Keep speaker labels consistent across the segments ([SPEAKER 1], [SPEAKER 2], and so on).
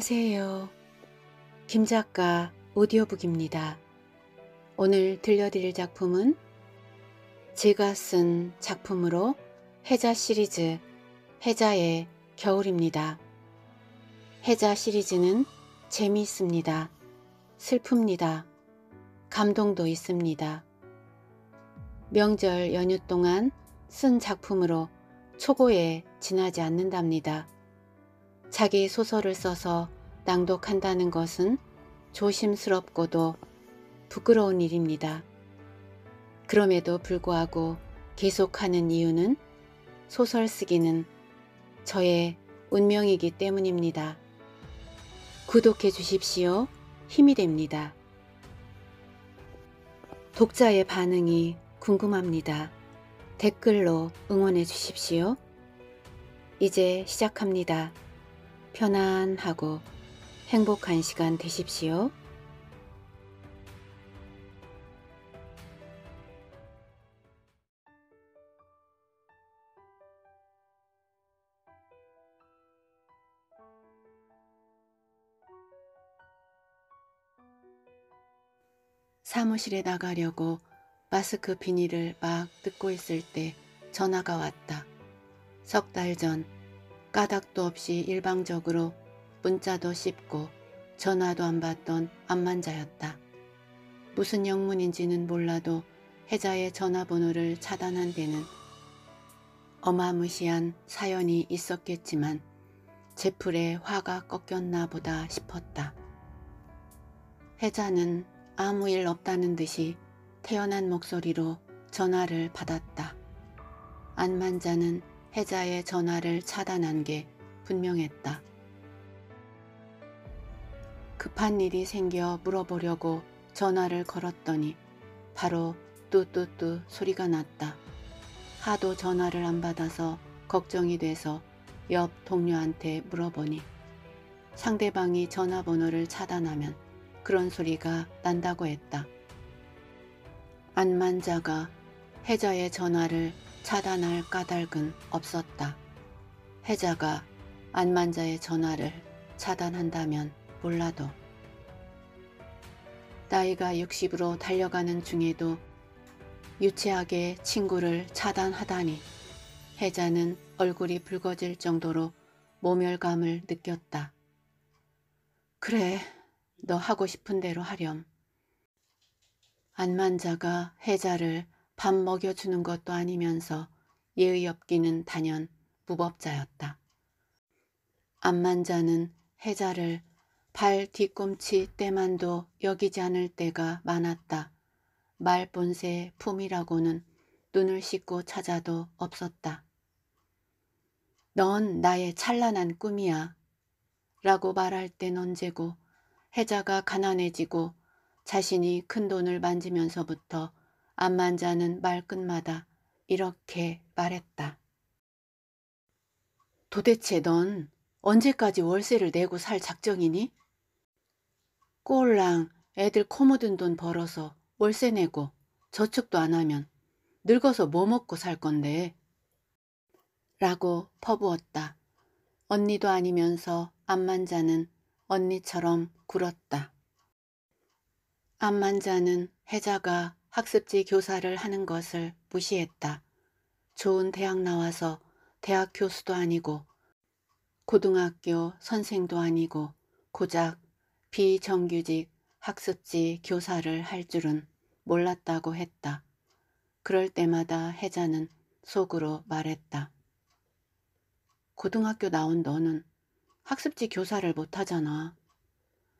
[SPEAKER 1] 안녕하세요. 김 작가 오디오북입니다. 오늘 들려드릴 작품은 제가 쓴 작품으로 해자 시리즈 해자의 겨울입니다. 해자 시리즈는 재미있습니다. 슬픕니다. 감동도 있습니다. 명절 연휴 동안 쓴 작품으로 초고에 지나지 않는답니다. 자기 소설을 써서 낭독한다는 것은 조심스럽고도 부끄러운 일입니다. 그럼에도 불구하고 계속하는 이유는 소설 쓰기는 저의 운명이기 때문입니다. 구독해 주십시오. 힘이 됩니다. 독자의 반응이 궁금합니다. 댓글로 응원해 주십시오. 이제 시작합니다. 편안하고 행복한 시간 되십시오. 사무실에 나가려고 마스크 비닐을 막 뜯고 있을 때 전화가 왔다. 석달전 까닥도 없이 일방적으로 문자도 씹고 전화도 안 받던 암만자였다. 무슨 영문인지는 몰라도 해자의 전화번호를 차단한 데는 어마무시한 사연이 있었겠지만 제풀에 화가 꺾였나 보다 싶었다. 해자는 아무 일 없다는 듯이 태연한 목소리로 전화를 받았다. 안만자는 해자의 전화를 차단한 게 분명했다. 급한 일이 생겨 물어보려고 전화를 걸었더니 바로 뚜뚜뚜 소리가 났다. 하도 전화를 안 받아서 걱정이 돼서 옆 동료한테 물어보니 상대방이 전화번호를 차단하면 그런 소리가 난다고 했다. 안만자가 해자의 전화를 차단할 까닭은 없었다. 해자가 안만자의 전화를 차단한다면 몰라도 나이가 60으로 달려가는 중에도 유치하게 친구를 차단하다니 해자는 얼굴이 붉어질 정도로 모멸감을 느꼈다. 그래, 너 하고 싶은 대로 하렴. 안만자가 해자를 밥 먹여주는 것도 아니면서 예의 없기는 단연 무법자였다. 암만자는 해자를 발 뒤꿈치 때만도 여기지 않을 때가 많았다. 말본세의 품이라고는 눈을 씻고 찾아도 없었다. 넌 나의 찬란한 꿈이야. 라고 말할 땐 언제고 해자가 가난해지고 자신이 큰 돈을 만지면서부터 암만자는 말끝마다 이렇게 말했다. 도대체 넌 언제까지 월세를 내고 살 작정이니? 꼴랑 애들 코묻은 돈 벌어서 월세 내고 저축도 안 하면 늙어서 뭐 먹고 살 건데? 라고 퍼부었다. 언니도 아니면서 암만자는 언니처럼 굴었다. 암만자는 혜자가 학습지 교사를 하는 것을 무시했다. 좋은 대학 나와서 대학 교수도 아니고 고등학교 선생도 아니고 고작 비정규직 학습지 교사를 할 줄은 몰랐다고 했다. 그럴 때마다 혜자는 속으로 말했다. 고등학교 나온 너는 학습지 교사를 못하잖아.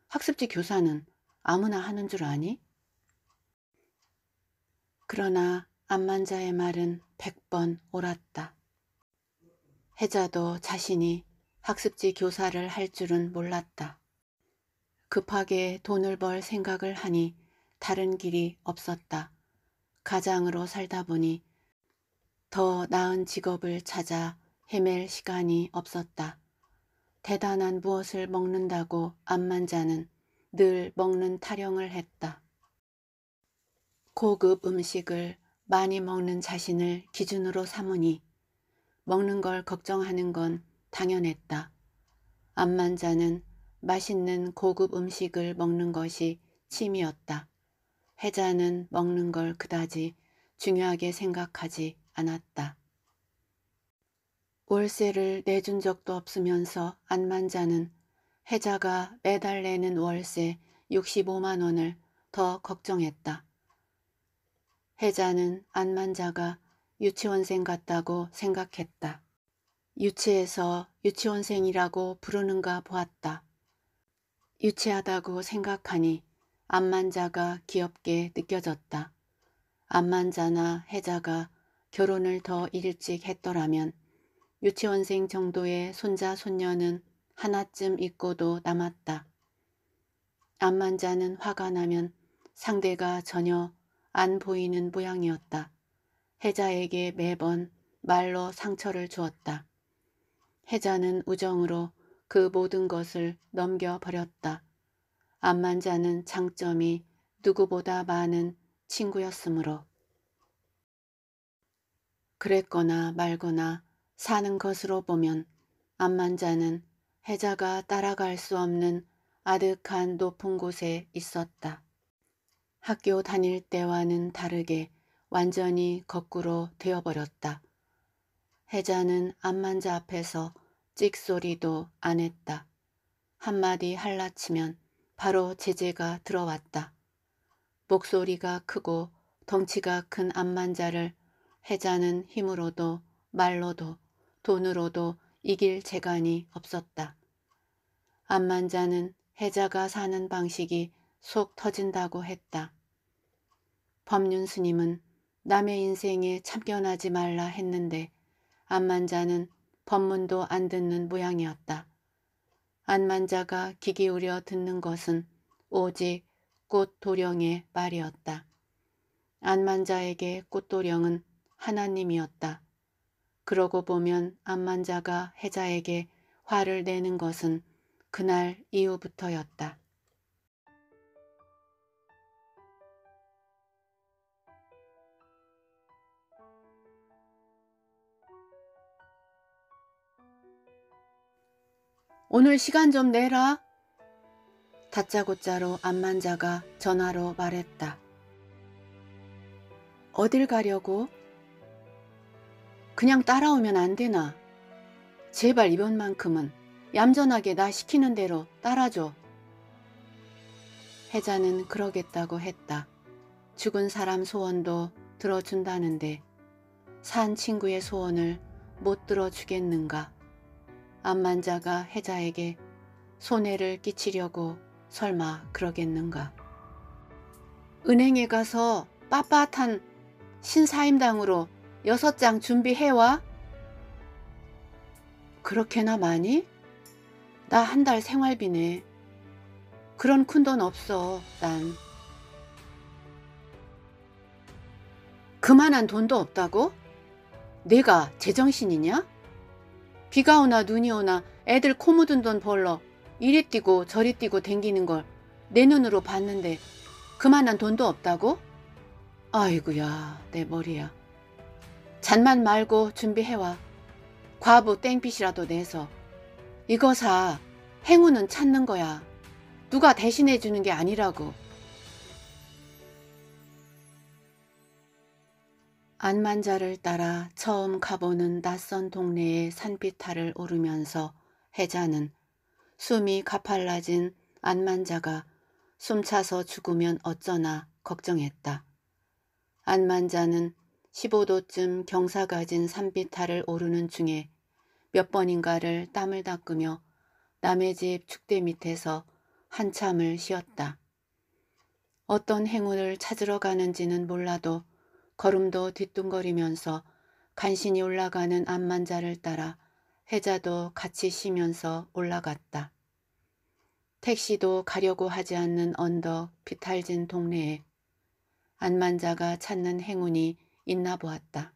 [SPEAKER 1] 학습지 교사는 아무나 하는 줄 아니? 그러나 암만자의 말은 백 번 옳았다. 해자도 자신이 학습지 교사를 할 줄은 몰랐다. 급하게 돈을 벌 생각을 하니 다른 길이 없었다. 가장으로 살다 보니 더 나은 직업을 찾아 헤맬 시간이 없었다. 대단한 무엇을 먹는다고 암만자는 늘 먹는 타령을 했다. 고급 그 음식을 많이 먹는 자신을 기준으로 삼으니 먹는 걸 걱정하는 건 당연했다. 암만자는 맛있는 고급 음식을 먹는 것이 취미였다. 해자는 먹는 걸 그다지 중요하게 생각하지 않았다. 월세를 내준 적도 없으면서 안만자는 해자가 매달 내는 월세 65만 원을 더 걱정했다. 혜자는 안만자가 유치원생 같다고 생각했다. 유치에서 유치원생이라고 부르는가 보았다. 유치하다고 생각하니 안만자가 귀엽게 느껴졌다. 안만자나 혜자가 결혼을 더 일찍 했더라면 유치원생 정도의 손자 손녀는 하나쯤 있고도 남았다. 안만자는 화가 나면 상대가 전혀 안 보이는 모양이었다. 혜자에게 매번 말로 상처를 주었다. 혜자는 우정으로 그 모든 것을 넘겨버렸다. 암만자는 장점이 누구보다 많은 친구였으므로. 그랬거나 말거나 사는 것으로 보면 암만자는 혜자가 따라갈 수 없는 아득한 높은 곳에 있었다. 학교 다닐 때와는 다르게 완전히 거꾸로 되어버렸다. 혜자는 암만자 앞에서 찍소리도 안 했다. 한마디 할라치면 바로 제재가 들어왔다. 목소리가 크고 덩치가 큰 암만자를 혜자는 힘으로도 말로도 돈으로도 이길 재간이 없었다. 암만자는 혜자가 사는 방식이 속 터진다고 했다. 법륜 스님은 남의 인생에 참견하지 말라 했는데 안만자는 법문도 안 듣는 모양이었다. 안만자가 귀 기울여 듣는 것은 오직 꽃도령의 말이었다. 안만자에게 꽃도령은 하나님이었다. 그러고 보면 안만자가 해자에게 화를 내는 것은 그날 이후부터였다. 오늘 시간 좀 내라. 다짜고짜로 안만자가 전화로 말했다. 어딜 가려고? 그냥 따라오면 안 되나? 제발 이번만큼은 얌전하게 나 시키는 대로 따라줘. 혜자는 그러겠다고 했다. 죽은 사람 소원도 들어준다는데 산 친구의 소원을 못 들어주겠는가? 암만자가 해자에게 손해를 끼치려고 설마 그러겠는가. 은행에 가서 빳빳한 신사임당으로 여섯 장 준비해와. 그렇게나 많이? 나 한 달 생활비네. 그런 큰 돈 없어, 난. 그만한 돈도 없다고? 내가 제정신이냐? 비가 오나 눈이 오나 애들 코 묻은 돈 벌러 이리 뛰고 저리 뛰고 댕기는 걸 내 눈으로 봤는데 그만한 돈도 없다고? 아이구야 내 머리야. 잔만 말고 준비해와. 과부 땡빛이라도 내서. 이거 사 행운은 찾는 거야. 누가 대신해 주는 게 아니라고. 안만자를 따라 처음 가보는 낯선 동네의 산비탈을 오르면서 해자는 숨이 가팔라진 안만자가 숨차서 죽으면 어쩌나 걱정했다. 안만자는 15도쯤 경사가진 산비탈을 오르는 중에 몇 번인가를 땀을 닦으며 남의 집 축대 밑에서 한참을 쉬었다. 어떤 행운을 찾으러 가는지는 몰라도 걸음도 뒤뚱거리면서 간신히 올라가는 암만자를 따라 해자도 같이 쉬면서 올라갔다. 택시도 가려고 하지 않는 언덕 비탈진 동네에 암만자가 찾는 행운이 있나 보았다.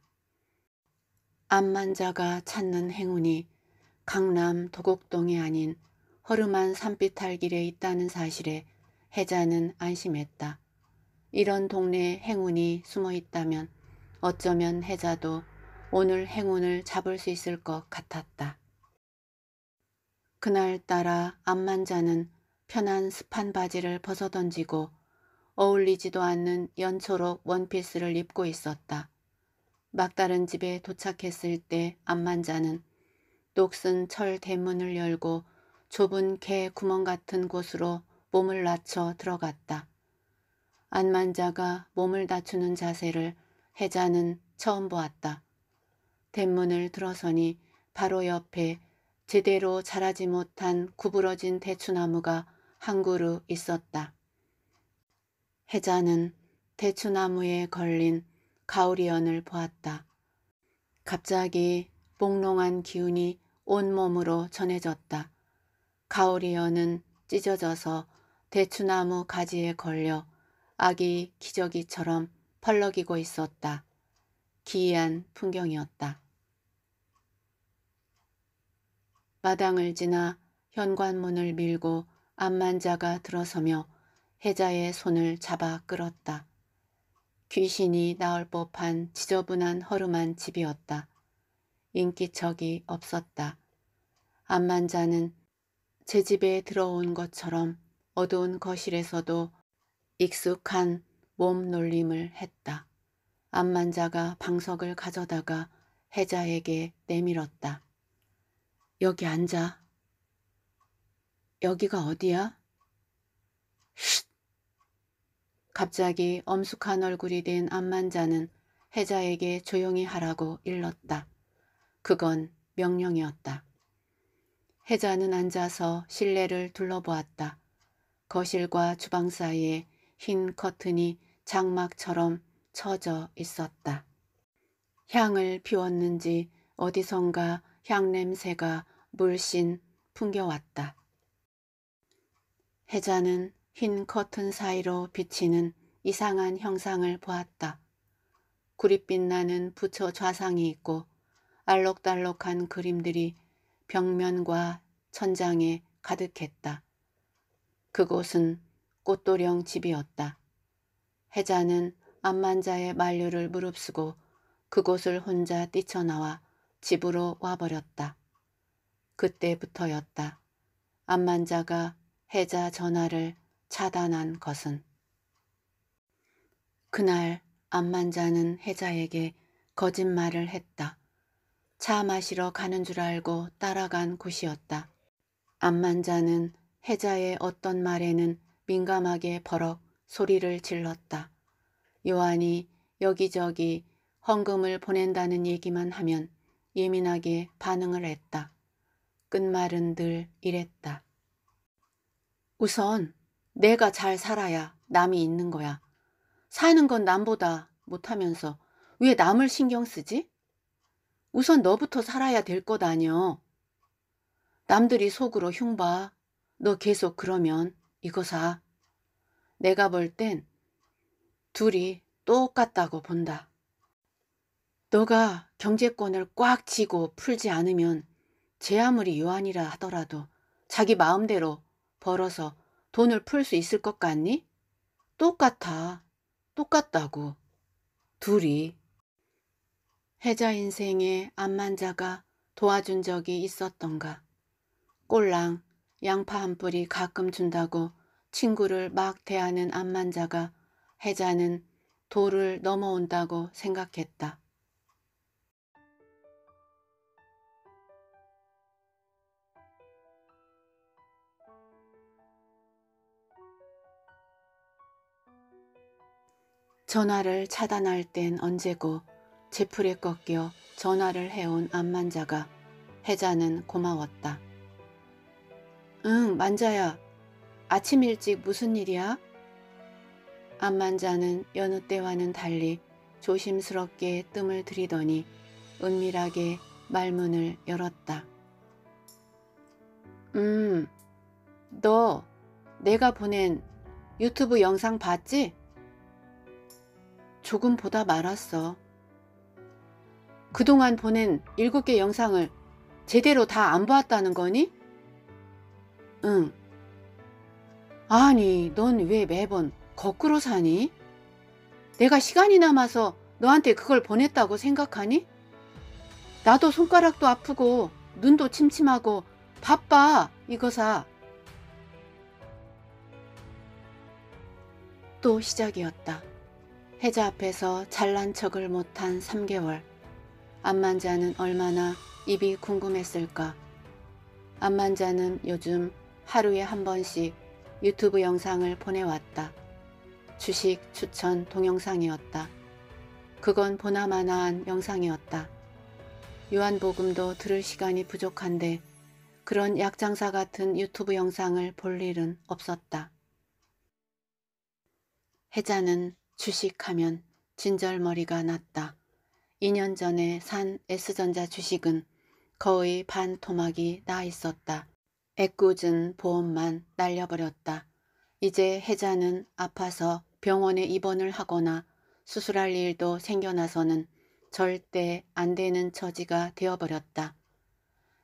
[SPEAKER 1] 암만자가 찾는 행운이 강남 도곡동이 아닌 허름한 산비탈길에 있다는 사실에 해자는 안심했다. 이런 동네에 행운이 숨어 있다면 어쩌면 해자도 오늘 행운을 잡을 수 있을 것 같았다. 그날따라 암만자는 편한 습한 바지를 벗어던지고 어울리지도 않는 연초록 원피스를 입고 있었다. 막다른 집에 도착했을 때 암만자는 녹슨 철 대문을 열고 좁은 개 구멍 같은 곳으로 몸을 낮춰 들어갔다. 안만자가 몸을 낮추는 자세를 해자는 처음 보았다. 대문을 들어서니 바로 옆에 제대로 자라지 못한 구부러진 대추나무가 한 그루 있었다. 해자는 대추나무에 걸린 가오리연을 보았다. 갑자기 몽롱한 기운이 온몸으로 전해졌다. 가오리연은 찢어져서 대추나무 가지에 걸려 악이 기저귀처럼 펄럭이고 있었다. 기이한 풍경이었다. 마당을 지나 현관문을 밀고 암만자가 들어서며 혜자의 손을 잡아 끌었다. 귀신이 나올 법한 지저분한 허름한 집이었다. 인기척이 없었다. 암만자는 제 집에 들어온 것처럼 어두운 거실에서도 익숙한 몸놀림을 했다. 암만자가 방석을 가져다가 해자에게 내밀었다. 여기 앉아. 여기가 어디야? 쉿! 갑자기 엄숙한 얼굴이 된 암만자는 해자에게 조용히 하라고 일렀다. 그건 명령이었다. 해자는 앉아서 실내를 둘러보았다. 거실과 주방 사이에 흰 커튼이 장막처럼 처져 있었다. 향을 피웠는지 어디선가 향냄새가 물씬 풍겨왔다. 혜자는 흰 커튼 사이로 비치는 이상한 형상을 보았다. 구릿빛 나는 부처 좌상이 있고 알록달록한 그림들이 벽면과 천장에 가득했다. 그곳은 꽃도령 집이었다. 해자는 암만자의 만류를 무릅쓰고 그곳을 혼자 뛰쳐나와 집으로 와버렸다. 그때부터였다. 암만자가 해자 전화를 차단한 것은 그날 암만자는 해자에게 거짓말을 했다. 차 마시러 가는 줄 알고 따라간 곳이었다. 암만자는 해자의 어떤 말에는 민감하게 버럭 소리를 질렀다. 요한이 여기저기 헌금을 보낸다는 얘기만 하면 예민하게 반응을 했다. 끝말은 늘 이랬다. 우선 내가 잘 살아야 남이 있는 거야. 사는 건 남보다 못하면서 왜 남을 신경 쓰지? 우선 너부터 살아야 될 것 아니여. 남들이 속으로 흉봐. 너 계속 그러면 이거 사. 내가 볼 땐 둘이 똑같다고 본다. 너가 경제권을 꽉 쥐고 풀지 않으면 제 아무리 요한이라 하더라도 자기 마음대로 벌어서 돈을 풀 수 있을 것 같니? 똑같아. 똑같다고. 둘이. 혜자 인생에 암만자가 도와준 적이 있었던가. 꼴랑 양파 한 뿌리 가끔 준다고 친구를 막 대하는 암만자가 해자는 돌을 넘어온다고 생각했다. 전화를 차단할 땐 언제고 제풀에 꺾여 전화를 해온 암만자가 해자는 고마웠다. 응, 만자야. 아침 일찍 무슨 일이야? 안만자는 여느 때와는 달리 조심스럽게 뜸을 들이더니 은밀하게 말문을 열었다. 음, 너 내가 보낸 유튜브 영상 봤지? 조금 보다 말았어. 그동안 보낸 일곱 개 영상을 제대로 다 안 보았다는 거니? 응. 아니, 넌 왜 매번 거꾸로 사니? 내가 시간이 남아서 너한테 그걸 보냈다고 생각하니? 나도 손가락도 아프고 눈도 침침하고 바빠 이거 사. 또 시작이었다. 해자 앞에서 잘난 척을 못한 3개월. 암만자는 얼마나 입이 궁금했을까. 암만자는 요즘 하루에 한 번씩 유튜브 영상을 보내왔다. 주식 추천 동영상이었다. 그건 보나마나한 영상이었다. 요한복음도 들을 시간이 부족한데 그런 약장사 같은 유튜브 영상을 볼 일은 없었다. 혜자는 주식하면 진절머리가 났다. 2년 전에 산 S전자 주식은 거의 반 토막이 나 있었다. 애꿎은 보험만 날려버렸다. 이제 혜자는 아파서 병원에 입원을 하거나 수술할 일도 생겨나서는 절대 안 되는 처지가 되어버렸다.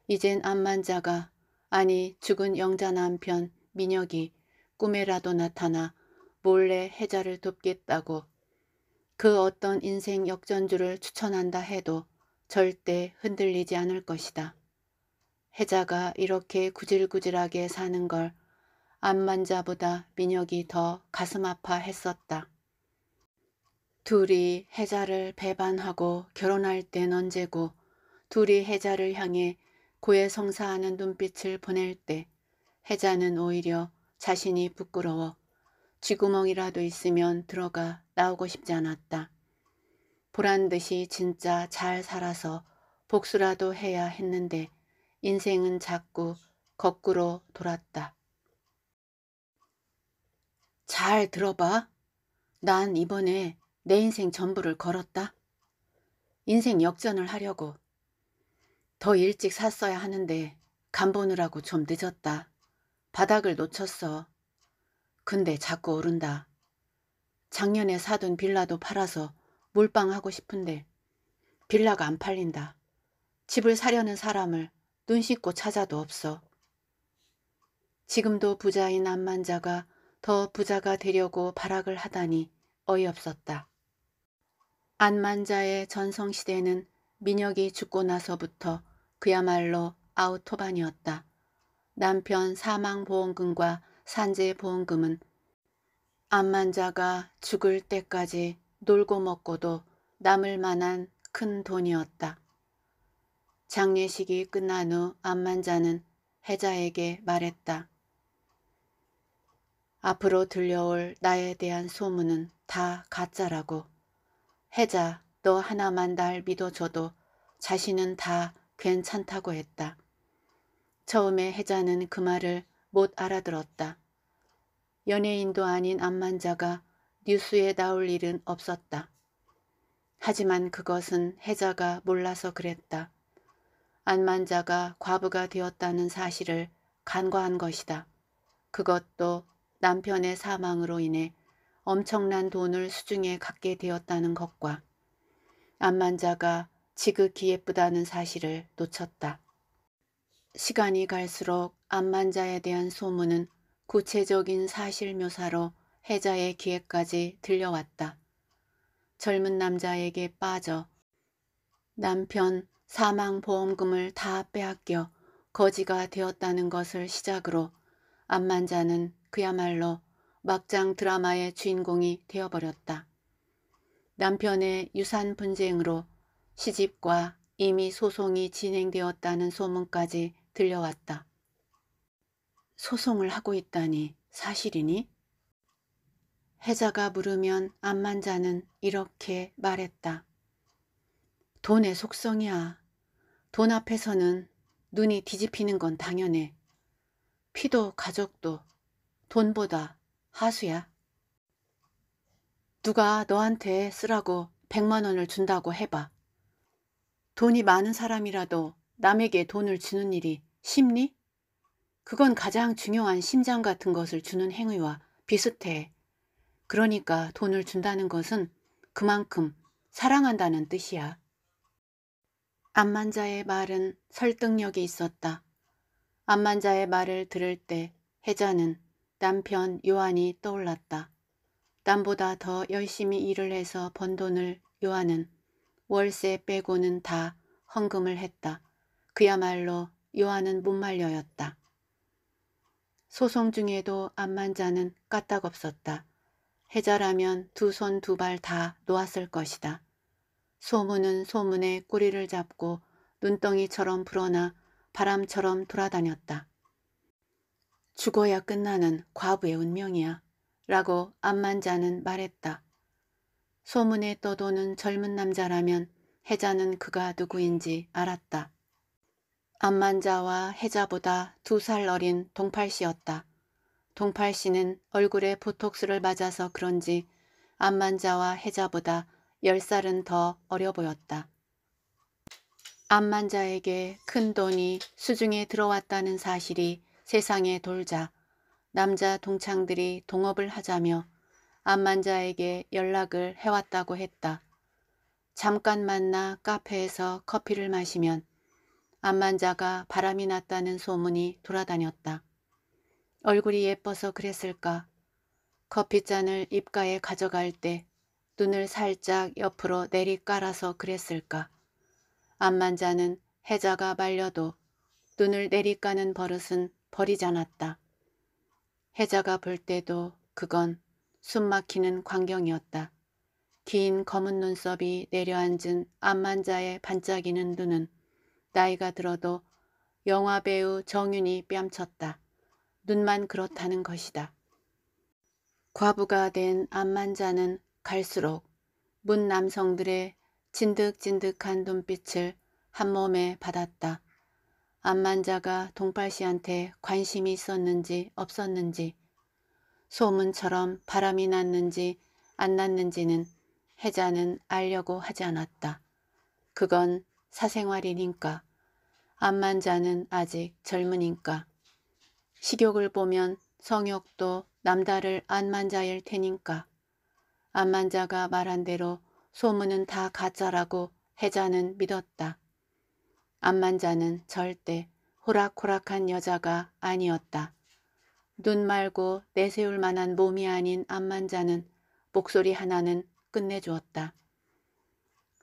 [SPEAKER 1] 이젠 암만자가 아니 죽은 영자 남편 민혁이 꿈에라도 나타나 몰래 혜자를 돕겠다고 그 어떤 인생 역전주를 추천한다 해도 절대 흔들리지 않을 것이다. 혜자가 이렇게 구질구질하게 사는 걸 암만자보다 민혁이 더 가슴 아파했었다. 둘이 혜자를 배반하고 결혼할 땐 언제고 둘이 혜자를 향해 고해성사하는 눈빛을 보낼 때 혜자는 오히려 자신이 부끄러워 쥐구멍이라도 있으면 들어가 나오고 싶지 않았다. 보란 듯이 진짜 잘 살아서 복수라도 해야 했는데 인생은 자꾸 거꾸로 돌았다. 잘 들어봐. 난 이번에 내 인생 전부를 걸었다. 인생 역전을 하려고. 더 일찍 샀어야 하는데 간 보느라고 좀 늦었다. 바닥을 놓쳤어. 근데 자꾸 오른다. 작년에 사둔 빌라도 팔아서 몰빵하고 싶은데 빌라가 안 팔린다. 집을 사려는 사람을 눈 씻고 찾아도 없어. 지금도 부자인 암만자가 더 부자가 되려고 발악을 하다니 어이없었다. 안만자의 전성시대는 민혁이 죽고 나서부터 그야말로 아우토반이었다. 남편 사망보험금과 산재보험금은 안만자가 죽을 때까지 놀고 먹고도 남을 만한 큰 돈이었다. 장례식이 끝난 후 암만자는 해자에게 말했다. 앞으로 들려올 나에 대한 소문은 다 가짜라고. 해자, 너 하나만 날 믿어줘도 자신은 다 괜찮다고 했다. 처음에 해자는 그 말을 못 알아들었다. 연예인도 아닌 암만자가 뉴스에 나올 일은 없었다. 하지만 그것은 해자가 몰라서 그랬다. 안만자가 과부가 되었다는 사실을 간과한 것이다. 그것도 남편의 사망으로 인해 엄청난 돈을 수중에 갖게 되었다는 것과 안만자가 지극히 예쁘다는 사실을 놓쳤다. 시간이 갈수록 안만자에 대한 소문은 구체적인 사실 묘사로 해자의 귀에까지 들려왔다. 젊은 남자에게 빠져 남편 사망보험금을 다 빼앗겨 거지가 되었다는 것을 시작으로 암만자는 그야말로 막장 드라마의 주인공이 되어버렸다. 남편의 유산 분쟁으로 시집과 이미 소송이 진행되었다는 소문까지 들려왔다. 소송을 하고 있다니 사실이니? 해자가 물으면 암만자는 이렇게 말했다. 돈의 속성이야. 돈 앞에서는 눈이 뒤집히는 건 당연해. 피도 가족도 돈보다 하수야. 누가 너한테 쓰라고 100만 원을 준다고 해봐. 돈이 많은 사람이라도 남에게 돈을 주는 일이 쉽니? 그건 가장 중요한 심장 같은 것을 주는 행위와 비슷해. 그러니까 돈을 준다는 것은 그만큼 사랑한다는 뜻이야. 암만자의 말은 설득력이 있었다. 암만자의 말을 들을 때 혜자는 남편 요한이 떠올랐다. 남보다 더 열심히 일을 해서 번 돈을 요한은 월세 빼고는 다 헌금을 했다. 그야말로 요한은 못 말려였다. 소송 중에도 암만자는 까딱없었다. 해자라면 두 손 두 발 다 놓았을 것이다. 소문은 소문의 꼬리를 잡고 눈덩이처럼 불어나 바람처럼 돌아다녔다. 죽어야 끝나는 과부의 운명이야 라고 암만자는 말했다. 소문에 떠도는 젊은 남자라면 해자는 그가 누구인지 알았다. 암만자와 해자보다 두 살 어린 동팔씨였다. 동팔씨는 얼굴에 보톡스를 맞아서 그런지 암만자와 해자보다 열 살은 더 어려 보였다. 암만자에게 큰 돈이 수중에 들어왔다는 사실이 세상에 돌자 남자 동창들이 동업을 하자며 암만자에게 연락을 해왔다고 했다. 잠깐 만나 카페에서 커피를 마시면 암만자가 바람이 났다는 소문이 돌아다녔다. 얼굴이 예뻐서 그랬을까? 커피잔을 입가에 가져갈 때 눈을 살짝 옆으로 내리깔아서 그랬을까. 암만자는 해자가 말려도 눈을 내리까는 버릇은 버리지 않았다. 해자가 볼 때도 그건 숨막히는 광경이었다. 긴 검은 눈썹이 내려앉은 암만자의 반짝이는 눈은 나이가 들어도 영화배우 정윤이 뺨쳤다. 눈만 그렇다는 것이다. 과부가 된 암만자는 갈수록 문 남성들의 진득진득한 눈빛을 한몸에 받았다. 암만자가 동팔씨한테 관심이 있었는지 없었는지 소문처럼 바람이 났는지 안 났는지는 해자는 알려고 하지 않았다. 그건 사생활이니까. 암만자는 아직 젊으니까. 식욕을 보면 성욕도 남다를 안만자일 테니까. 암만자가 말한 대로 소문은 다 가짜라고 해자는 믿었다. 암만자는 절대 호락호락한 여자가 아니었다. 눈 말고 내세울 만한 몸이 아닌 암만자는 목소리 하나는 끝내주었다.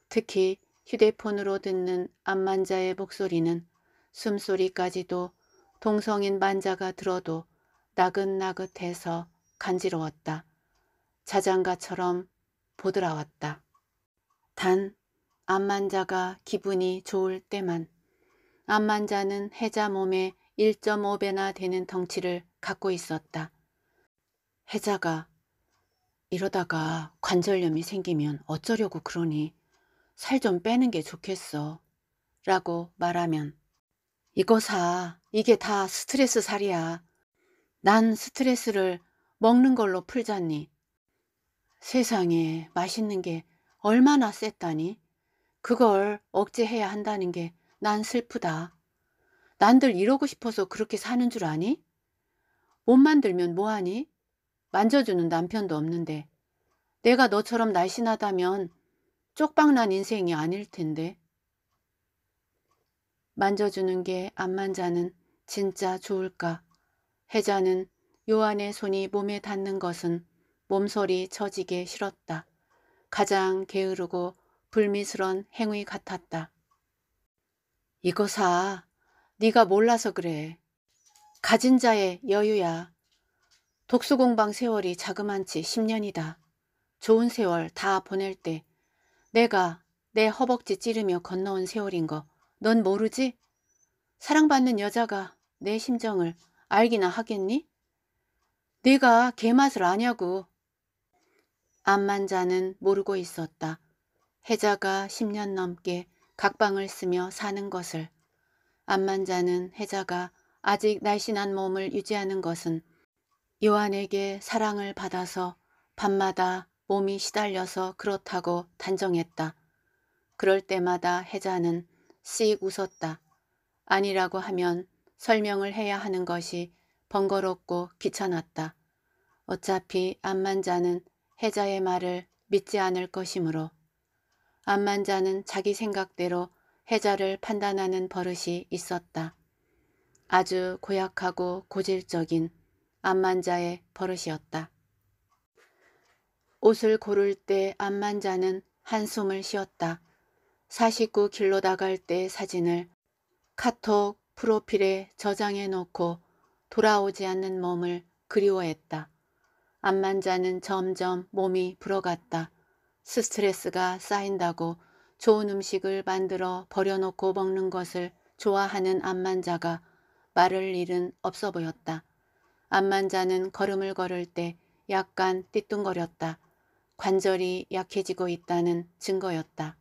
[SPEAKER 1] 특히 휴대폰으로 듣는 암만자의 목소리는 숨소리까지도 동성인 만자가 들어도 나긋나긋해서 간지러웠다. 자장가처럼 보드라왔다. 단 암만자가 기분이 좋을 때만 암만자는 해자 몸에 1.5배나 되는 덩치를 갖고 있었다. 해자가 이러다가 관절염이 생기면 어쩌려고 그러니 살 좀 빼는 게 좋겠어 라고 말하면 이거 사 이게 다 스트레스 살이야 난 스트레스를 먹는 걸로 풀잖니 세상에 맛있는 게 얼마나 셌다니. 그걸 억제해야 한다는 게 난 슬프다. 난들 이러고 싶어서 그렇게 사는 줄 아니? 못 만들면 뭐하니? 만져주는 남편도 없는데. 내가 너처럼 날씬하다면 쪽박난 인생이 아닐 텐데. 만져주는 게 안 만자는 진짜 좋을까? 혜자는 요한의 손이 몸에 닿는 것은 몸소리 처지게 싫었다. 가장 게으르고 불미스런 행위 같았다. 이거 사. 네가 몰라서 그래. 가진 자의 여유야. 독수공방 세월이 자그만치 10년이다. 좋은 세월 다 보낼 때 내가 내 허벅지 찌르며 건너온 세월인 거 넌 모르지? 사랑받는 여자가 내 심정을 알기나 하겠니? 네가 개맛을 아냐고 암만자는 모르고 있었다. 혜자가 10년 넘게 각방을 쓰며 사는 것을. 암만자는 혜자가 아직 날씬한 몸을 유지하는 것은 요한에게 사랑을 받아서 밤마다 몸이 시달려서 그렇다고 단정했다. 그럴 때마다 혜자는 씩 웃었다. 아니라고 하면 설명을 해야 하는 것이 번거롭고 귀찮았다. 어차피 암만자는 해자의 말을 믿지 않을 것이므로 암만자는 자기 생각대로 해자를 판단하는 버릇이 있었다. 아주 고약하고 고질적인 암만자의 버릇이었다. 옷을 고를 때 암만자는 한숨을 쉬었다. 49 길로 나갈 때 사진을 카톡 프로필에 저장해 놓고 돌아오지 않는 몸을 그리워했다. 암만자는 점점 몸이 불어갔다. 스트레스가 쌓인다고 좋은 음식을 만들어 버려놓고 먹는 것을 좋아하는 암만자가 말을 일은 없어 보였다. 암만자는 걸음을 걸을 때 약간 띠뚱거렸다. 관절이 약해지고 있다는 증거였다.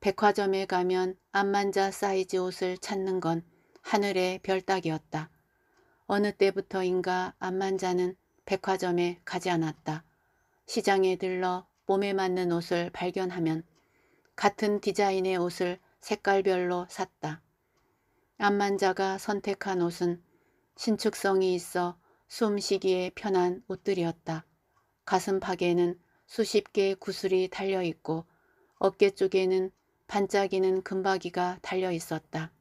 [SPEAKER 1] 백화점에 가면 암만자 사이즈 옷을 찾는 건 하늘의 별따기였다. 어느 때부터인가 암만자는 백화점에 가지 않았다. 시장에 들러 몸에 맞는 옷을 발견하면 같은 디자인의 옷을 색깔별로 샀다. 암만자가 선택한 옷은 신축성이 있어 숨쉬기에 편한 옷들이었다. 가슴팍에는 수십 개의 구슬이 달려있고 어깨 쪽에는 반짝이는 금바기가 달려있었다.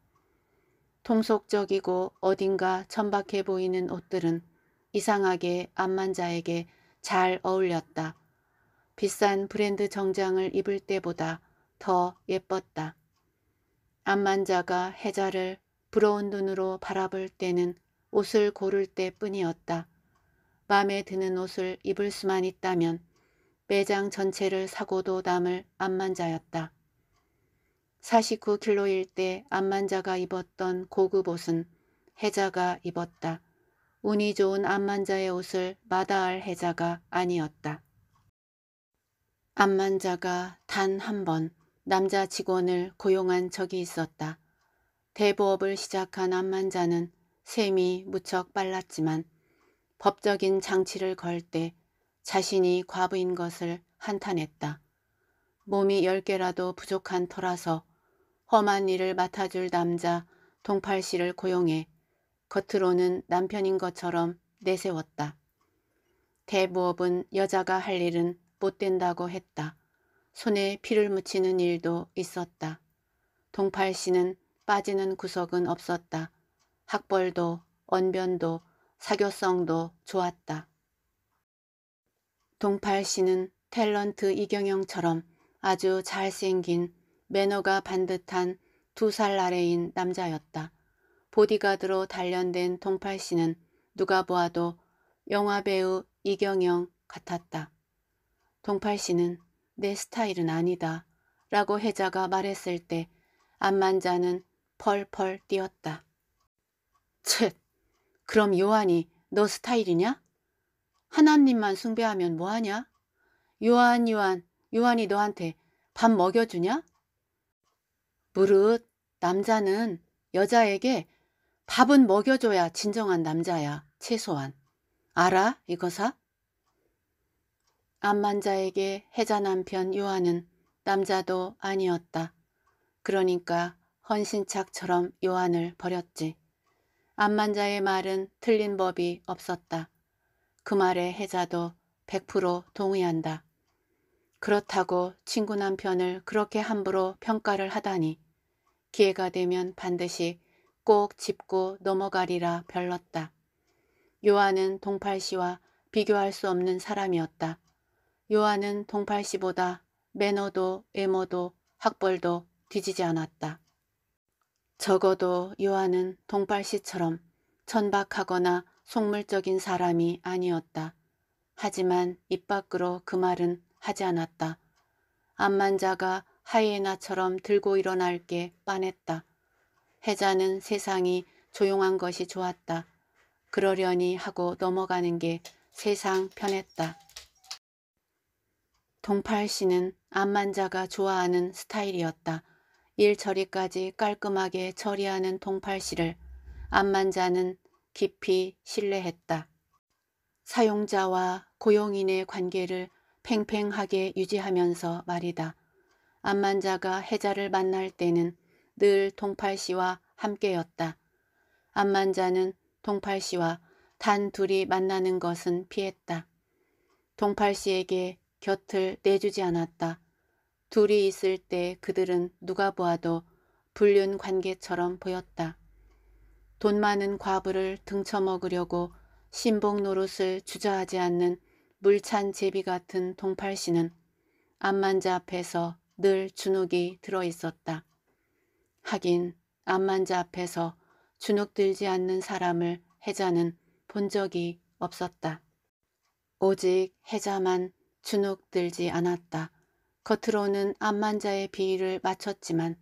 [SPEAKER 1] 통속적이고 어딘가 천박해 보이는 옷들은 이상하게 암만자에게 잘 어울렸다. 비싼 브랜드 정장을 입을 때보다 더 예뻤다. 암만자가 해자를 부러운 눈으로 바라볼 때는 옷을 고를 때뿐이었다. 마음에 드는 옷을 입을 수만 있다면 매장 전체를 사고도 남을 암만자였다. 49킬로일 때 암만자가 입었던 고급 옷은 해자가 입었다. 운이 좋은 암만자의 옷을 마다할 해자가 아니었다. 암만자가 단 한 번 남자 직원을 고용한 적이 있었다. 대부업을 시작한 암만자는 셈이 무척 빨랐지만 법적인 장치를 걸 때 자신이 과부인 것을 한탄했다. 몸이 열 개라도 부족한 터라서 험한 일을 맡아줄 남자 동팔 씨를 고용해 겉으로는 남편인 것처럼 내세웠다. 대부업은 여자가 할 일은 못 된다고 했다. 손에 피를 묻히는 일도 있었다. 동팔 씨는 빠지는 구석은 없었다. 학벌도 언변도 사교성도 좋았다. 동팔 씨는 탤런트 이경영처럼 아주 잘생긴 매너가 반듯한 두 살 아래인 남자였다. 보디가드로 단련된 동팔 씨는 누가 보아도 영화배우 이경영 같았다. 동팔 씨는 내 스타일은 아니다 라고 혜자가 말했을 때 안만자는 펄펄 뛰었다. 쳇, 그럼 요한이 너 스타일이냐? 하나님만 숭배하면 뭐하냐? 요한 요한 요한이 너한테 밥 먹여주냐? 무릇 남자는 여자에게 밥은 먹여줘야 진정한 남자야, 최소한. 알아, 이거사? 암만자에게 해자 남편 요한은 남자도 아니었다. 그러니까 헌신착처럼 요한을 버렸지. 암만자의 말은 틀린 법이 없었다. 그 말에 해자도 100% 동의한다. 그렇다고 친구 남편을 그렇게 함부로 평가를 하다니 기회가 되면 반드시 꼭 짚고 넘어가리라 별렀다. 요한은 동팔씨와 비교할 수 없는 사람이었다. 요한은 동팔씨보다 매너도 외모도 학벌도 뒤지지 않았다. 적어도 요한은 동팔씨처럼 천박하거나 속물적인 사람이 아니었다. 하지만 입 밖으로 그 말은 하지 않았다. 암만자가 하이에나처럼 들고 일어날 게 뻔했다. 해자는 세상이 조용한 것이 좋았다. 그러려니 하고 넘어가는 게 세상 편했다. 동팔씨는 암만자가 좋아하는 스타일이었다. 일 처리까지 깔끔하게 처리하는 동팔씨를 암만자는 깊이 신뢰했다. 사용자와 고용인의 관계를 팽팽하게 유지하면서 말이다. 암만자가 해자를 만날 때는 늘 동팔씨와 함께였다. 암만자는 동팔씨와 단 둘이 만나는 것은 피했다. 동팔씨에게 곁을 내주지 않았다. 둘이 있을 때 그들은 누가 보아도 불륜 관계처럼 보였다. 돈 많은 과부를 등쳐먹으려고 신복 노릇을 주저하지 않는 물찬 제비 같은 동팔씨는 암만자 앞에서 늘 주눅이 들어 있었다. 하긴 암만자 앞에서 주눅 들지 않는 사람을 해자는 본 적이 없었다. 오직 해자만 주눅 들지 않았다. 겉으로는 암만자의 비위를 맞췄지만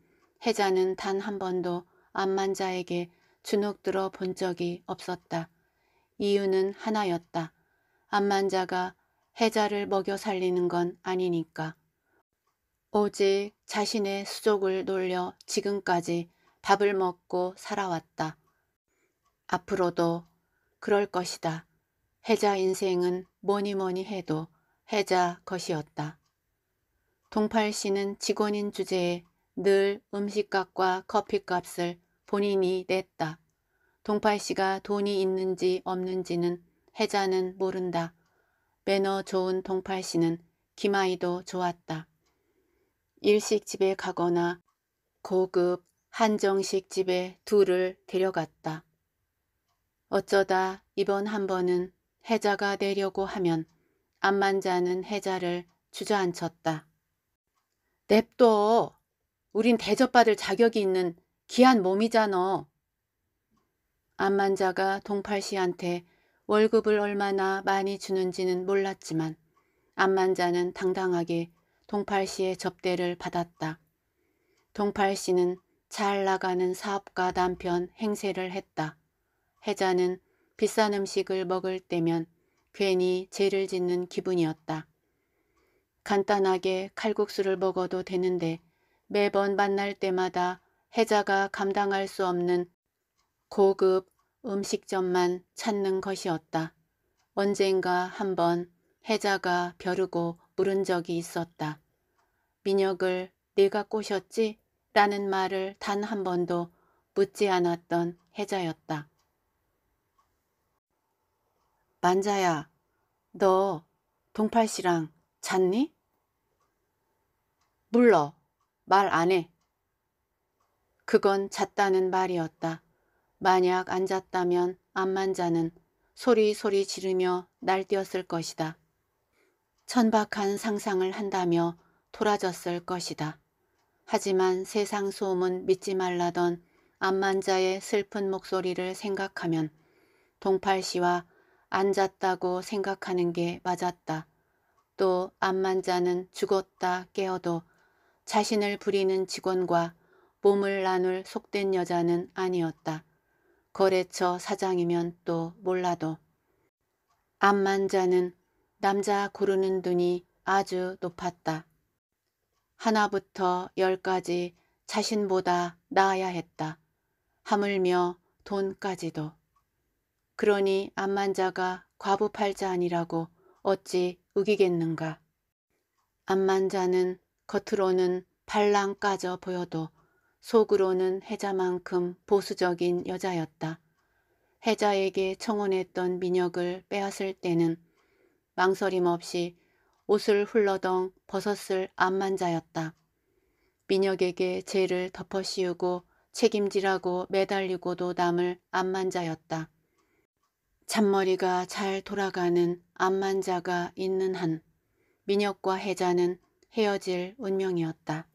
[SPEAKER 1] 해자는 단 한 번도 암만자에게 주눅 들어 본 적이 없었다. 이유는 하나였다. 암만 자가 해자를 먹여 살리는 건 아니니까. 오직 자신의 수족을 놀려 지금까지 밥을 먹고 살아왔다. 앞으로도 그럴 것이다. 해자 인생은 뭐니 뭐니 해도 해자 것이었다. 동팔 씨는 직원인 주제에 늘 음식값과 커피값을 본인이 냈다. 동팔 씨가 돈이 있는지 없는지는 해자는 모른다. 매너 좋은 동팔씨는 김아이도 좋았다. 일식집에 가거나 고급 한정식 집에 둘을 데려갔다. 어쩌다 이번 한 번은 해자가 되려고 하면 안만자는 해자를 주저앉혔다. 냅둬! 우린 대접받을 자격이 있는 귀한 몸이잖아. 암만자가 동팔씨한테 월급을 얼마나 많이 주는지는 몰랐지만 암만자는 당당하게 동팔씨의 접대를 받았다. 동팔씨는 잘 나가는 사업가 남편 행세를 했다. 혜자는 비싼 음식을 먹을 때면 괜히 죄를 짓는 기분이었다. 간단하게 칼국수를 먹어도 되는데 매번 만날 때마다 혜자가 감당할 수 없는 고급 음식점만 찾는 것이었다. 언젠가 한 번 해자가 벼르고 물은 적이 있었다. 민혁을 네가 꼬셨지? 라는 말을 단 한 번도 묻지 않았던 해자였다. 만자야, 너 동팔 씨랑 잤니? 물러, 말 안 해. 그건 잤다는 말이었다. 만약 앉았다면 암만자는 소리소리 지르며 날뛰었을 것이다. 천박한 상상을 한다며 돌아졌을 것이다. 하지만 세상 소음은 믿지 말라던 암만자의 슬픈 목소리를 생각하면 동팔씨와 앉았다고 생각하는 게 맞았다. 또 암만자는 죽었다 깨어도 자신을 부리는 직원과 몸을 나눌 속된 여자는 아니었다. 거래처 사장이면 또 몰라도 암만자는 남자 고르는 눈이 아주 높았다. 하나부터 열까지 자신보다 나아야 했다. 하물며 돈까지도. 그러니 암만자가 과부팔자 아니라고 어찌 우기겠는가. 암만자는 겉으로는 발랑 까져 보여도 속으로는 혜자만큼 보수적인 여자였다. 혜자에게 청혼했던 민혁을 빼앗을 때는 망설임 없이 옷을 훌러덩 벗었을 암만자였다. 민혁에게 죄를 덮어씌우고 책임지라고 매달리고도 남을 암만자였다. 잔머리가 잘 돌아가는 암만자가 있는 한 민혁과 혜자는 헤어질 운명이었다.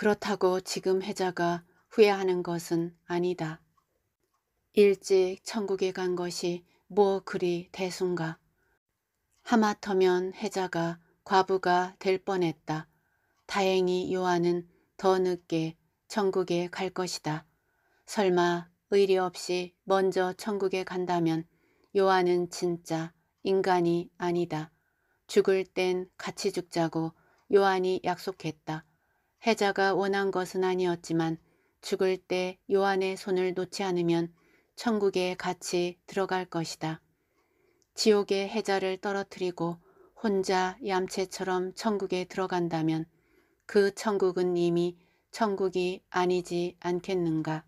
[SPEAKER 1] 그렇다고 지금 혜자가 후회하는 것은 아니다. 일찍 천국에 간 것이 뭐 그리 대순가. 하마터면 혜자가 과부가 될 뻔했다. 다행히 요한은 더 늦게 천국에 갈 것이다. 설마 의리 없이 먼저 천국에 간다면 요한은 진짜 인간이 아니다. 죽을 땐 같이 죽자고 요한이 약속했다. 해자가 원한 것은 아니었지만 죽을 때 요한의 손을 놓지 않으면 천국에 같이 들어갈 것이다. 지옥의 해자를 떨어뜨리고 혼자 얌체처럼 천국에 들어간다면 그 천국은 이미 천국이 아니지 않겠는가.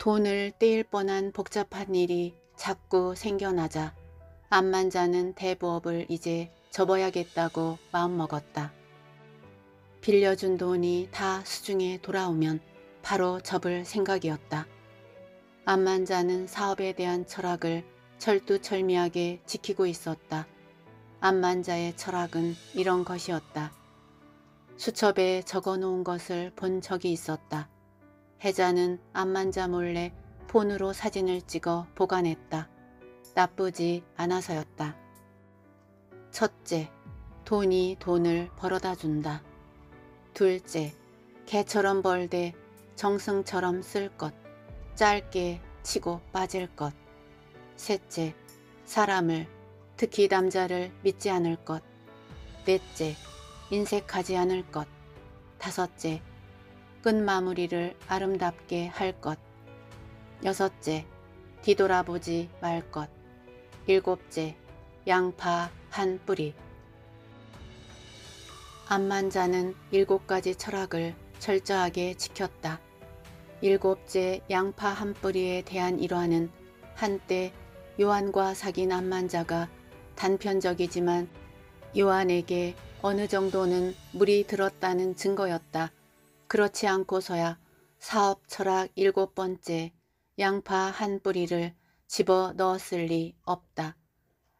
[SPEAKER 1] 돈을 떼일 뻔한 복잡한 일이 자꾸 생겨나자 암만 자는 대부업을 이제 접어야겠다고 마음먹었다. 빌려준 돈이 다 수중에 돌아오면 바로 접을 생각이었다. 암만 자는 사업에 대한 철학을 철두철미하게 지키고 있었다. 암만 자의 철학은 이런 것이었다. 수첩에 적어놓은 것을 본 적이 있었다. 해자는 암만자 몰래 폰으로 사진을 찍어 보관했다. 나쁘지 않아서였다. 첫째, 돈이 돈을 벌어다 준다. 둘째, 개처럼 벌되 정승처럼 쓸 것, 짧게 치고 빠질 것. 셋째, 사람을, 특히 남자를 믿지 않을 것. 넷째, 인색하지 않을 것. 다섯째, 끝 마무리를 아름답게 할 것. 여섯째, 뒤돌아보지 말 것. 일곱째, 양파 한 뿌리. 암만자는 일곱 가지 철학을 철저하게 지켰다. 일곱째 양파 한 뿌리에 대한 일화는 한때 요한과 사귄 암만자가 단편적이지만 요한에게 어느 정도는 물이 들었다는 증거였다. 그렇지 않고서야 사업 철학 일곱 번째 양파 한 뿌리를 집어 넣었을 리 없다.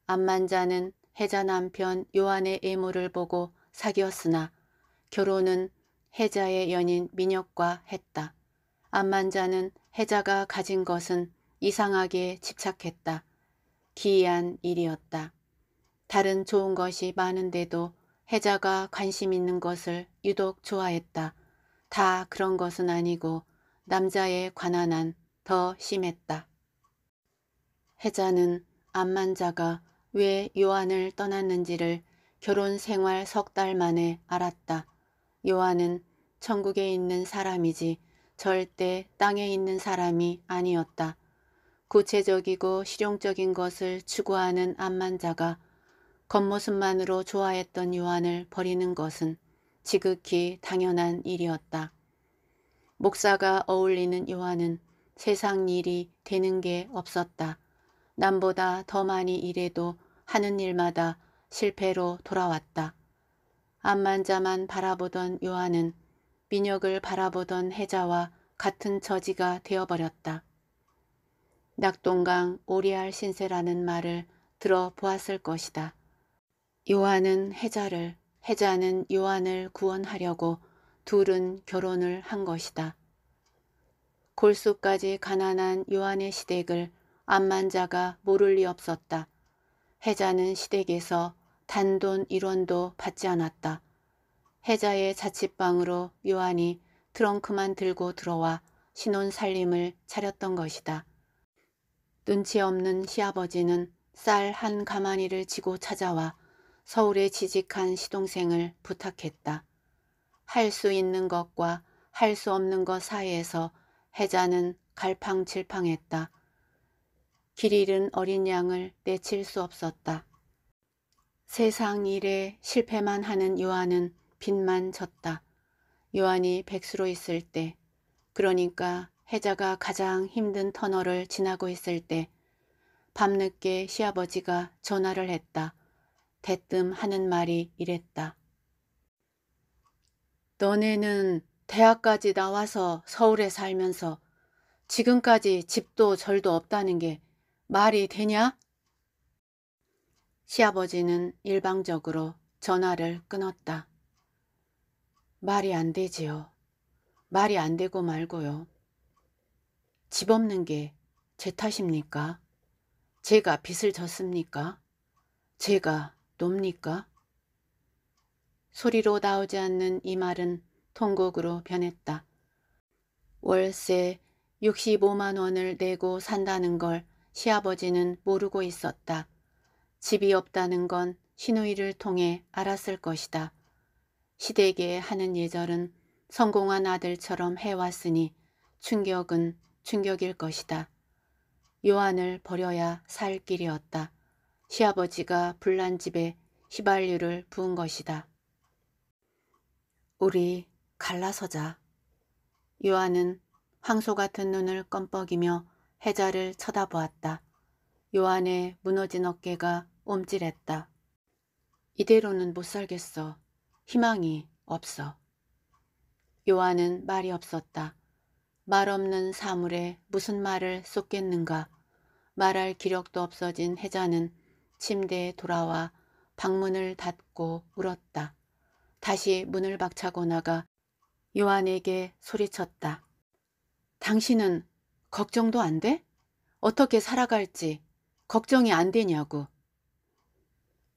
[SPEAKER 1] 암만자는 혜자 남편 요한의 애물을 보고 사귀었으나 결혼은 혜자의 연인 민혁과 했다. 암만자는 혜자가 가진 것은 이상하게 집착했다. 기이한 일이었다. 다른 좋은 것이 많은데도 혜자가 관심 있는 것을 유독 좋아했다. 다 그런 것은 아니고 남자에 관한 한더 심했다. 해자는 암만자가 왜 요한을 떠났는지를 결혼 생활 석 달 만에 알았다. 요한은 천국에 있는 사람이지 절대 땅에 있는 사람이 아니었다. 구체적이고 실용적인 것을 추구하는 암만자가 겉모습만으로 좋아했던 요한을 버리는 것은 지극히 당연한 일이었다. 목사가 어울리는 요한은 세상 일이 되는 게 없었다. 남보다 더 많이 일해도 하는 일마다 실패로 돌아왔다. 암만자만 바라보던 요한은 민혁을 바라보던 해자와 같은 처지가 되어버렸다. 낙동강 오리알 신세라는 말을 들어보았을 것이다. 요한은 해자를, 해자는 요한을 구원하려고 둘은 결혼을 한 것이다. 골수까지 가난한 요한의 시댁을 암만자가 모를 리 없었다. 해자는 시댁에서 단돈 일원도 받지 않았다. 해자의 자취방으로 요한이 트렁크만 들고 들어와 신혼 살림을 차렸던 것이다. 눈치 없는 시아버지는 쌀 한 가마니를 지고 찾아와 서울에 지직한 시동생을 부탁했다. 할 수 있는 것과 할 수 없는 것 사이에서 해자는 갈팡질팡했다. 길 잃은 어린 양을 내칠 수 없었다. 세상 일에 실패만 하는 요한은 빚만 졌다. 요한이 백수로 있을 때, 그러니까 해자가 가장 힘든 터널을 지나고 있을 때, 밤늦게 시아버지가 전화를 했다. 대뜸 하는 말이 이랬다. 너네는 대학까지 나와서 서울에 살면서 지금까지 집도 절도 없다는 게 말이 되냐? 시아버지는 일방적으로 전화를 끊었다. 말이 안 되지요. 말이 안 되고 말고요. 집 없는 게 제 탓입니까? 제가 빚을 졌습니까? 제가 놉니까? 소리로 나오지 않는 이 말은 통곡으로 변했다. 월세 65만 원을 내고 산다는 걸 시아버지는 모르고 있었다. 집이 없다는 건 시누이를 통해 알았을 것이다. 시댁에 하는 예절은 성공한 아들처럼 해왔으니 충격은 충격일 것이다. 요한을 버려야 살 길이었다. 시아버지가 불난 집에 휘발유를 부은 것이다. 우리 갈라서자. 요한은 황소 같은 눈을 껌뻑이며 해자를 쳐다보았다. 요한의 무너진 어깨가 움찔했다 이대로는 못 살겠어. 희망이 없어. 요한은 말이 없었다. 말 없는 사물에 무슨 말을 쏟겠는가. 말할 기력도 없어진 해자는 침대에 돌아와 방문을 닫고 울었다. 다시 문을 박차고 나가 요한에게 소리쳤다. 당신은 걱정도 안 돼? 어떻게 살아갈지 걱정이 안 되냐고.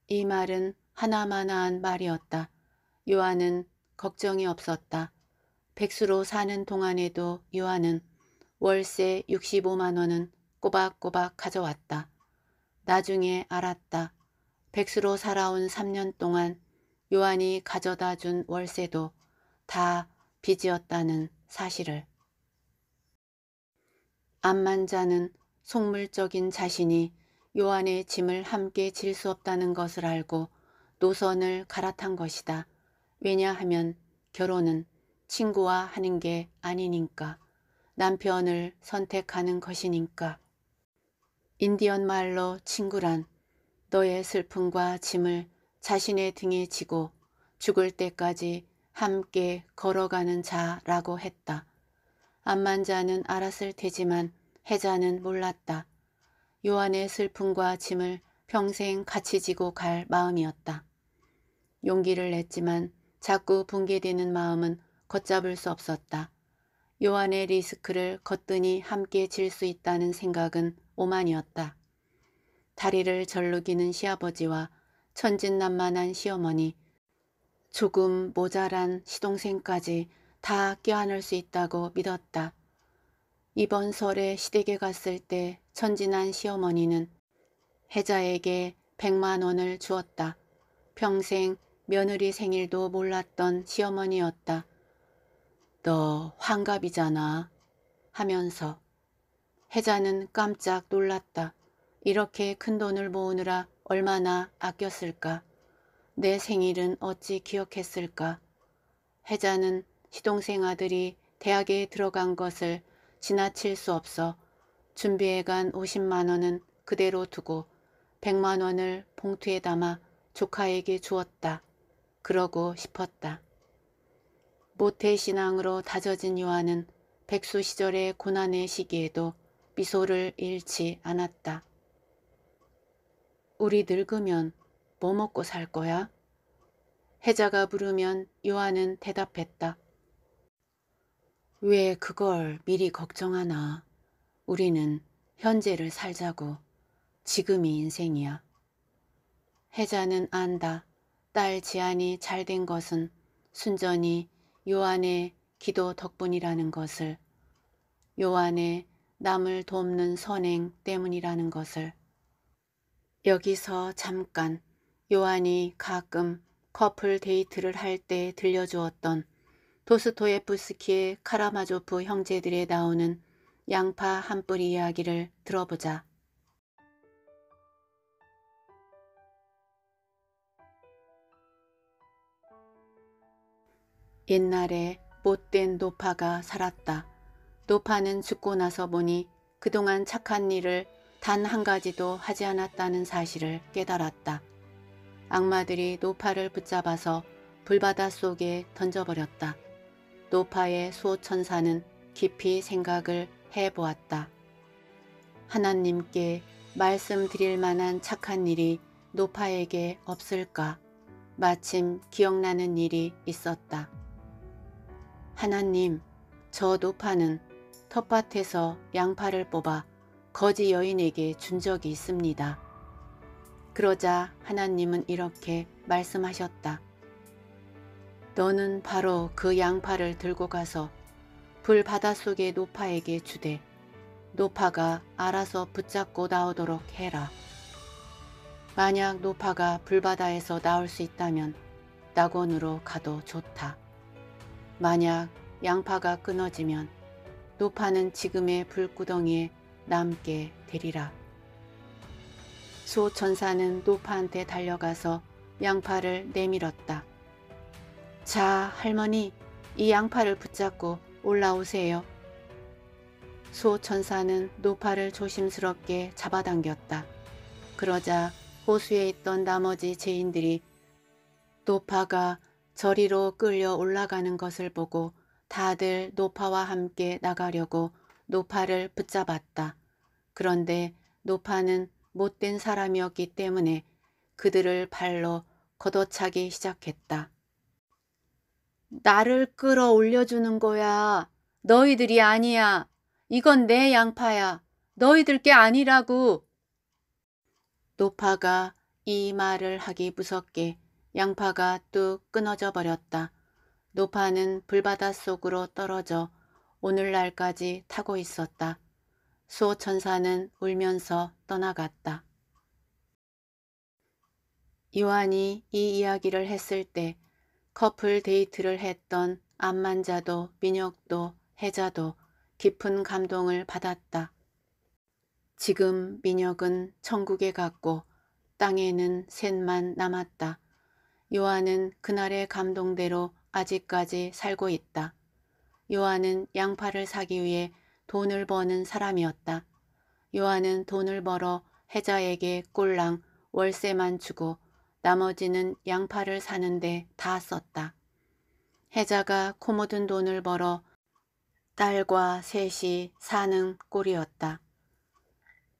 [SPEAKER 1] 이 말은 하나마나한 말이었다. 요한은 걱정이 없었다. 백수로 사는 동안에도 요한은 월세 65만 원은 꼬박꼬박 가져왔다. 나중에 알았다. 백수로 살아온 3년 동안 요한이 가져다 준 월세도 다 빚이었다는 사실을. 암만자는 속물적인 자신이 요한의 짐을 함께 질 수 없다는 것을 알고 노선을 갈아탄 것이다. 왜냐하면 결혼은 친구와 하는 게 아니니까 남편을 선택하는 것이니까. 인디언 말로 친구란 너의 슬픔과 짐을 자신의 등에 지고 죽을 때까지 함께 걸어가는 자라고 했다. 암만자는 알았을 테지만 해자는 몰랐다. 요한의 슬픔과 짐을 평생 같이 지고 갈 마음이었다. 용기를 냈지만 자꾸 붕괴되는 마음은 걷잡을 수 없었다. 요한의 리스크를 걷더니 함께 질 수 있다는 생각은 오만이었다. 다리를 절룩이는 시아버지와 천진난만한 시어머니, 조금 모자란 시동생까지 다 껴안을 수 있다고 믿었다. 이번 설에 시댁에 갔을 때 천진한 시어머니는 혜자에게 100만 원을 주었다. 평생 며느리 생일도 몰랐던 시어머니였다. 너 환갑이잖아 하면서 혜자는 깜짝 놀랐다. 이렇게 큰 돈을 모으느라 얼마나 아꼈을까. 내 생일은 어찌 기억했을까? 혜자는 시동생 아들이 대학에 들어간 것을 지나칠 수 없어 준비해간 50만 원은 그대로 두고 100만 원을 봉투에 담아 조카에게 주었다. 그러고 싶었다. 모태신앙으로 다져진 요한은 백수 시절의 고난의 시기에도 미소를 잃지 않았다. 우리 늙으면 뭐 먹고 살 거야? 혜자가 부르면 요한은 대답했다. 왜 그걸 미리 걱정하나. 우리는 현재를 살자고. 지금이 인생이야. 혜자는 안다. 딸 지안이 잘 된 것은 순전히 요한의 기도 덕분이라는 것을 요한의 남을 돕는 선행 때문이라는 것을 여기서 잠깐 요한이 가끔 커플 데이트를 할 때 들려주었던 도스토예프스키의 카라마조프 형제들에 나오는 양파 한 뿌리 이야기를 들어보자. 옛날에 못된 노파가 살았다. 노파는 죽고 나서 보니 그동안 착한 일을 단 한 가지도 하지 않았다는 사실을 깨달았다. 악마들이 노파를 붙잡아서 불바다 속에 던져버렸다. 노파의 수호천사는 깊이 생각을 해보았다. 하나님께 말씀드릴 만한 착한 일이 노파에게 없을까? 마침 기억나는 일이 있었다. 하나님, 저 노파는 텃밭에서 양파를 뽑아 거지 여인에게 준 적이 있습니다. 그러자 하나님은 이렇게 말씀하셨다. 너는 바로 그 양파를 들고 가서 불 바닷속의 노파에게 주되 노파가 알아서 붙잡고 나오도록 해라. 만약 노파가 불바다에서 나올 수 있다면 낙원으로 가도 좋다. 만약 양파가 끊어지면 노파는 지금의 불구덩이에 남게 되리라. 소천사는 노파한테 달려가서 양파를 내밀었다. 자, 할머니, 이 양파를 붙잡고 올라오세요. 소천사는 노파를 조심스럽게 잡아당겼다. 그러자 호수에 있던 나머지 제인들이 노파가 저리로 끌려 올라가는 것을 보고 다들 노파와 함께 나가려고 노파를 붙잡았다. 그런데 노파는 못된 사람이었기 때문에 그들을 발로 걷어차기 시작했다. 나를 끌어올려주는 거야. 너희들이 아니야. 이건 내 양파야. 너희들 게 아니라고. 노파가 이 말을 하기 무섭게 양파가 뚝 끊어져 버렸다. 노파는 불바다 속으로 떨어져 오늘날까지 타고 있었다. 수호천사는 울면서 떠나갔다. 요한이 이 이야기를 했을 때 커플 데이트를 했던 암만자도 민혁도 혜자도 깊은 감동을 받았다. 지금 민혁은 천국에 갔고 땅에는 셋만 남았다. 요한은 그날의 감동대로 아직까지 살고 있다. 요한은 양파를 사기 위해 돈을 버는 사람이었다. 요한은 돈을 벌어 해자에게 꼴랑 월세만 주고 나머지는 양파를 사는데 다 썼다. 해자가 코 묻은 돈을 벌어 딸과 셋이 사는 꼴이었다.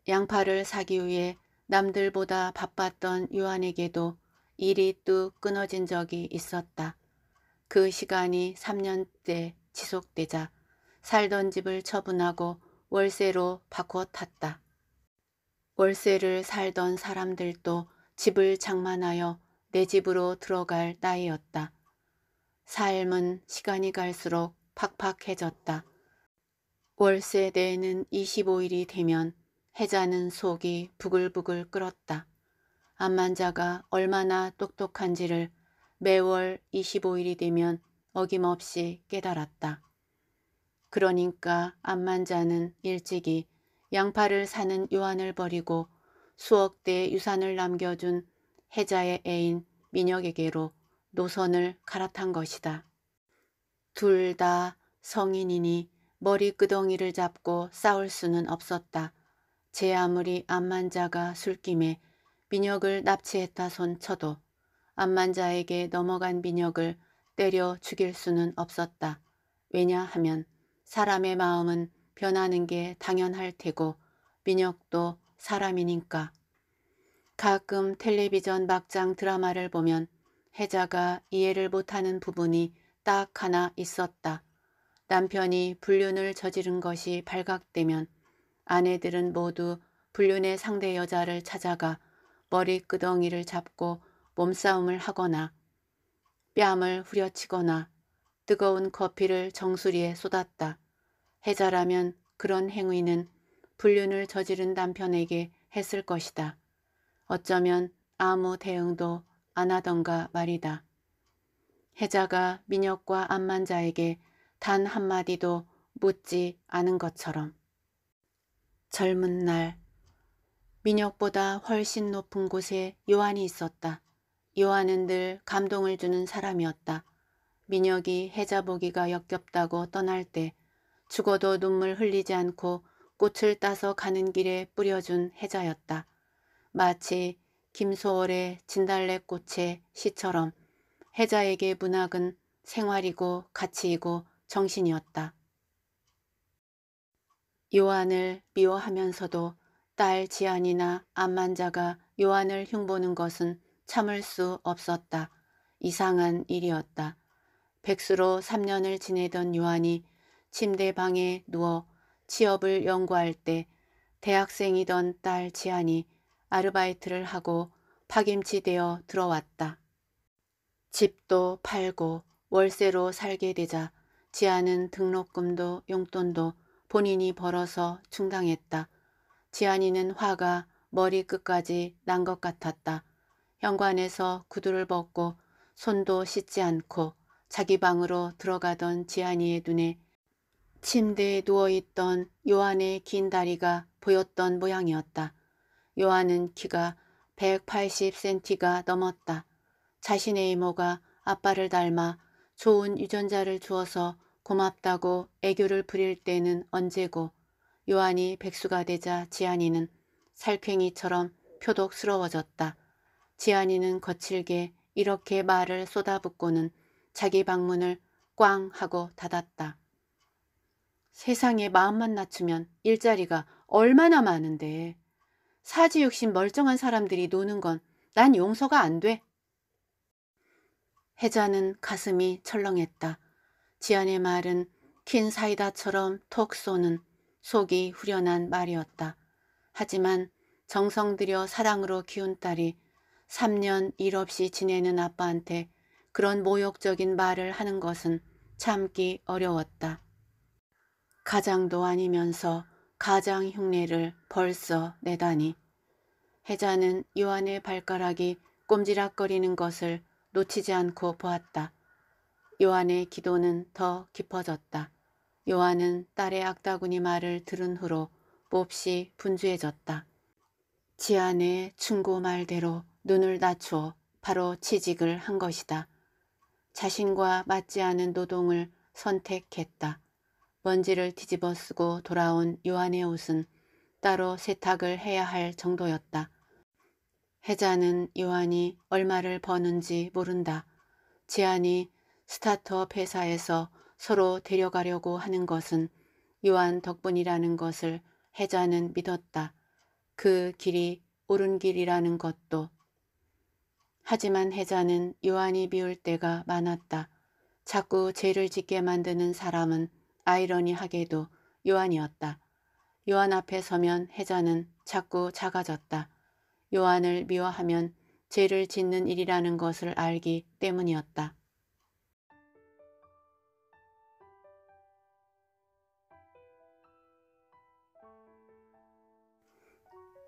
[SPEAKER 1] 양파를 사기 위해 남들보다 바빴던 요한에게도 일이 뚝 끊어진 적이 있었다. 그 시간이 3년째 지속되자 살던 집을 처분하고 월세로 바꿔 탔다. 월세를 살던 사람들도 집을 장만하여 내 집으로 들어갈 나이였다. 삶은 시간이 갈수록 팍팍해졌다. 월세 내는 25일이 되면 해자는 속이 부글부글 끓었다. 암만자가 얼마나 똑똑한지를 매월 25일이 되면 어김없이 깨달았다. 그러니까 암만자는 일찍이 양파를 사는 요한을 버리고 수억 대의 유산을 남겨준 해자의 애인 민혁에게로 노선을 갈아탄 것이다. 둘 다 성인이니 머리끄덩이를 잡고 싸울 수는 없었다. 제 아무리 암만자가 술김에 민혁을 납치했다 손 쳐도 암만자에게 넘어간 민혁을 때려 죽일 수는 없었다. 왜냐하면 사람의 마음은 변하는 게 당연할 테고 민혁도 사람이니까. 가끔 텔레비전 막장 드라마를 보면 혜자가 이해를 못하는 부분이 딱 하나 있었다. 남편이 불륜을 저지른 것이 발각되면 아내들은 모두 불륜의 상대 여자를 찾아가 머리끄덩이를 잡고 몸싸움을 하거나 뺨을 후려치거나 뜨거운 커피를 정수리에 쏟았다. 해자라면 그런 행위는 불륜을 저지른 남편에게 했을 것이다. 어쩌면 아무 대응도 안 하던가 말이다. 해자가 민혁과 암만자에게 단 한마디도 묻지 않은 것처럼. 젊은 날 민혁보다 훨씬 높은 곳에 요한이 있었다. 요한은 늘 감동을 주는 사람이었다. 민혁이 해자보기가 역겹다고 떠날 때 죽어도 눈물 흘리지 않고 꽃을 따서 가는 길에 뿌려준 해자였다. 마치 김소월의 진달래꽃의 시처럼 해자에게 문학은 생활이고 가치이고 정신이었다. 요한을 미워하면서도 딸 지안이나 암만자가 요한을 흉보는 것은 참을 수 없었다. 이상한 일이었다. 백수로 3년을 지내던 요한이 침대방에 누워 취업을 연구할 때 대학생이던 딸 지안이 아르바이트를 하고 파김치되어 들어왔다. 집도 팔고 월세로 살게 되자 지안은 등록금도 용돈도 본인이 벌어서 충당했다. 지안이는 화가 머리끝까지 난 것 같았다. 현관에서 구두를 벗고 손도 씻지 않고 자기 방으로 들어가던 지안이의 눈에 침대에 누워있던 요한의 긴 다리가 보였던 모양이었다. 요한은 키가 180cm가 넘었다. 자신의 이모가 아빠를 닮아 좋은 유전자를 주어서 고맙다고 애교를 부릴 때는 언제고 요한이 백수가 되자 지안이는 살쾡이처럼 표독스러워졌다. 지안이는 거칠게 이렇게 말을 쏟아붓고는 자기 방문을 꽝 하고 닫았다. 세상에 마음만 낮추면 일자리가 얼마나 많은데 사지욕심 멀쩡한 사람들이 노는 건 난 용서가 안 돼. 혜자는 가슴이 철렁했다. 지안의 말은 킨 사이다처럼 톡 쏘는 속이 후련한 말이었다. 하지만 정성 들여 사랑으로 키운 딸이 3년 일 없이 지내는 아빠한테 그런 모욕적인 말을 하는 것은 참기 어려웠다. 가장도 아니면서 가장 흉내를 벌써 내다니. 혜자는 요한의 발가락이 꼼지락거리는 것을 놓치지 않고 보았다. 요한의 기도는 더 깊어졌다. 요한은 딸의 악다구니 말을 들은 후로 몹시 분주해졌다. 지안의 충고 말대로 눈을 낮추어 바로 취직을 한 것이다. 자신과 맞지 않은 노동을 선택했다. 먼지를 뒤집어 쓰고 돌아온 요한의 옷은 따로 세탁을 해야 할 정도였다. 혜자는 요한이 얼마를 버는지 모른다. 지안이 스타트업 회사에서 서로 데려가려고 하는 것은 요한 덕분이라는 것을 혜자는 믿었다. 그 길이 옳은 길이라는 것도. 하지만 혜자는 요한이 미울 때가 많았다. 자꾸 죄를 짓게 만드는 사람은 아이러니하게도 요한이었다. 요한 앞에 서면 해자는 자꾸 작아졌다. 요한을 미워하면 죄를 짓는 일이라는 것을 알기 때문이었다.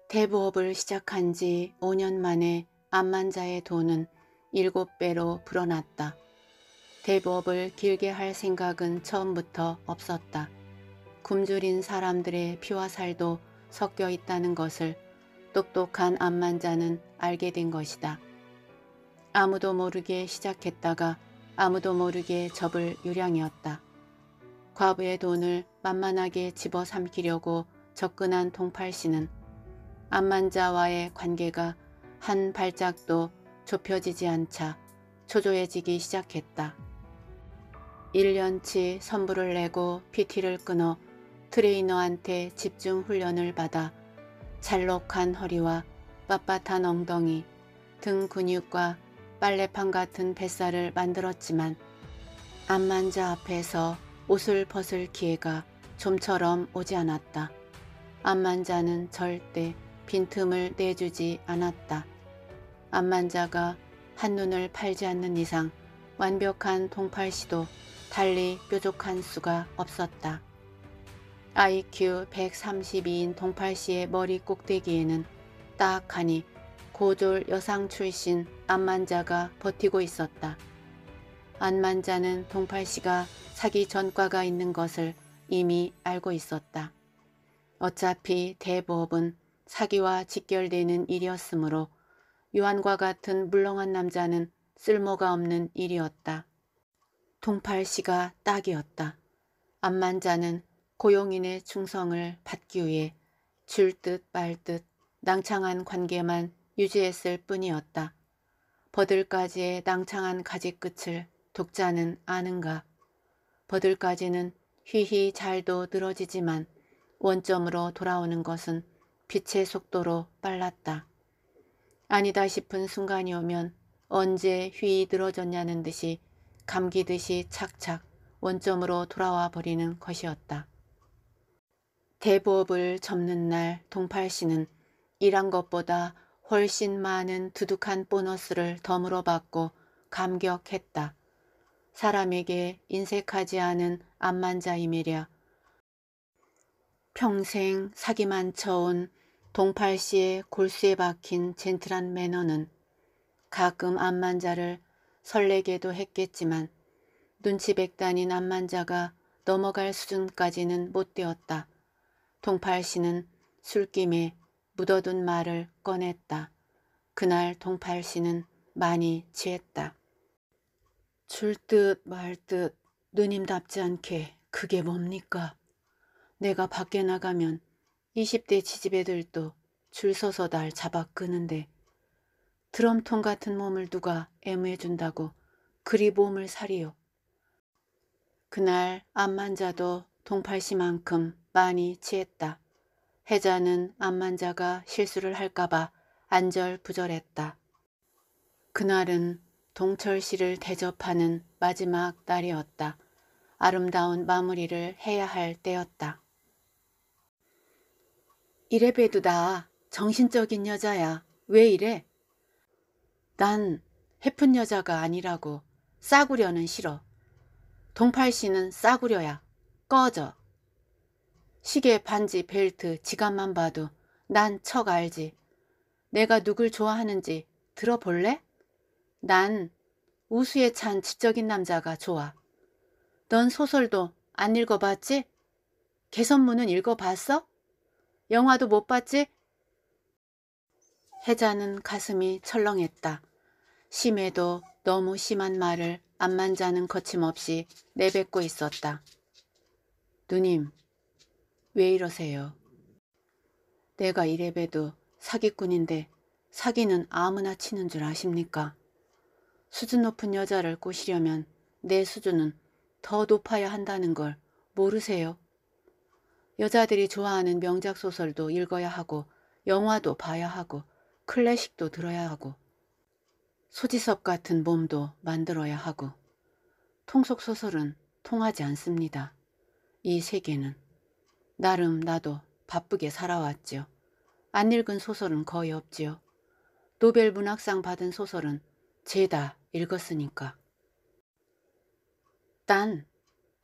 [SPEAKER 1] 대부업을 시작한 지 5년 만에 암만자의 돈은 7배로 불어났다. 대법을 길게 할 생각은 처음부터 없었다. 굶주린 사람들의 피와 살도 섞여 있다는 것을 똑똑한 암만자는 알게 된 것이다. 아무도 모르게 시작했다가 아무도 모르게 접을 유량이었다. 과부의 돈을 만만하게 집어삼키려고 접근한 동팔씨는 암만자와의 관계가 한 발짝도 좁혀지지 않자 초조해지기 시작했다. 1년치 선불을 내고 PT를 끊어 트레이너한테 집중 훈련을 받아 잘록한 허리와 빳빳한 엉덩이, 등 근육과 빨래판 같은 뱃살을 만들었지만 암만자 앞에서 옷을 벗을 기회가 좀처럼 오지 않았다. 암만자는 절대 빈틈을 내주지 않았다. 암만자가 한눈을 팔지 않는 이상 완벽한 동팔 시도 달리 뾰족한 수가 없었다. IQ 132인 동팔씨의 머리 꼭대기에는 딱하니 고졸 여상 출신 안만자가 버티고 있었다. 안만자는 동팔씨가 사기 전과가 있는 것을 이미 알고 있었다. 어차피 대법은 사기와 직결되는 일이었으므로 유한과 같은 물렁한 남자는 쓸모가 없는 일이었다. 동팔씨가 딱이었다. 암만자는 고용인의 충성을 받기 위해 줄듯 말듯 낭창한 관계만 유지했을 뿐이었다. 버들까지의 낭창한 가지 끝을 독자는 아는가. 버들까지는 휘휘 잘도 늘어지지만 원점으로 돌아오는 것은 빛의 속도로 빨랐다. 아니다 싶은 순간이 오면 언제 휘이 늘어졌냐는 듯이 감기듯이 착착 원점으로 돌아와 버리는 것이었다. 대부업을 접는 날 동팔 씨는 일한 것보다 훨씬 많은 두둑한 보너스를 덤으로 받고 감격했다. 사람에게 인색하지 않은 암만자임이랴. 평생 사기만 쳐온 동팔 씨의 골수에 박힌 젠틀한 매너는 가끔 암만자를 설레게도 했겠지만 눈치백단인 암만자가 넘어갈 수준까지는 못 되었다. 동팔씨는 술김에 묻어둔 말을 꺼냈다. 그날 동팔씨는 많이 취했다. 줄듯 말듯 누님답지 않게 그게 뭡니까? 내가 밖에 나가면 20대 지지배들도 줄 서서 날 잡아 끄는데 드럼통 같은 몸을 누가 애무해준다고 그리 몸을 사리요. 그날 암만자도 동팔씨만큼 많이 취했다. 혜자는 암만자가 실수를 할까봐 안절부절했다. 그날은 동철씨를 대접하는 마지막 날이었다. 아름다운 마무리를 해야 할 때였다. 이래 봬도 다 정신적인 여자야. 왜 이래? 난 해픈 여자가 아니라고 싸구려는 싫어. 동팔씨는 싸구려야. 꺼져. 시계, 반지, 벨트, 지갑만 봐도 난 척 알지. 내가 누굴 좋아하는지 들어볼래? 난 우수에 찬 지적인 남자가 좋아. 넌 소설도 안 읽어봤지? 개선문은 읽어봤어? 영화도 못 봤지? 해자는 가슴이 철렁했다. 심해도 너무 심한 말을 안만자는 거침없이 내뱉고 있었다. 누님, 왜 이러세요? 내가 이래봬도 사기꾼인데 사기는 아무나 치는 줄 아십니까? 수준 높은 여자를 꼬시려면 내 수준은 더 높아야 한다는 걸 모르세요? 여자들이 좋아하는 명작 소설도 읽어야 하고 영화도 봐야 하고 클래식도 들어야 하고 소지섭 같은 몸도 만들어야 하고 통속소설은 통하지 않습니다. 이 세계는 나름 나도 바쁘게 살아왔지요. 안 읽은 소설은 거의 없지요. 노벨 문학상 받은 소설은 죄다 읽었으니까. 딴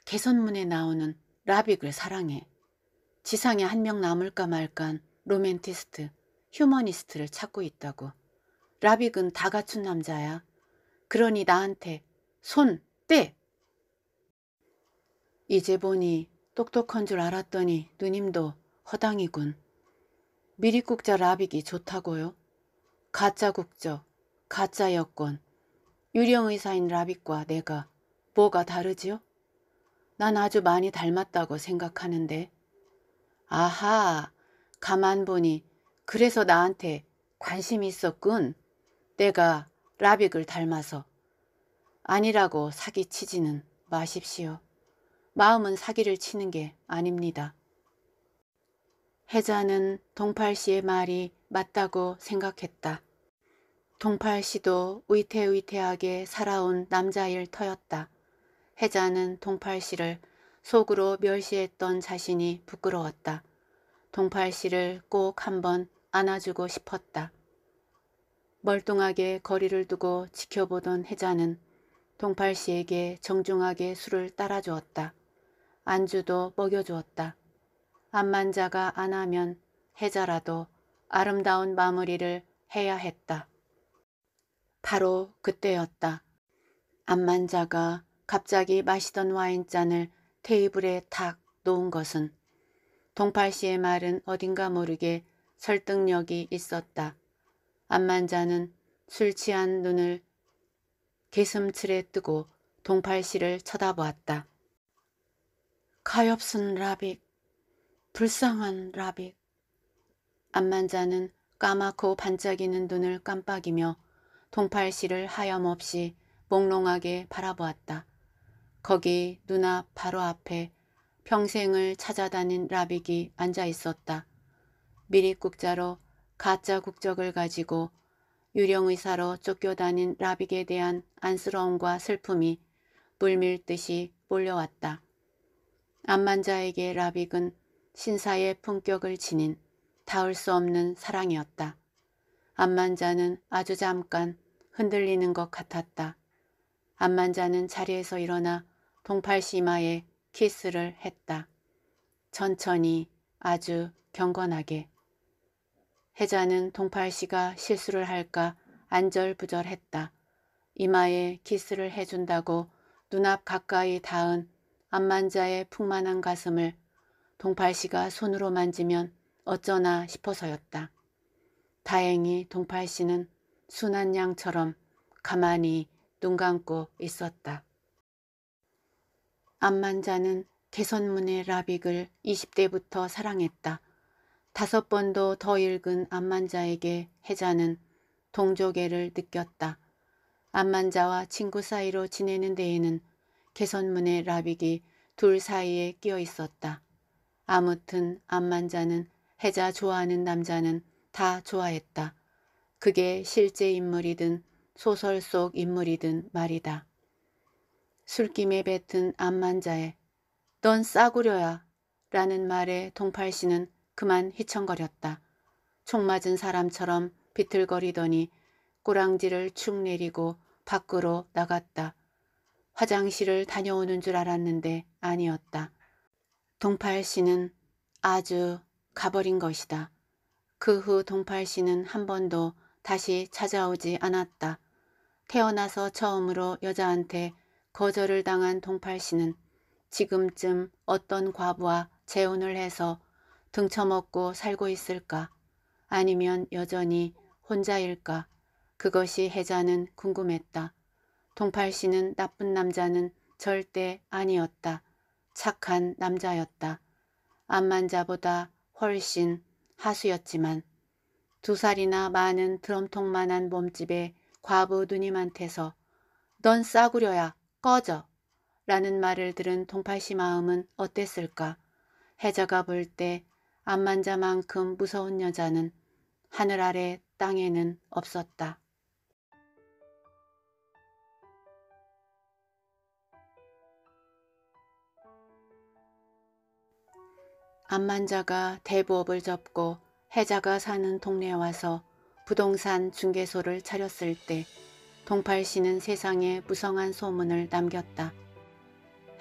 [SPEAKER 1] 개선문에 나오는 라빅을 사랑해. 지상에 한 명 남을까 말까 로맨티스트 휴머니스트를 찾고 있다고. 라빅은 다 갖춘 남자야. 그러니 나한테 손 떼! 이제 보니 똑똑한 줄 알았더니 누님도 허당이군. 미리 국자 라빅이 좋다고요? 가짜 국적, 가짜 여권, 유령 의사인 라빅과 내가 뭐가 다르지요? 난 아주 많이 닮았다고 생각하는데. 아하, 가만 보니 그래서 나한테 관심이 있었군. 내가 라빅을 닮아서. 아니라고 사기치지는 마십시오. 마음은 사기를 치는 게 아닙니다. 혜자는 동팔 씨의 말이 맞다고 생각했다. 동팔 씨도 위태위태하게 살아온 남자일 터였다. 혜자는 동팔 씨를 속으로 멸시했던 자신이 부끄러웠다. 동팔 씨를 꼭 한번 안아주고 싶었다. 멀뚱하게 거리를 두고 지켜보던 혜자는 동팔 씨에게 정중하게 술을 따라주었다. 안주도 먹여주었다. 안만자가 안 하면 혜자라도 아름다운 마무리를 해야 했다. 바로 그때였다. 안만자가 갑자기 마시던 와인잔을 테이블에 탁 놓은 것은 동팔 씨의 말은 어딘가 모르게 설득력이 있었다. 암만자는 술 취한 눈을 개슴틀에 뜨고 동팔씨를 쳐다보았다. 가엾은 라빅, 불쌍한 라빅. 암만자는 까맣고 반짝이는 눈을 깜빡이며 동팔씨를 하염없이 몽롱하게 바라보았다. 거기 눈앞 바로 앞에 평생을 찾아다닌 라빅이 앉아 있었다. 미리국자로 가짜 국적을 가지고 유령의사로 쫓겨다닌 라빅에 대한 안쓰러움과 슬픔이 물밀듯이 몰려왔다. 암만자에게 라빅은 신사의 품격을 지닌 닿을 수 없는 사랑이었다. 암만자는 아주 잠깐 흔들리는 것 같았다. 암만자는 자리에서 일어나 동팔시마에 키스를 했다. 천천히 아주 경건하게 혜자는 동팔씨가 실수를 할까 안절부절했다. 이마에 키스를 해준다고 눈앞 가까이 닿은 암만자의 풍만한 가슴을 동팔씨가 손으로 만지면 어쩌나 싶어서였다. 다행히 동팔씨는 순한 양처럼 가만히 눈 감고 있었다. 암만자는 개선문의 라빅을 20대부터 사랑했다. 다섯 번도 더 읽은 암만자에게 해자는 동조계를 느꼈다. 암만자와 친구 사이로 지내는 데에는 개선문의 라빅이 둘 사이에 끼어 있었다. 아무튼 암만자는 해자 좋아하는 남자는 다 좋아했다. 그게 실제 인물이든 소설 속 인물이든 말이다. 술김에 뱉은 암만자에넌 싸구려야 라는 말에 동팔씨는 그만 휘청거렸다. 총 맞은 사람처럼 비틀거리더니 꼬랑지를 축 내리고 밖으로 나갔다. 화장실을 다녀오는 줄 알았는데 아니었다. 동팔 씨는 아주 가버린 것이다. 그 후 동팔 씨는 한 번도 다시 찾아오지 않았다. 태어나서 처음으로 여자한테 거절을 당한 동팔 씨는 지금쯤 어떤 과부와 재혼을 해서 등쳐먹고 살고 있을까? 아니면 여전히 혼자일까? 그것이 혜자는 궁금했다. 동팔씨는 나쁜 남자는 절대 아니었다. 착한 남자였다. 암만자보다 훨씬 하수였지만 두 살이나 많은 드럼통만한 몸집에 과부 누님한테서 넌 싸구려야 꺼져 라는 말을 들은 동팔씨 마음은 어땠을까? 혜자가 볼때 암만자만큼 무서운 여자는 하늘 아래 땅에는 없었다. 암만자가 대부업을 접고 해자가 사는 동네에 와서 부동산 중개소를 차렸을 때 동팔씨는 세상에 무성한 소문을 남겼다.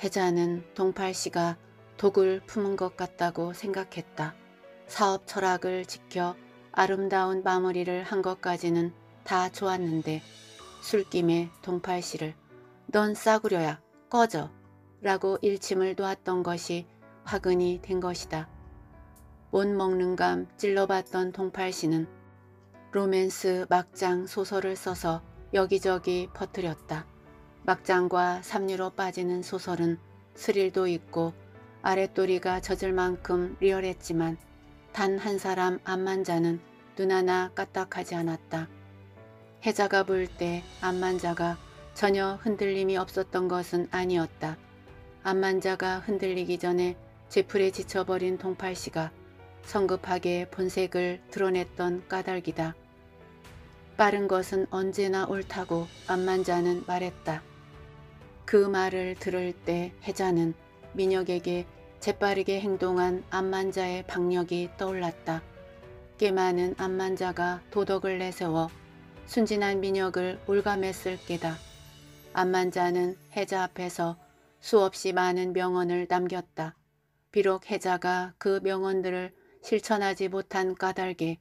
[SPEAKER 1] 해자는 동팔씨가 독을 품은 것 같다고 생각했다. 사업 철학을 지켜 아름다운 마무리를 한 것까지는 다 좋았는데 술김에 동팔 씨를 넌 싸구려야 꺼져 라고 일침을 놓았던 것이 화근이 된 것이다. 못 먹는 감 찔러봤던 동팔 씨는 로맨스 막장 소설을 써서 여기저기 퍼뜨렸다. 막장과 삼류로 빠지는 소설은 스릴도 있고 아랫도리가 젖을 만큼 리얼했지만 단한 사람 암만자는 눈 하나 까딱하지 않았다. 해자가 불때 암만자가 전혀 흔들림이 없었던 것은 아니었다. 암만자가 흔들리기 전에 제풀에 지쳐버린 동팔씨가 성급하게 본색을 드러냈던 까닭이다. 빠른 것은 언제나 옳다고 암만자는 말했다. 그 말을 들을 때 해자는 민혁에게 재빠르게 행동한 암만자의 박력이 떠올랐다. 꽤 많은 암만자가 도덕을 내세워 순진한 민혁을 올감했을 깨다. 암만자는 해자 앞에서 수없이 많은 명언을 남겼다. 비록 해자가 그 명언들을 실천하지 못한 까닭에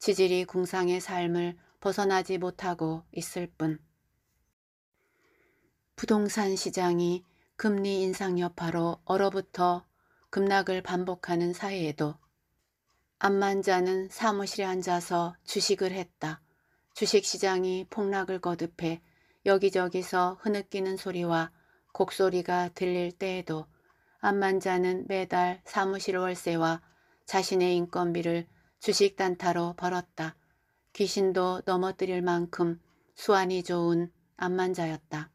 [SPEAKER 1] 지질이 궁상의 삶을 벗어나지 못하고 있을 뿐. 부동산 시장이 금리 인상 여파로 얼어붙어 급락을 반복하는 사이에도 암만자는 사무실에 앉아서 주식을 했다. 주식시장이 폭락을 거듭해 여기저기서 흐느끼는 소리와 곡소리가 들릴 때에도 암만자는 매달 사무실 월세와 자신의 인건비를 주식 단타로 벌었다. 귀신도 넘어뜨릴 만큼 수완이 좋은 암만자였다.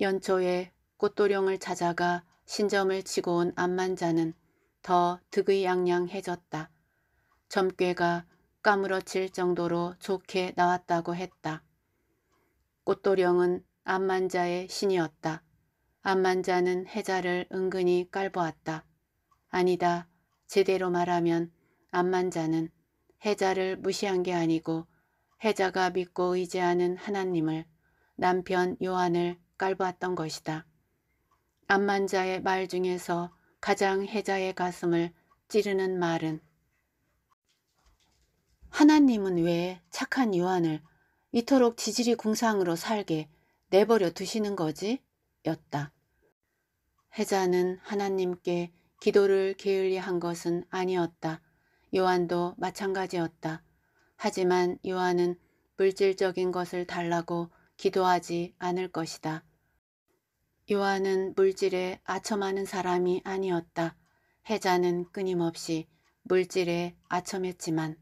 [SPEAKER 1] 연초에 꽃도령을 찾아가 신점을 치고 온 암만자는 더 득의양양해졌다. 점괘가 까무러칠 정도로 좋게 나왔다고 했다. 꽃도령은 암만자의 신이었다. 암만자는 해자를 은근히 깔보았다. 아니다. 제대로 말하면 암만자는 해자를 무시한 게 아니고 해자가 믿고 의지하는 하나님을 남편 요한을 깔보았던 것이다. 암만자의 말 중에서 가장 해자의 가슴을 찌르는 말은 하나님은 왜 착한 요한을 이토록 지지리 궁상으로 살게 내버려 두시는 거지? 였다. 해자는 하나님께 기도를 게을리 한 것은 아니었다. 요한도 마찬가지였다. 하지만 요한은 물질적인 것을 달라고 기도하지 않을 것이다. 요한은 물질에 아첨하는 사람이 아니었다. 해자는 끊임없이 물질에 아첨했지만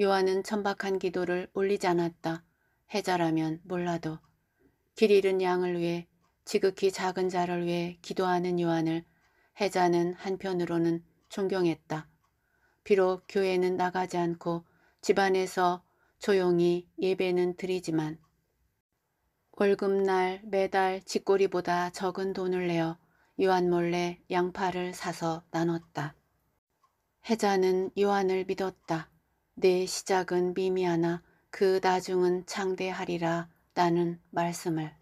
[SPEAKER 1] 요한은 천박한 기도를 올리지 않았다. 해자라면 몰라도 길 잃은 양을 위해 지극히 작은 자를 위해 기도하는 요한을 해자는 한편으로는 존경했다. 비록 교회는 나가지 않고 집안에서 조용히 예배는 드리지만 월급날 매달 집꼬리보다 적은 돈을 내어 요한 몰래 양파를 사서 나눴다. 해자는 요한을 믿었다. 내 시작은 미미하나 그 나중은 창대하리라 나는 말씀을.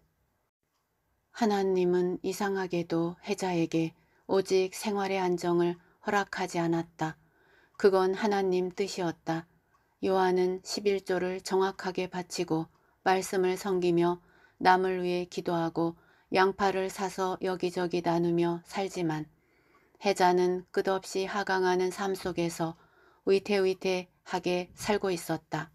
[SPEAKER 1] 하나님은 이상하게도 해자에게 오직 생활의 안정을 허락하지 않았다. 그건 하나님 뜻이었다. 요한은 11조를 정확하게 바치고 말씀을 섬기며 남을 위해 기도하고 양파를 사서 여기저기 나누며 살지만 해자는 끝없이 하강하는 삶 속에서 위태위태하게 살고 있었다.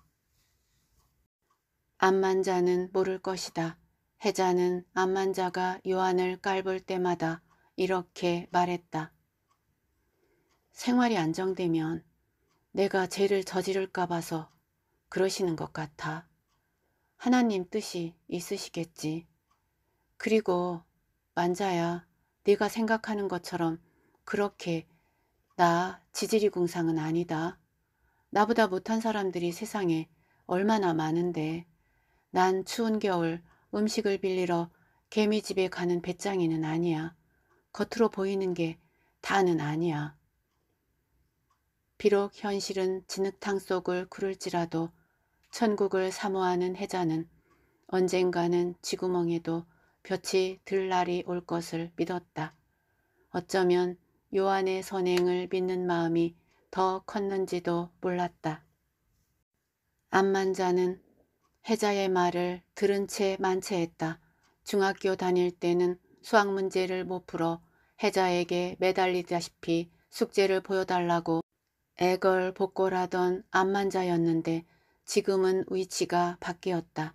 [SPEAKER 1] 암만자는 모를 것이다. 해자는 암만자가 요한을 깔볼 때마다 이렇게 말했다. 생활이 안정되면 내가 죄를 저지를까 봐서 그러시는 것 같아. 하나님 뜻이 있으시겠지. 그리고 만자야 네가 생각하는 것처럼 그렇게 나 지지리 궁상은 아니다. 나보다 못한 사람들이 세상에 얼마나 많은데 난 추운 겨울 음식을 빌리러 개미 집에 가는 배짱이는 아니야. 겉으로 보이는 게 다는 아니야. 비록 현실은 진흙탕 속을 구를지라도 천국을 사모하는 해자는 언젠가는 지구멍에도 볕이 들 날이 올 것을 믿었다. 어쩌면 요한의 선행을 믿는 마음이 더 컸는지도 몰랐다. 암만자는 해자의 말을 들은 채 만체했다. 중학교 다닐 때는 수학 문제를 못 풀어 해자에게 매달리다시피 숙제를 보여달라고 애걸 복걸하던 암만자였는데 지금은 위치가 바뀌었다.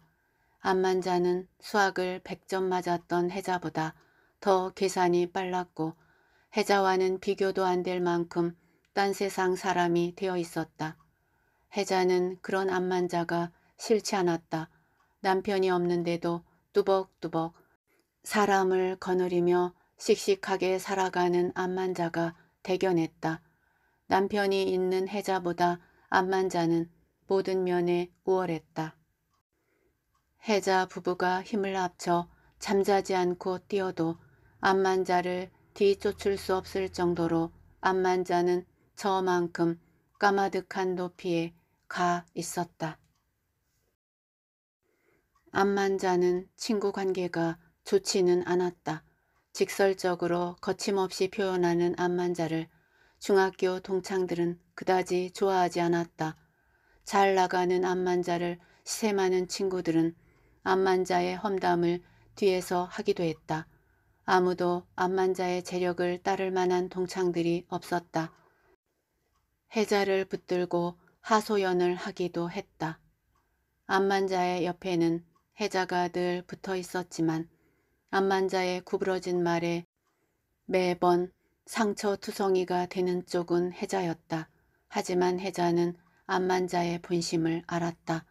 [SPEAKER 1] 암만자는 수학을 100점 맞았던 해자보다 더 계산이 빨랐고 해자와는 비교도 안 될 만큼 딴 세상 사람이 되어 있었다. 해자는 그런 암만자가 싫지 않았다. 남편이 없는데도 뚜벅뚜벅 사람을 거느리며 씩씩하게 살아가는 암만자가 대견했다. 남편이 있는 해자보다 암만자는 모든 면에 우월했다. 해자 부부가 힘을 합쳐 잠자지 않고 뛰어도 암만자를 뒤쫓을 수 없을 정도로 암만자는 저만큼 까마득한 높이에 가 있었다. 암만자는 친구 관계가 좋지는 않았다. 직설적으로 거침없이 표현하는 암만자를 중학교 동창들은 그다지 좋아하지 않았다. 잘 나가는 암만자를 시샘하는 친구들은 암만자의 험담을 뒤에서 하기도 했다. 아무도 암만자의 재력을 따를 만한 동창들이 없었다. 해자를 붙들고 하소연을 하기도 했다. 암만자의 옆에는 해자가 늘 붙어 있었지만 암만자의 구부러진 말에 매번 상처투성이가 되는 쪽은 해자였다. 하지만 해자는 암만자의 분심을 알았다.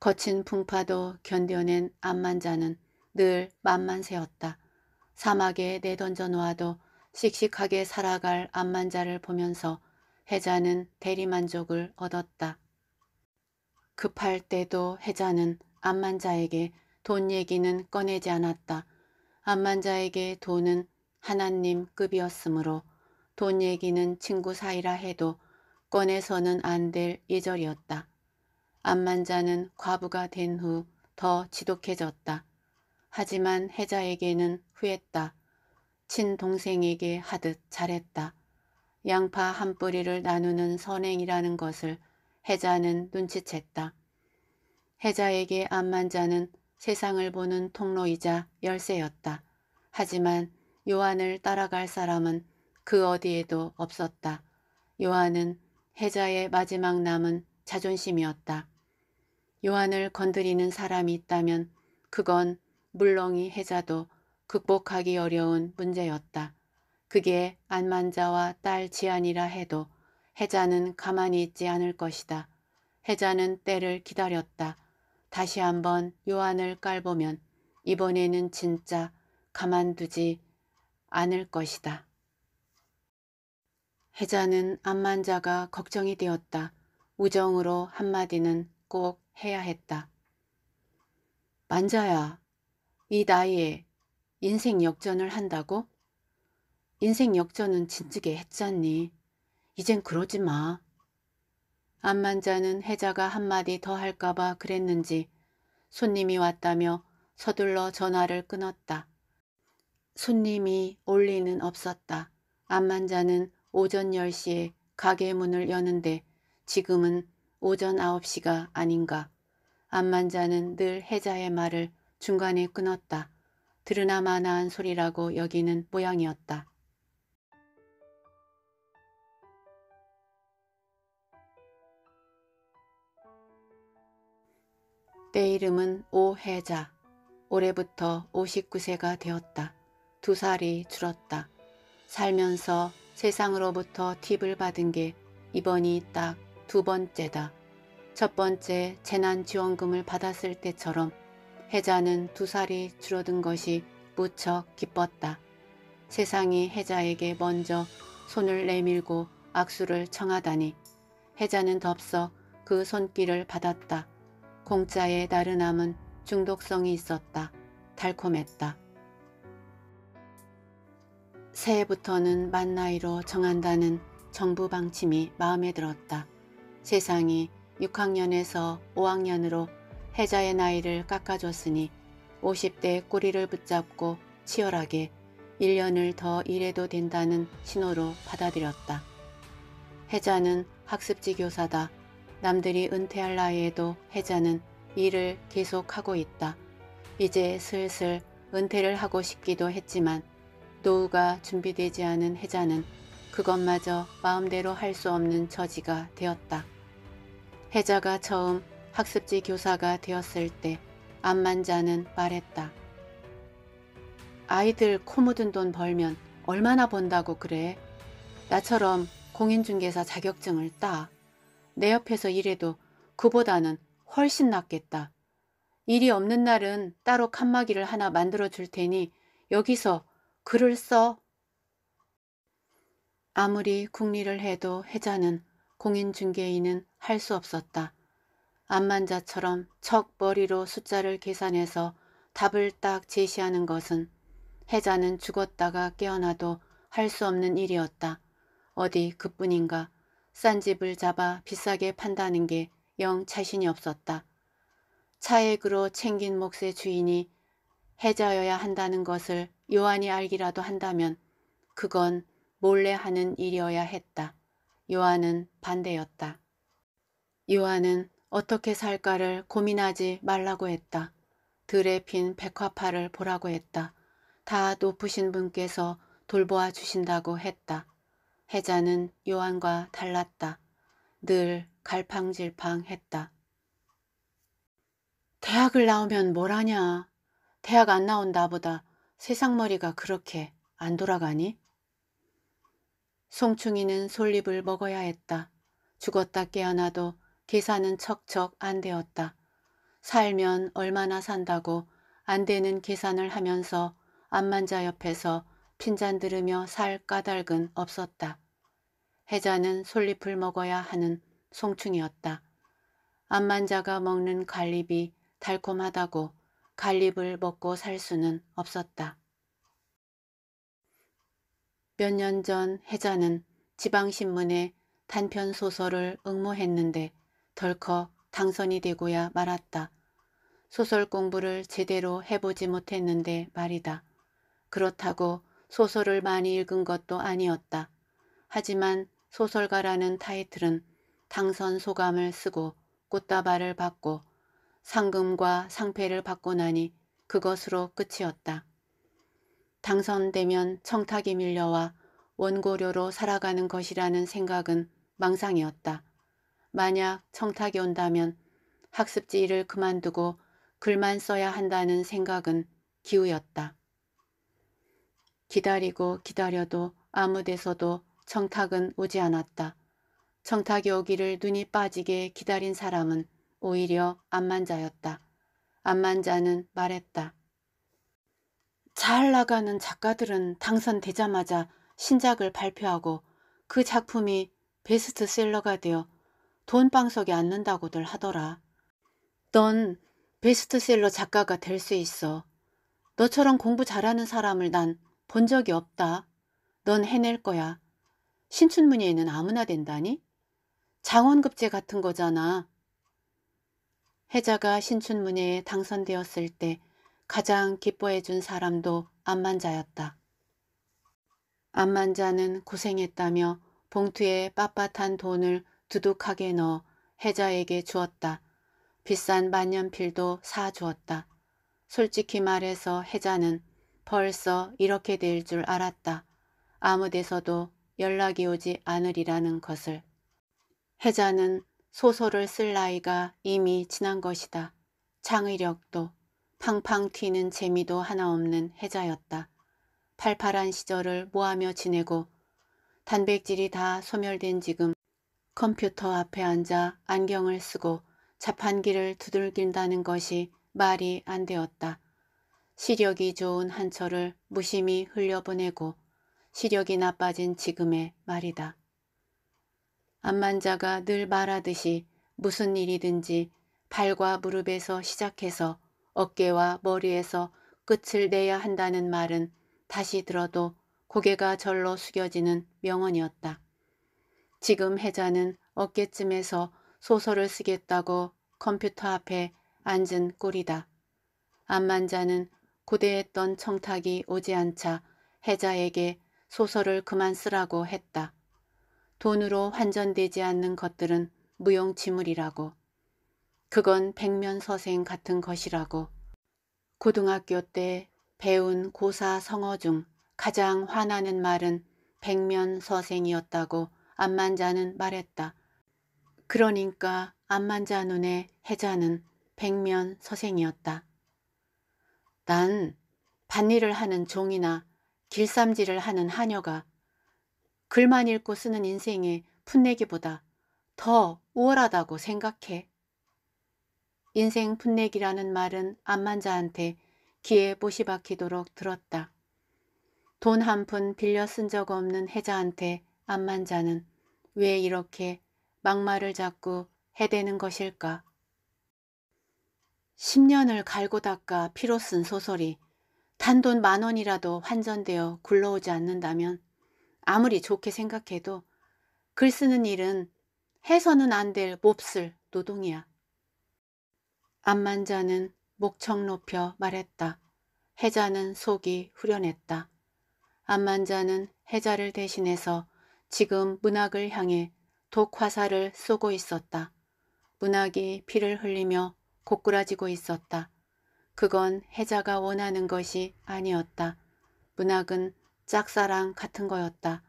[SPEAKER 1] 거친 풍파도 견뎌낸 암만자는 늘 만만세였다. 사막에 내던져 놓아도 씩씩하게 살아갈 암만자를 보면서 해자는 대리만족을 얻었다. 급할 때도 해자는 암만자에게 돈 얘기는 꺼내지 않았다. 암만자에게 돈은 하나님 급이었으므로 돈 얘기는 친구 사이라 해도 꺼내서는 안 될 예절이었다. 암만자는 과부가 된 후 더 지독해졌다. 하지만 해자에게는 후했다. 친동생에게 하듯 잘했다. 양파 한 뿌리를 나누는 선행이라는 것을 해자는 눈치챘다. 해자에게 암만자는 세상을 보는 통로이자 열쇠였다. 하지만 요한을 따라갈 사람은 그 어디에도 없었다. 요한은 해자의 마지막 남은 자존심이었다. 요한을 건드리는 사람이 있다면 그건 물렁이 해자도 극복하기 어려운 문제였다. 그게 안만자와 딸 지안이라 해도 해자는 가만히 있지 않을 것이다. 해자는 때를 기다렸다. 다시 한번 요한을 깔보면 이번에는 진짜 가만두지 않을 것이다. 혜자는 암만자가 걱정이 되었다. 우정으로 한마디는 꼭 해야 했다. 만자야, 이 나이에 인생 역전을 한다고? 인생 역전은 진지게 했잖니. 이젠 그러지 마. 암만자는 혜자가 한마디 더 할까봐 그랬는지 손님이 왔다며 서둘러 전화를 끊었다. 손님이 올 리는 없었다. 암만자는 오전 10시에 가게 문을 여는데 지금은 오전 9시가 아닌가. 암만자는 늘해자의 말을 중간에 끊었다. 들으나마나한 소리라고 여기는 모양이었다. 내 이름은 오해자 올해부터 59세가 되었다. 두 살이 줄었다. 살면서 세상으로부터 팁을 받은 게 이번이 딱 두 번째다. 첫 번째 재난지원금을 받았을 때처럼 혜자는 두 살이 줄어든 것이 무척 기뻤다. 세상이 혜자에게 먼저 손을 내밀고 악수를 청하다니 혜자는 덥석 그 손길을 받았다. 공짜의 나른함은 중독성이 있었다. 달콤했다. 새해부터는 만 나이로 정한다는 정부 방침이 마음에 들었다. 세상이 6학년에서 5학년으로 해자의 나이를 깎아줬으니 50대 꼬리를 붙잡고 치열하게 1년을 더 일해도 된다는 신호로 받아들였다. 해자는 학습지 교사다. 남들이 은퇴할 나이에도 해자는 일을 계속하고 있다. 이제 슬슬 은퇴를 하고 싶기도 했지만 노후가 준비되지 않은 혜자는 그것마저 마음대로 할 수 없는 처지가 되었다. 혜자가 처음 학습지 교사가 되었을 때 암만자는 말했다. 아이들 코 묻은 돈 벌면 얼마나 번다고 그래? 나처럼 공인중개사 자격증을 따. 내 옆에서 일해도 그보다는 훨씬 낫겠다. 일이 없는 날은 따로 칸막이를 하나 만들어 줄 테니 여기서 글을 써. 아무리 국리를 해도 해자는 공인중개인은 할 수 없었다. 암만자처럼 척 머리로 숫자를 계산해서 답을 딱 제시하는 것은 해자는 죽었다가 깨어나도 할 수 없는 일이었다. 어디 그뿐인가 싼 집을 잡아 비싸게 판다는 게 영 자신이 없었다. 차액으로 챙긴 몫의 주인이 해자여야 한다는 것을 요한이 알기라도 한다면 그건 몰래 하는 일이어야 했다. 요한은 반대였다. 요한은 어떻게 살까를 고민하지 말라고 했다. 들에 핀 백화파를 보라고 했다. 다 높으신 분께서 돌보아 주신다고 했다. 해자는 요한과 달랐다. 늘 갈팡질팡했다. 대학을 나오면 뭘 하냐. 대학 안 나온다 보다. 세상머리가 그렇게 안 돌아가니? 송충이는 솔잎을 먹어야 했다. 죽었다 깨어나도 계산은 척척 안 되었다. 살면 얼마나 산다고 안 되는 계산을 하면서 암만자 옆에서 핀잔 들으며 살 까닭은 없었다. 혜자는 솔잎을 먹어야 하는 송충이었다. 암만자가 먹는 갈잎이 달콤하다고 갈립을 먹고 살 수는 없었다. 몇 년 전 혜자는 지방신문에 단편 소설을 응모했는데 덜컥 당선이 되고야 말았다. 소설 공부를 제대로 해보지 못했는데 말이다. 그렇다고 소설을 많이 읽은 것도 아니었다. 하지만 소설가라는 타이틀은 당선 소감을 쓰고 꽃다발을 받고 상금과 상패를 받고 나니 그것으로 끝이었다. 당선되면 청탁이 밀려와 원고료로 살아가는 것이라는 생각은 망상이었다. 만약 청탁이 온다면 학습지 일을 그만두고 글만 써야 한다는 생각은 기우였다. 기다리고 기다려도 아무 데서도 청탁은 오지 않았다. 청탁이 오기를 눈이 빠지게 기다린 사람은 오히려 암만자였다. 암만자는 말했다. 잘 나가는 작가들은 당선되자마자 신작을 발표하고 그 작품이 베스트셀러가 되어 돈방석에 앉는다고들 하더라. 넌 베스트셀러 작가가 될 수 있어. 너처럼 공부 잘하는 사람을 난 본 적이 없다. 넌 해낼 거야. 신춘문예는 아무나 된다니? 장원급제 같은 거잖아. 해자가 신춘문예에 당선되었을 때 가장 기뻐해 준 사람도 안만자였다. 안만자는 고생했다며 봉투에 빳빳한 돈을 두둑하게 넣어 해자에게 주었다. 비싼 만년필도 사 주었다. 솔직히 말해서 해자는 벌써 이렇게 될 줄 알았다. 아무 데서도 연락이 오지 않으리라는 것을. 해자는 소설을 쓸 나이가 이미 지난 것이다. 창의력도 팡팡 튀는 재미도 하나 없는 해자였다. 팔팔한 시절을 모하며 지내고 단백질이 다 소멸된 지금 컴퓨터 앞에 앉아 안경을 쓰고 자판기를 두들긴다는 것이 말이 안 되었다. 시력이 좋은 한철을 무심히 흘려보내고 시력이 나빠진 지금의 말이다. 암만자가 늘 말하듯이 무슨 일이든지 발과 무릎에서 시작해서 어깨와 머리에서 끝을 내야 한다는 말은 다시 들어도 고개가 절로 숙여지는 명언이었다. 지금 혜자는 어깨쯤에서 소설을 쓰겠다고 컴퓨터 앞에 앉은 꼴이다. 암만자는 고대했던 청탁이 오지 않자 혜자에게 소설을 그만 쓰라고 했다. 돈으로 환전되지 않는 것들은 무용지물이라고 그건 백면서생 같은 것이라고 고등학교 때 배운 고사 성어 중 가장 화나는 말은 백면서생이었다고 암만자는 말했다. 그러니까 암만자 눈에 해자는 백면서생이었다. 난 밭일을 하는 종이나 길쌈질을 하는 하녀가 글만 읽고 쓰는 인생에 풋내기보다 더 우월하다고 생각해. 인생 풋내기라는 말은 암만자한테 귀에 보시 박히도록 들었다. 돈 한 푼 빌려 쓴 적 없는 혜자한테 암만자는 왜 이렇게 막말을 자꾸 해대는 것일까? 10년을 갈고 닦아 피로 쓴 소설이 단돈 만 원이라도 환전되어 굴러오지 않는다면 아무리 좋게 생각해도 글 쓰는 일은 해서는 안 될 몹쓸 노동이야. 암만자는 목청 높여 말했다. 해자는 속이 후련했다. 암만자는 해자를 대신해서 지금 문학을 향해 독화살을 쏘고 있었다. 문학이 피를 흘리며 고꾸라지고 있었다. 그건 해자가 원하는 것이 아니었다. 문학은 짝사랑 같은 거였다.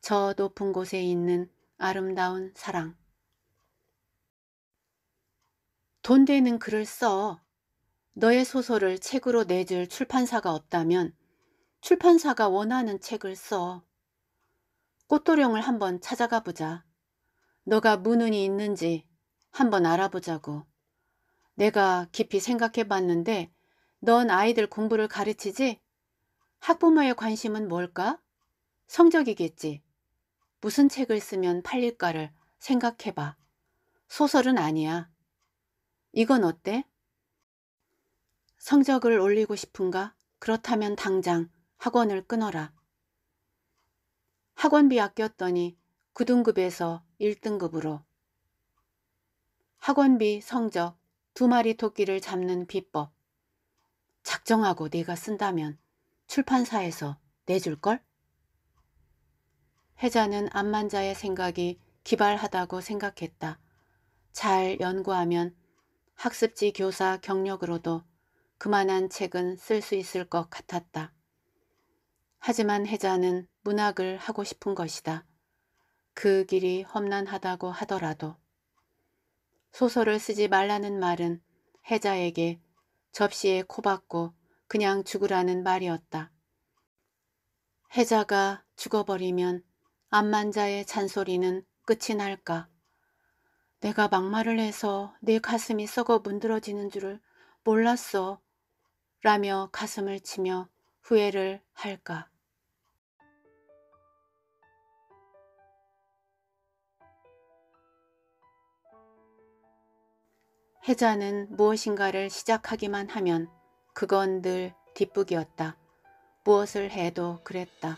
[SPEAKER 1] 저 높은 곳에 있는 아름다운 사랑. 돈 되는 글을 써. 너의 소설을 책으로 내줄 출판사가 없다면 출판사가 원하는 책을 써. 꽃도령을 한번 찾아가 보자. 너가 무눈이 있는지 한번 알아보자고. 내가 깊이 생각해 봤는데 넌 아이들 공부를 가르치지? 학부모의 관심은 뭘까? 성적이겠지. 무슨 책을 쓰면 팔릴까를 생각해봐. 소설은 아니야. 이건 어때? 성적을 올리고 싶은가? 그렇다면 당장 학원을 끊어라. 학원비 아꼈더니 9등급에서 1등급으로. 학원비, 성적, 두 마리 토끼를 잡는 비법. 작정하고 네가 쓴다면 출판사에서 내줄걸? 혜자는 암만자의 생각이 기발하다고 생각했다. 잘 연구하면 학습지 교사 경력으로도 그만한 책은 쓸 수 있을 것 같았다. 하지만 혜자는 문학을 하고 싶은 것이다. 그 길이 험난하다고 하더라도. 소설을 쓰지 말라는 말은 혜자에게 접시에 코박고 그냥 죽으라는 말이었다. 해자가 죽어버리면 암만자의 잔소리는 끝이 날까. 내가 막말을 해서 내 가슴이 썩어 문드러지는 줄을 몰랐어. 라며 가슴을 치며 후회를 할까. 해자는 무엇인가를 시작하기만 하면 그건 늘 뒷북이었다. 무엇을 해도 그랬다.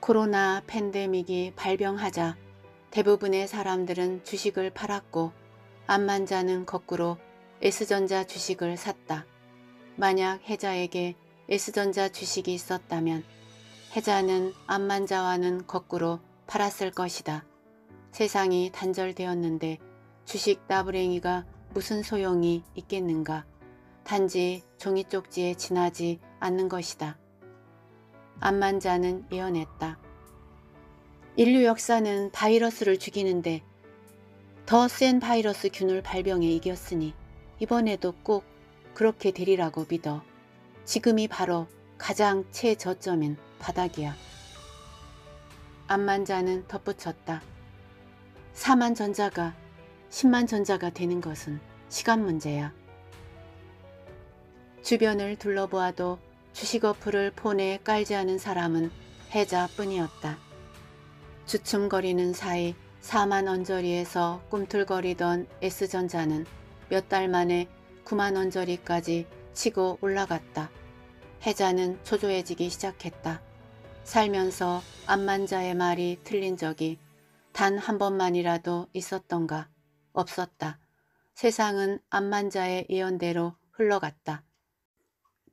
[SPEAKER 1] 코로나 팬데믹이 발병하자 대부분의 사람들은 주식을 팔았고 암만자는 거꾸로 S전자 주식을 샀다. 만약 해자에게 S전자 주식이 있었다면 해자는 암만자와는 거꾸로 팔았을 것이다. 세상이 단절되었는데 주식 따부랭이가 무슨 소용이 있겠는가. 단지 종이 쪽지에 지나지 않는 것이다. 암만자는 예언했다. 인류 역사는 바이러스를 죽이는데 더 센 바이러스 균을 발병해 이겼으니 이번에도 꼭 그렇게 되리라고 믿어. 지금이 바로 가장 최저점인 바닥이야. 암만자는 덧붙였다. 4만 전자가 10만 전자가 되는 것은 시간 문제야. 주변을 둘러보아도 주식 어플을 폰에 깔지 않은 사람은 해자뿐이었다. 주춤거리는 사이 4만 원저리에서 꿈틀거리던 S전자는 몇 달 만에 9만 원저리까지 치고 올라갔다. 해자는 초조해지기 시작했다. 살면서 암만자의 말이 틀린 적이 단 한 번만이라도 있었던가 없었다. 세상은 암만자의 예언대로 흘러갔다.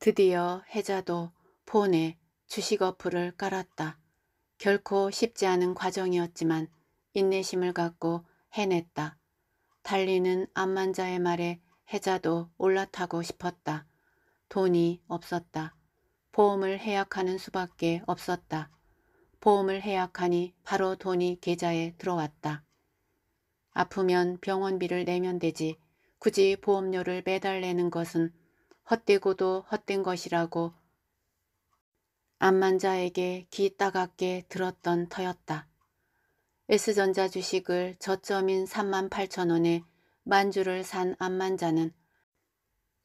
[SPEAKER 1] 드디어 해자도 폰에 주식 어플을 깔았다. 결코 쉽지 않은 과정이었지만 인내심을 갖고 해냈다. 달리는 암만자의 말에 해자도 올라타고 싶었다. 돈이 없었다. 보험을 해약하는 수밖에 없었다. 보험을 해약하니 바로 돈이 계좌에 들어왔다. 아프면 병원비를 내면 되지 굳이 보험료를 매달 내는 것은 헛되고도 헛된 것이라고 암만자에게 귀 따갑게 들었던 터였다. S전자 주식을 저점인 3만 8천 원에 만주를 산 암만자는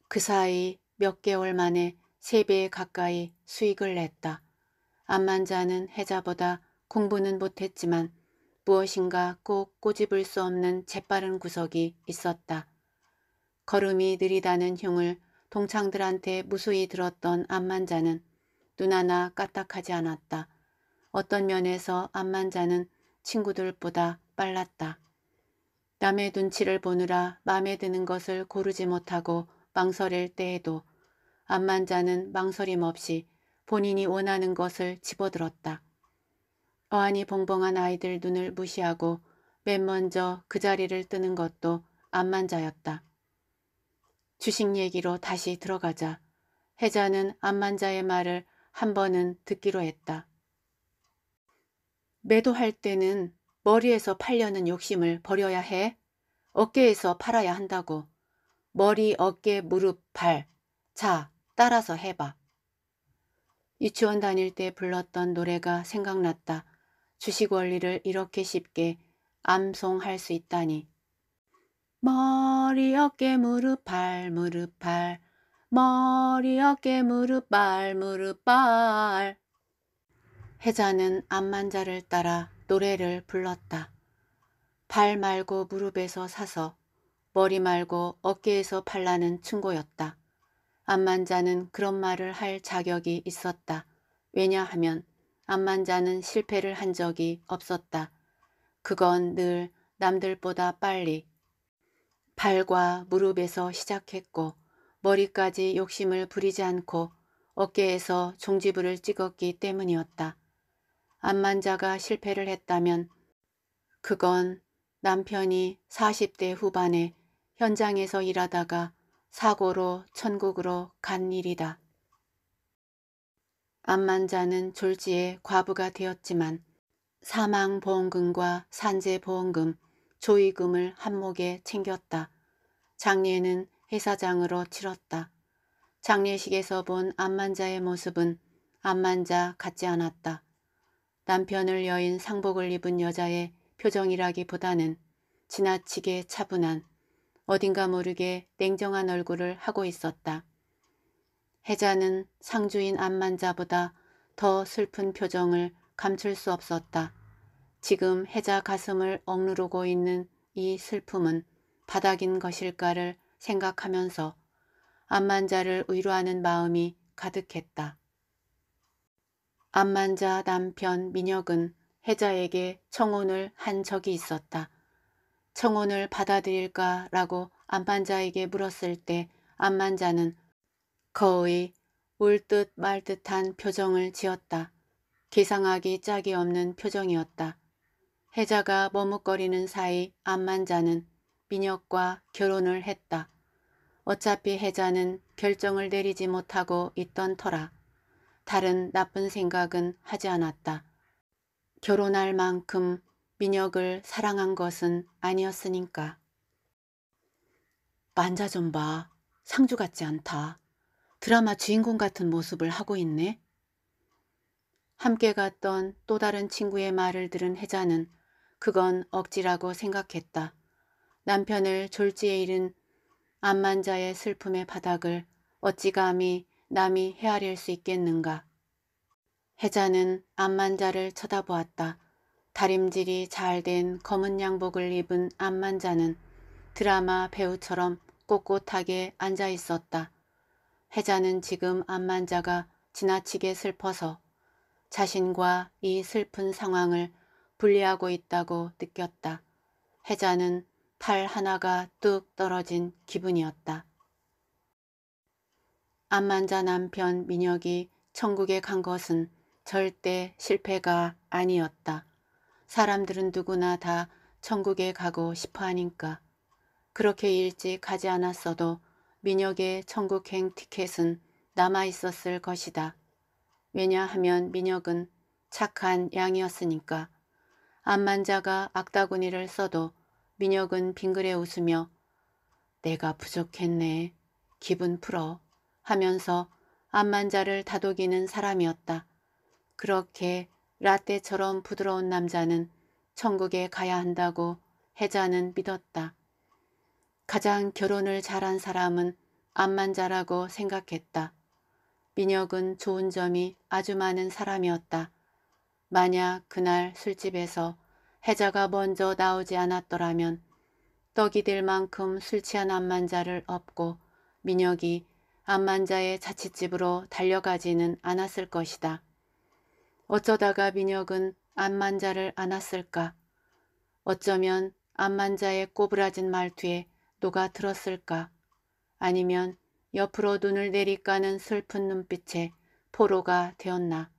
[SPEAKER 1] 그 사이 몇 개월 만에 세 배 가까이 수익을 냈다. 암만자는 해자보다 공부는 못했지만 무엇인가 꼭 꼬집을 수 없는 재빠른 구석이 있었다. 걸음이 느리다는 흉을 동창들한테 무수히 들었던 암만자는 눈 하나 까딱하지 않았다. 어떤 면에서 암만자는 친구들보다 빨랐다. 남의 눈치를 보느라 마음에 드는 것을 고르지 못하고 망설일 때에도 암만자는 망설임 없이 본인이 원하는 것을 집어들었다. 어안이 봉봉한 아이들 눈을 무시하고 맨 먼저 그 자리를 뜨는 것도 암만자였다. 주식 얘기로 다시 들어가자. 혜자는 암만자의 말을 한 번은 듣기로 했다. 매도할 때는 머리에서 팔려는 욕심을 버려야 해. 어깨에서 팔아야 한다고. 머리, 어깨, 무릎, 발. 자, 따라서 해봐. 유치원 다닐 때 불렀던 노래가 생각났다. 주식 원리를 이렇게 쉽게 암송할 수 있다니. 머리 어깨 무릎 발 무릎 발 머리 어깨 무릎 발 무릎 발해자는 암만자를 따라 노래를 불렀다. 발 말고 무릎에서 사서 머리 말고 어깨에서 팔라는 충고였다. 암만자는 그런 말을 할 자격이 있었다. 왜냐하면 암만자는 실패를 한 적이 없었다. 그건 늘 남들보다 빨리 발과 무릎에서 시작했고 머리까지 욕심을 부리지 않고 어깨에서 종지부를 찍었기 때문이었다. 암만자가 실패를 했다면 그건 남편이 40대 후반에 현장에서 일하다가 사고로 천국으로 간 일이다. 암만자는 졸지에 과부가 되었지만 사망보험금과 산재보험금, 조의금을 한몫에 챙겼다. 장례는 회사장으로 치렀다. 장례식에서 본 암만자의 모습은 암만자 같지 않았다. 남편을 여인 상복을 입은 여자의 표정이라기보다는 지나치게 차분한 어딘가 모르게 냉정한 얼굴을 하고 있었다. 혜자는 상주인 암만자보다 더 슬픈 표정을 감출 수 없었다. 지금 해자 가슴을 억누르고 있는 이 슬픔은 바닥인 것일까를 생각하면서 암만자를 위로하는 마음이 가득했다. 암만자 남편 민혁은 혜자에게 청혼을 한 적이 있었다. 청혼을 받아들일까라고 암만자에게 물었을 때 암만자는 거의 울 듯 말듯한 표정을 지었다. 기상하기 짝이 없는 표정이었다. 혜자가 머뭇거리는 사이 암만자는 민혁과 결혼을 했다. 어차피 혜자는 결정을 내리지 못하고 있던 터라 다른 나쁜 생각은 하지 않았다. 결혼할 만큼 민혁을 사랑한 것은 아니었으니까. 만자 좀 봐. 상주 같지 않다. 드라마 주인공 같은 모습을 하고 있네. 함께 갔던 또 다른 친구의 말을 들은 혜자는 그건 억지라고 생각했다. 남편을 졸지에 잃은 암만자의 슬픔의 바닥을 어찌 감히 남이 헤아릴 수 있겠는가. 혜자는 암만자를 쳐다보았다. 다림질이 잘 된 검은 양복을 입은 암만자는 드라마 배우처럼 꼿꼿하게 앉아 있었다. 혜자는 지금 암만자가 지나치게 슬퍼서 자신과 이 슬픈 상황을 불리하고 있다고 느꼈다. 해자는 팔 하나가 뚝 떨어진 기분이었다. 암만자 남편 민혁이 천국에 간 것은 절대 실패가 아니었다. 사람들은 누구나 다 천국에 가고 싶어 하니까. 그렇게 일찍 가지 않았어도 민혁의 천국행 티켓은 남아 있었을 것이다. 왜냐하면 민혁은 착한 양이었으니까. 암만자가 악다구니를 써도 민혁은 빙그레 웃으며 내가 부족했네. 기분 풀어. 하면서 암만자를 다독이는 사람이었다. 그렇게 라떼처럼 부드러운 남자는 천국에 가야 한다고 혜자는 믿었다. 가장 결혼을 잘한 사람은 암만자라고 생각했다. 민혁은 좋은 점이 아주 많은 사람이었다. 만약 그날 술집에서 해자가 먼저 나오지 않았더라면 떡이 될 만큼 술 취한 암만자를 업고 민혁이 암만자의 자취집으로 달려가지는 않았을 것이다. 어쩌다가 민혁은 암만자를 안았을까? 어쩌면 암만자의 꼬부라진 말투에 녹아 들었을까? 아니면 옆으로 눈을 내리까는 슬픈 눈빛에 포로가 되었나?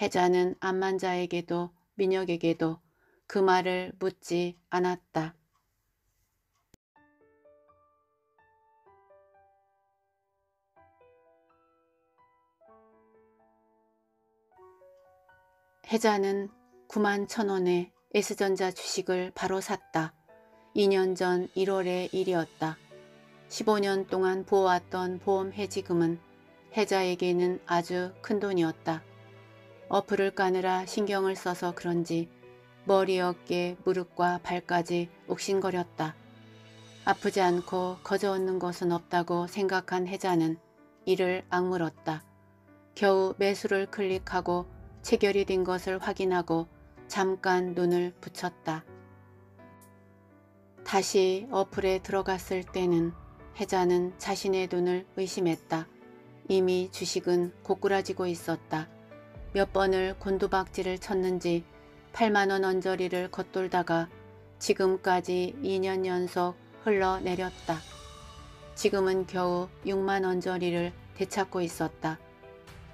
[SPEAKER 1] 해자는 암만자에게도 민혁에게도 그 말을 묻지 않았다. 해자는 9만 천원에 S전자 주식을 바로 샀다. 2년 전 1월의 일이었다. 15년 동안 부어왔던 보험해지금은 해자에게는 아주 큰 돈이었다. 어플을 까느라 신경을 써서 그런지 머리 어깨 무릎과 발까지 욱신거렸다. 아프지 않고 거저얻는 것은 없다고 생각한 혜자는 이를 악물었다. 겨우 매수를 클릭하고 체결이 된 것을 확인하고 잠깐 눈을 붙였다. 다시 어플에 들어갔을 때는 혜자는 자신의 눈을 의심했다. 이미 주식은 고꾸라지고 있었다. 몇 번을 곤두박질을 쳤는지 8만원 언저리를 겉돌다가 지금까지 2년 연속 흘러내렸다. 지금은 겨우 6만 원저리를 되찾고 있었다.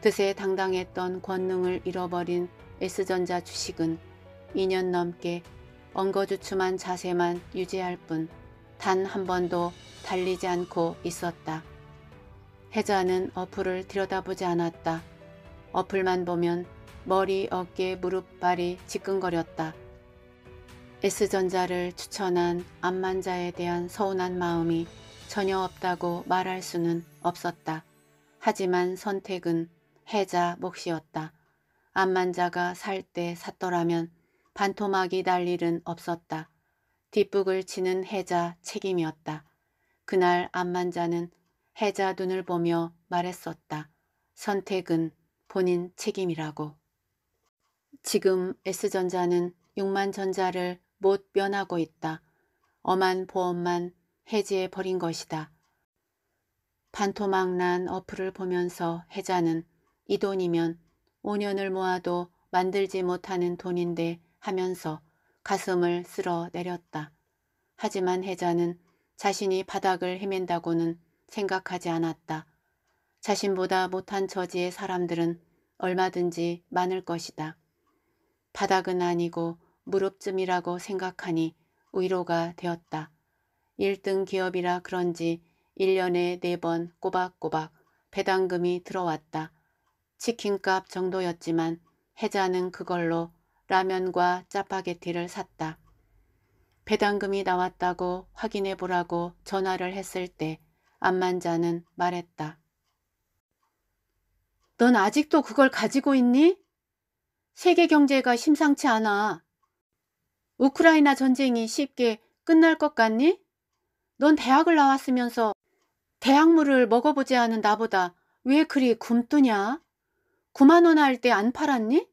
[SPEAKER 1] 드세 당당했던 권능을 잃어버린 S전자 주식은 2년 넘게 엉거주춤한 자세만 유지할 뿐 단 한 번도 달리지 않고 있었다. 해자는 어플을 들여다보지 않았다. 어플만 보면 머리, 어깨, 무릎, 발이 지끈거렸다. S전자를 추천한 암만자에 대한 서운한 마음이 전혀 없다고 말할 수는 없었다. 하지만 선택은 해자 몫이었다. 암만자가 살 때 샀더라면 반토막이 날 일은 없었다. 뒷북을 치는 해자 책임이었다. 그날 암만자는 해자 눈을 보며 말했었다. 선택은 본인 책임이라고. 지금 S전자는 6만 전자를 못 면하고 있다. 엄한 보험만 해지해 버린 것이다. 반토막난 어플을 보면서 해자는 이 돈이면 5년을 모아도 만들지 못하는 돈인데 하면서 가슴을 쓸어 내렸다. 하지만 해자는 자신이 바닥을 헤맨다고는 생각하지 않았다. 자신보다 못한 처지의 사람들은 얼마든지 많을 것이다. 바닥은 아니고 무릎쯤이라고 생각하니 위로가 되었다. 1등 기업이라 그런지 1년에 4번 꼬박꼬박 배당금이 들어왔다. 치킨값 정도였지만 해자는 그걸로 라면과 짜파게티를 샀다. 배당금이 나왔다고 확인해보라고 전화를 했을 때 암만자는 말했다. 넌 아직도 그걸 가지고 있니? 세계 경제가 심상치 않아. 우크라이나 전쟁이 쉽게 끝날 것 같니? 넌 대학을 나왔으면서 대학물을 먹어보지 않은 나보다 왜 그리 굶뜨냐? 9만원 할 때 안 팔았니?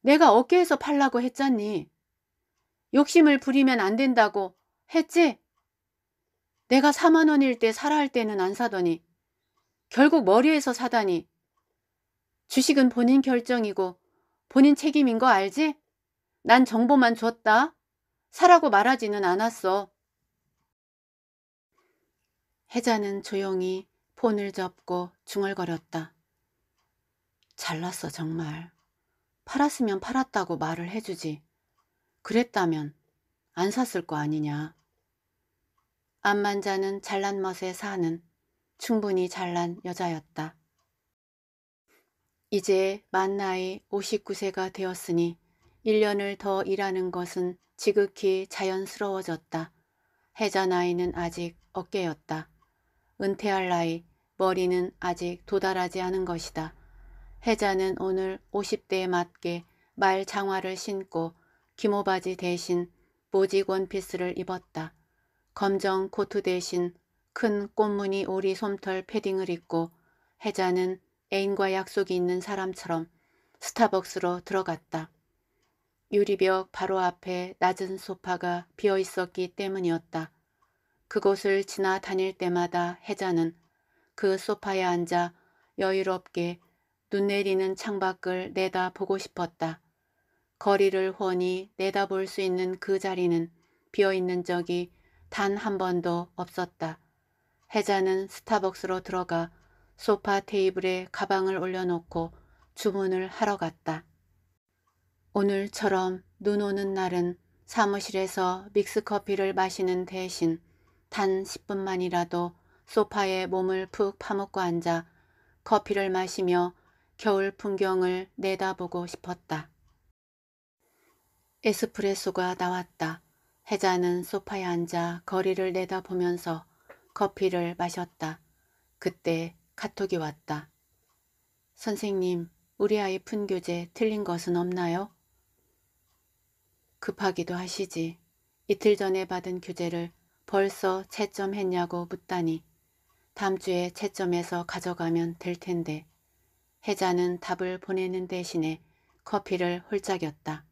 [SPEAKER 1] 내가 어깨에서 팔라고 했잖니. 욕심을 부리면 안 된다고 했지? 내가 4만원일 때 사라 할 때는 안 사더니 결국 머리에서 사다니 주식은 본인 결정이고 본인 책임인 거 알지? 난 정보만 줬다. 사라고 말하지는 않았어. 혜자는 조용히 폰을 접고 중얼거렸다. 잘났어 정말. 팔았으면 팔았다고 말을 해주지. 그랬다면 안 샀을 거 아니냐. 암만자는 잘난 멋에 사는 충분히 잘난 여자였다. 이제 만 나이 59세가 되었으니 1년을 더 일하는 것은 지극히 자연스러워졌다. 해자 나이는 아직 어깨였다. 은퇴할 나이, 머리는 아직 도달하지 않은 것이다. 해자는 오늘 50대에 맞게 말 장화를 신고 기모바지 대신 모직 원피스를 입었다. 검정 코트 대신 큰 꽃무늬 오리 솜털 패딩을 입고 해자는 애인과 약속이 있는 사람처럼 스타벅스로 들어갔다. 유리벽 바로 앞에 낮은 소파가 비어 있었기 때문이었다. 그곳을 지나 다닐 때마다 혜자는 그 소파에 앉아 여유롭게 눈 내리는 창밖을 내다보고 싶었다. 거리를 훤히 내다볼 수 있는 그 자리는 비어있는 적이 단 한 번도 없었다. 혜자는 스타벅스로 들어가 소파 테이블에 가방을 올려놓고 주문을 하러 갔다. 오늘처럼 눈 오는 날은 사무실에서 믹스커피를 마시는 대신 단 10분만이라도 소파에 몸을 푹 파묻고 앉아 커피를 마시며 겨울 풍경을 내다보고 싶었다. 에스프레소가 나왔다. 해자는 소파에 앉아 거리를 내다보면서 커피를 마셨다. 그때 카톡이 왔다. 선생님, 우리 아이 푼교재 틀린 것은 없나요? 급하기도 하시지. 이틀 전에 받은 교재를 벌써 채점했냐고 묻다니. 다음 주에 채점해서 가져가면 될 텐데. 혜자는 답을 보내는 대신에 커피를 홀짝였다.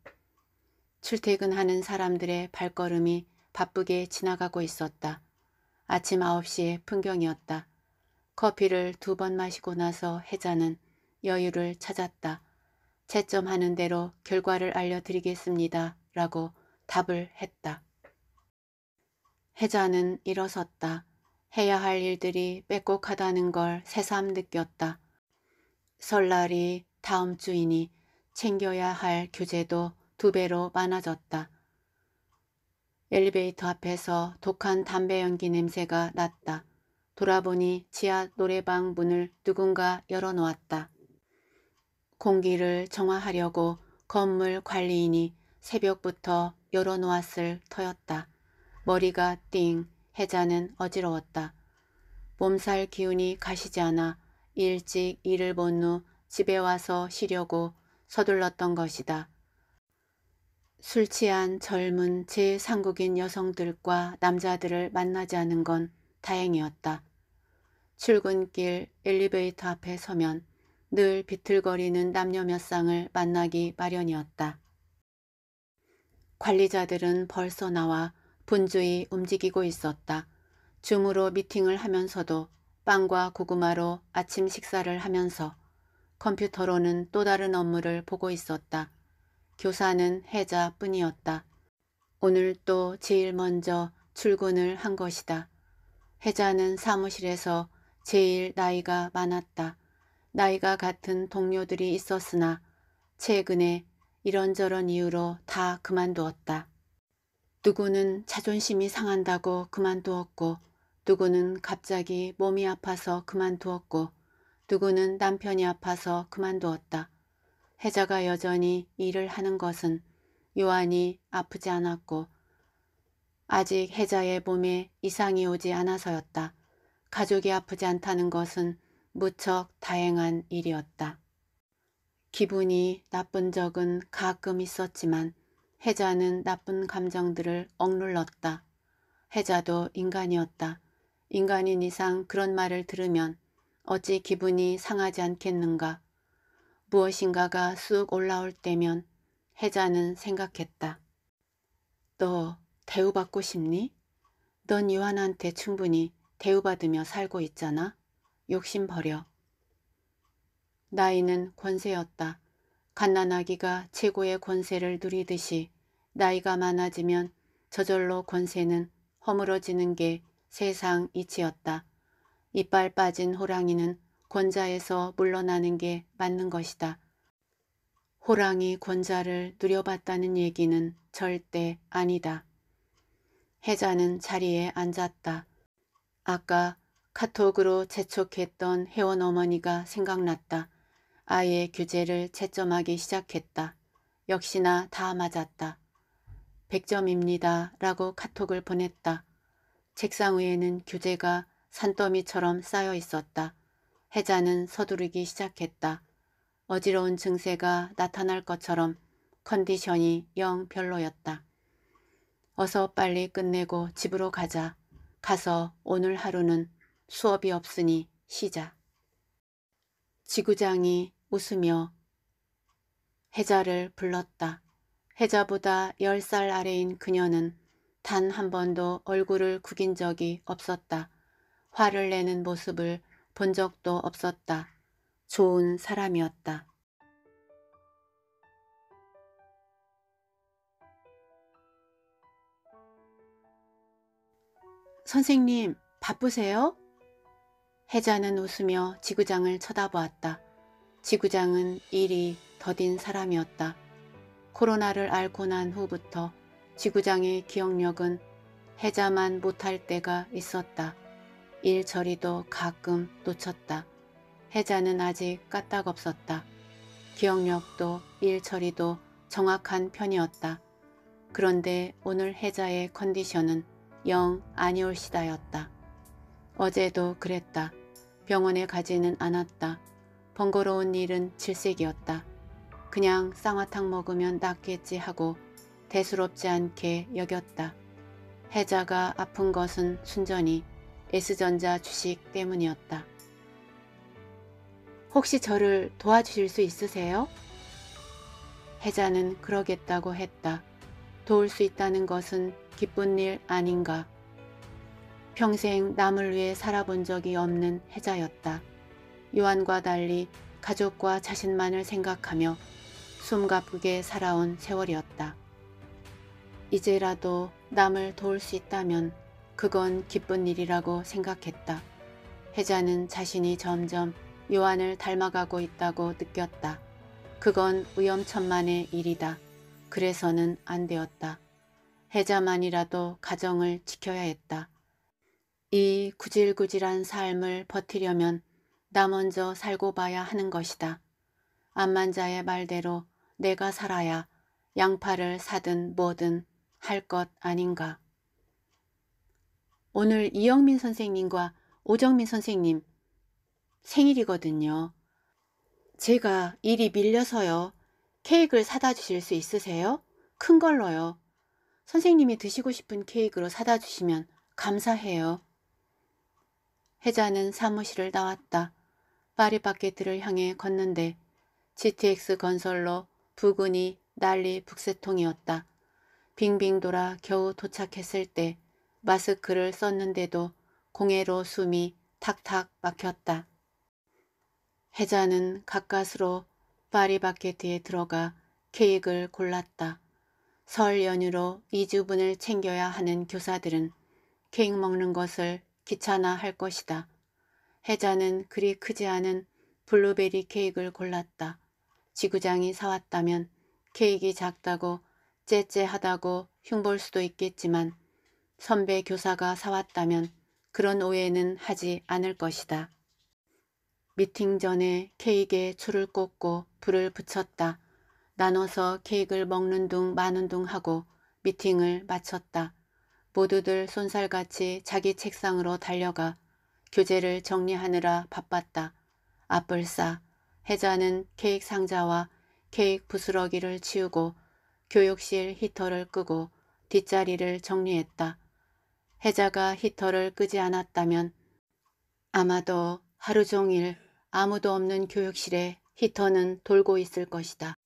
[SPEAKER 1] 출퇴근하는 사람들의 발걸음이 바쁘게 지나가고 있었다. 아침 9시에 풍경이었다. 커피를 두 번 마시고 나서 혜자는 여유를 찾았다. 채점하는 대로 결과를 알려드리겠습니다. 라고 답을 했다. 혜자는 일어섰다. 해야 할 일들이 빼곡하다는 걸 새삼 느꼈다. 설날이 다음 주이니 챙겨야 할 규제도 두 배로 많아졌다. 엘리베이터 앞에서 독한 담배 연기 냄새가 났다. 돌아보니 지하 노래방 문을 누군가 열어놓았다. 공기를 정화하려고 건물 관리인이 새벽부터 열어놓았을 터였다. 머리가 띵, 해자는 어지러웠다. 몸살 기운이 가시지 않아 일찍 일을 본 후 집에 와서 쉬려고 서둘렀던 것이다. 술 취한 젊은 제3국인 여성들과 남자들을 만나지 않은 건 다행이었다. 출근길 엘리베이터 앞에 서면 늘 비틀거리는 남녀 몇 쌍을 만나기 마련이었다. 관리자들은 벌써 나와 분주히 움직이고 있었다. 줌으로 미팅을 하면서도 빵과 고구마로 아침 식사를 하면서 컴퓨터로는 또 다른 업무를 보고 있었다. 교사는 해자뿐이었다. 오늘 또 제일 먼저 출근을 한 것이다. 혜자는 사무실에서 제일 나이가 많았다. 나이가 같은 동료들이 있었으나 최근에 이런저런 이유로 다 그만두었다. 누구는 자존심이 상한다고 그만두었고 누구는 갑자기 몸이 아파서 그만두었고 누구는 남편이 아파서 그만두었다. 혜자가 여전히 일을 하는 것은 요한이 아프지 않았고 아직 혜자의 몸에 이상이 오지 않아서였다. 가족이 아프지 않다는 것은 무척 다행한 일이었다. 기분이 나쁜 적은 가끔 있었지만 혜자는 나쁜 감정들을 억눌렀다. 혜자도 인간이었다. 인간인 이상 그런 말을 들으면 어찌 기분이 상하지 않겠는가. 무엇인가가 쑥 올라올 때면 혜자는 생각했다. 또 대우받고 싶니? 넌유한한테 충분히 대우받으며 살고 있잖아. 욕심 버려. 나이는 권세였다. 갓난아기가 최고의 권세를 누리듯이 나이가 많아지면 저절로 권세는 허물어지는 게 세상 이치였다. 이빨 빠진 호랑이는 권자에서 물러나는 게 맞는 것이다. 호랑이 권자를 누려봤다는 얘기는 절대 아니다. 혜자는 자리에 앉았다. 아까 카톡으로 재촉했던 회원 어머니가 생각났다. 아예 규제를 채점하기 시작했다. 역시나 다 맞았다. 100점입니다. 라고 카톡을 보냈다. 책상 위에는 규제가 산더미처럼 쌓여 있었다. 혜자는 서두르기 시작했다. 어지러운 증세가 나타날 것처럼 컨디션이 영 별로였다. 어서 빨리 끝내고 집으로 가자. 가서 오늘 하루는 수업이 없으니 쉬자. 지구장이 웃으며 해자를 불렀다. 해자보다 열 살 아래인 그녀는 단 한 번도 얼굴을 구긴 적이 없었다. 화를 내는 모습을 본 적도 없었다. 좋은 사람이었다. 선생님, 바쁘세요? 혜자는 웃으며 지구장을 쳐다보았다. 지구장은 일이 더딘 사람이었다. 코로나를 앓고 난 후부터 지구장의 기억력은 혜자만 못할 때가 있었다. 일처리도 가끔 놓쳤다. 혜자는 아직 까딱없었다. 기억력도 일처리도 정확한 편이었다. 그런데 오늘 혜자의 컨디션은 영 아니올시다였다. 어제도 그랬다. 병원에 가지는 않았다. 번거로운 일은 질색이었다. 그냥 쌍화탕 먹으면 낫겠지 하고 대수롭지 않게 여겼다. 해자가 아픈 것은 순전히 S전자 주식 때문이었다. 혹시 저를 도와주실 수 있으세요? 혜자는 그러겠다고 했다. 도울 수 있다는 것은 기쁜 일 아닌가. 평생 남을 위해 살아본 적이 없는 혜자였다 요한과 달리 가족과 자신만을 생각하며 숨가쁘게 살아온 세월이었다. 이제라도 남을 도울 수 있다면 그건 기쁜 일이라고 생각했다. 혜자는 자신이 점점 요한을 닮아가고 있다고 느꼈다. 그건 위험천만의 일이다. 그래서는 안 되었다. 해자만이라도 가정을 지켜야 했다. 이 구질구질한 삶을 버티려면 나 먼저 살고 봐야 하는 것이다. 암만자의 말대로 내가 살아야 양파를 사든 뭐든 할 것 아닌가. 오늘 이영민 선생님과 오정민 선생님 생일이거든요. 제가 일이 밀려서요. 케이크를 사다 주실 수 있으세요? 큰 걸로요. 선생님이 드시고 싶은 케이크로 사다 주시면 감사해요. 혜자는 사무실을 나왔다. 파리바게트를 향해 걷는데 GTX 건설로 부근이 난리 북새통이었다. 빙빙 돌아 겨우 도착했을 때 마스크를 썼는데도 공해로 숨이 탁탁 막혔다. 혜자는 가까스로 파리바게트에 들어가 케이크를 골랐다. 설 연휴로 2주분을 챙겨야 하는 교사들은 케이크 먹는 것을 귀찮아 할 것이다. 해자는 그리 크지 않은 블루베리 케이크를 골랐다. 지구장이 사왔다면 케이크가 작다고 째째하다고 흉볼 수도 있겠지만 선배 교사가 사왔다면 그런 오해는 하지 않을 것이다. 미팅 전에 케이크에 줄를 꽂고 불을 붙였다. 나눠서 케이크를 먹는 둥 마는 둥 하고 미팅을 마쳤다. 모두들 손살같이 자기 책상으로 달려가 교재를 정리하느라 바빴다. 아뿔싸 해자는 케이크 상자와 케이크 부스러기를 치우고 교육실 히터를 끄고 뒷자리를 정리했다. 해자가 히터를 끄지 않았다면 아마도 하루 종일 아무도 없는 교육실에 히터는 돌고 있을 것이다.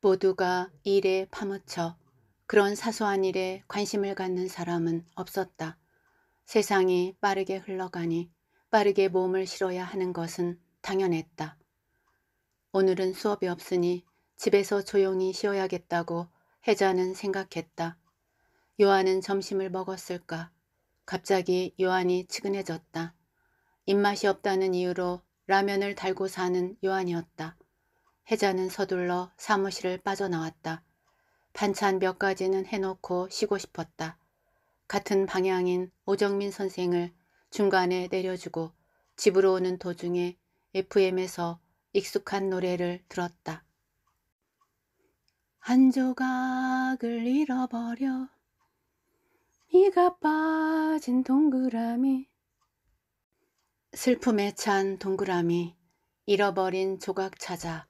[SPEAKER 1] 모두가 일에 파묻혀 그런 사소한 일에 관심을 갖는 사람은 없었다. 세상이 빠르게 흘러가니 빠르게 몸을 실어야 하는 것은 당연했다. 오늘은 수업이 없으니 집에서 조용히 쉬어야겠다고 혜자는 생각했다. 요한은 점심을 먹었을까? 갑자기 요한이 측은해졌다 입맛이 없다는 이유로 라면을 달고 사는 요한이었다. 혜자는 서둘러 사무실을 빠져나왔다. 반찬 몇 가지는 해놓고 쉬고 싶었다. 같은 방향인 오정민 선생을 중간에 내려주고 집으로 오는 도중에 FM에서 익숙한 노래를 들었다. 한 조각을 잃어버려 이가 빠진 동그라미 슬픔에 찬 동그라미 잃어버린 조각 찾아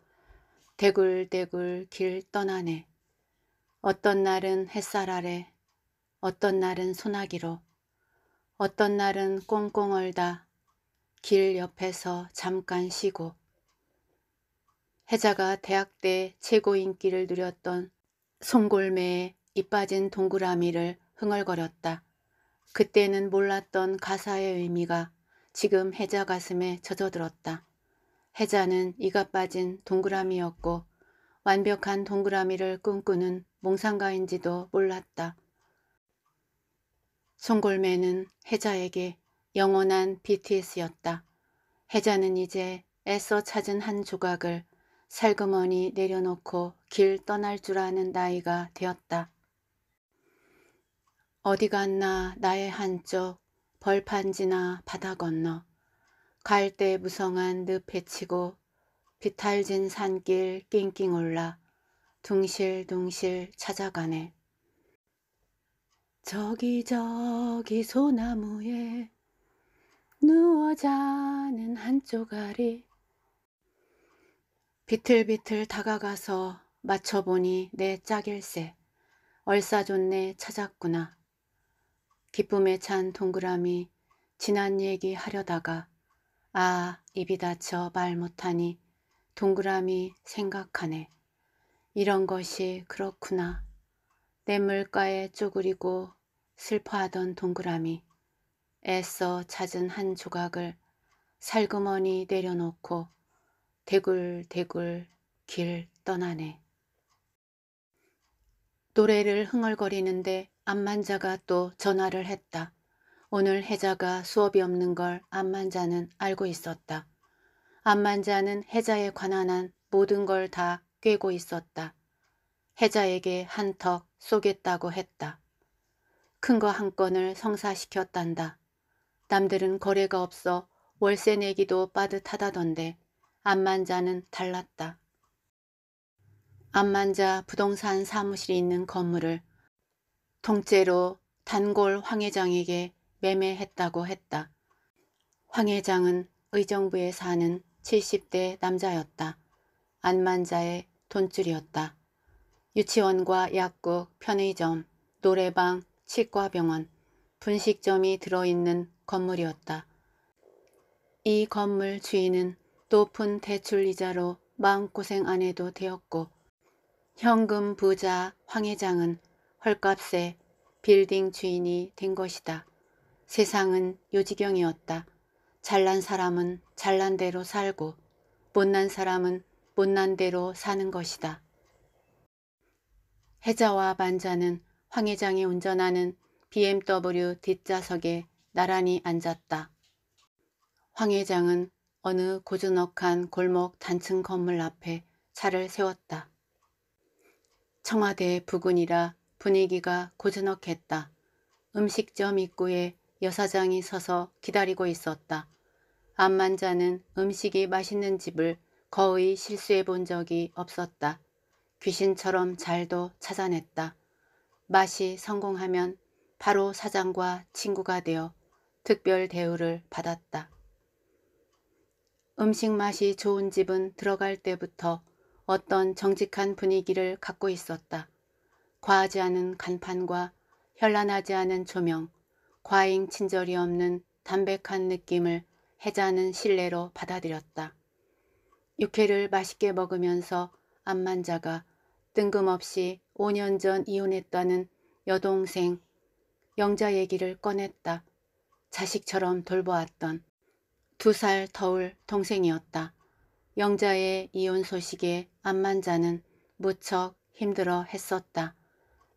[SPEAKER 1] 대굴대굴 길 떠나네. 어떤 날은 햇살 아래, 어떤 날은 소나기로, 어떤 날은 꽁꽁 얼다 길 옆에서 잠깐 쉬고 해자가 대학 때 최고 인기를 누렸던 송골매의 이빠진 동그라미를 흥얼거렸다. 그때는 몰랐던 가사의 의미가 지금 해자 가슴에 젖어들었다. 해자는 이가 빠진 동그라미였고 완벽한 동그라미를 꿈꾸는 몽상가인지도 몰랐다. 송골매는 해자에게 영원한 BTS였다. 해자는 이제 애써 찾은 한 조각을 살그머니 내려놓고 길 떠날 줄 아는 나이가 되었다. 어디 갔나 나의 한쪽 벌판지나 바다 건너 갈대 무성한 늪에치고 비탈진 산길 낑낑 올라 둥실둥실 찾아가네. 저기 저기 소나무에 누워 자는 한쪽가리 비틀비틀 다가가서 맞춰보니 내 짝일세 얼싸좋네 찾았구나 기쁨에 찬 동그라미 지난 얘기 하려다가 아 입이 다쳐 말 못하니 동그라미 생각하네. 이런 것이 그렇구나. 내 물가에 쪼그리고 슬퍼하던 동그라미 애써 찾은 한 조각을 살그머니 내려놓고 대굴대굴 길 떠나네. 노래를 흥얼거리는데 암만자가 또 전화를 했다. 오늘 해자가 수업이 없는 걸 암만자는 알고 있었다. 암만자는 해자에 관한 모든 걸 다 꿰고 있었다. 해자에게 한턱 쏘겠다고 했다. 큰 거 한 건을 성사시켰단다. 남들은 거래가 없어 월세 내기도 빠듯하다던데 암만자는 달랐다. 암만자 부동산 사무실이 있는 건물을 통째로 단골 황 회장에게 매매했다고 했다. 황 회장은 의정부에 사는 70대 남자였다. 안만자의 돈줄이었다. 유치원과 약국, 편의점, 노래방, 치과병원, 분식점이 들어있는 건물이었다. 이 건물 주인은 높은 대출이자로 마음고생 안 해도 되었고 현금 부자 황 회장은 헐값에 빌딩 주인이 된 것이다. 세상은 요지경이었다. 잘난 사람은 잘난 대로 살고 못난 사람은 못난 대로 사는 것이다. 해자와 반자는황 회장이 운전하는 BMW 뒷좌석에 나란히 앉았다. 황 회장은 어느 고즈넉한 골목 단층 건물 앞에 차를 세웠다. 청와대 부근이라 분위기가 고즈넉했다. 음식점 입구에 여사장이 서서 기다리고 있었다. 암만자는 음식이 맛있는 집을 거의 실수해 본 적이 없었다. 귀신처럼 잘도 찾아냈다. 맛이 성공하면 바로 사장과 친구가 되어 특별 대우를 받았다. 음식 맛이 좋은 집은 들어갈 때부터 어떤 정직한 분위기를 갖고 있었다. 과하지 않은 간판과 현란하지 않은 조명, 과잉 친절이 없는 담백한 느낌을 해자는 신뢰로 받아들였다. 육회를 맛있게 먹으면서 암만자가 뜬금없이 5년 전 이혼했다는 여동생 영자 얘기를 꺼냈다. 자식처럼 돌보았던 두 살 더울 동생이었다. 영자의 이혼 소식에 암만자는 무척 힘들어 했었다.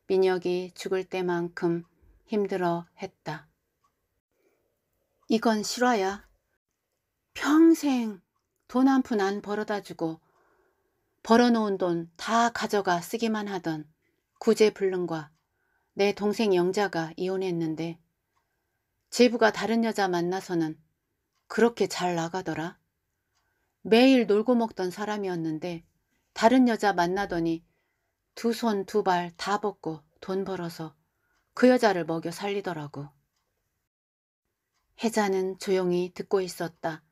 [SPEAKER 1] 민혁이 죽을 때만큼 힘들어 했다. 이건 실화야. 평생 돈 한 푼 안 벌어다 주고 벌어놓은 돈 다 가져가 쓰기만 하던 구제불능과 내 동생 영자가 이혼했는데 제부가 다른 여자 만나서는 그렇게 잘 나가더라. 매일 놀고 먹던 사람이었는데 다른 여자 만나더니 두 손 두 발 다 벗고 돈 벌어서 그 여자를 먹여 살리더라고. 혜자는 조용히 듣고 있었다.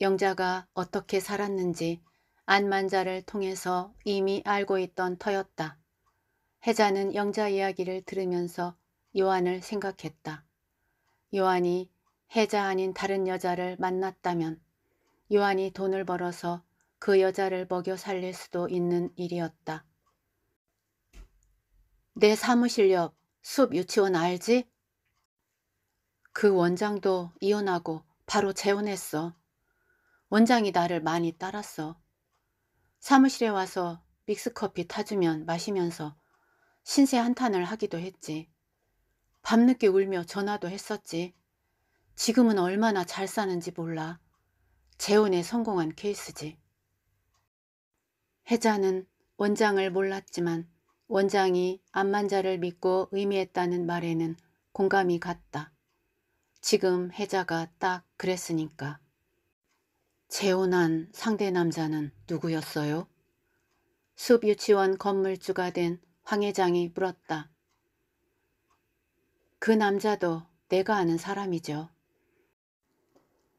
[SPEAKER 1] 영자가 어떻게 살았는지 안만자를 통해서 이미 알고 있던 터였다. 혜자는 영자 이야기를 들으면서 요한을 생각했다. 요한이 혜자 아닌 다른 여자를 만났다면 요한이 돈을 벌어서 그 여자를 먹여 살릴 수도 있는 일이었다. 내 사무실 옆숲 유치원 알지? 그 원장도 이혼하고 바로 재혼했어. 원장이 나를 많이 따랐어. 사무실에 와서 믹스커피 타주면 마시면서 신세 한탄을 하기도 했지. 밤늦게 울며 전화도 했었지. 지금은 얼마나 잘 사는지 몰라. 재혼에 성공한 케이스지. 혜자는 원장을 몰랐지만 원장이 암만자를 믿고 의미했다는 말에는 공감이 갔다. 지금 혜자가 딱 그랬으니까. 재혼한 상대 남자는 누구였어요? 숲 유치원 건물주가 된 황 회장이 물었다. 그 남자도 내가 아는 사람이죠.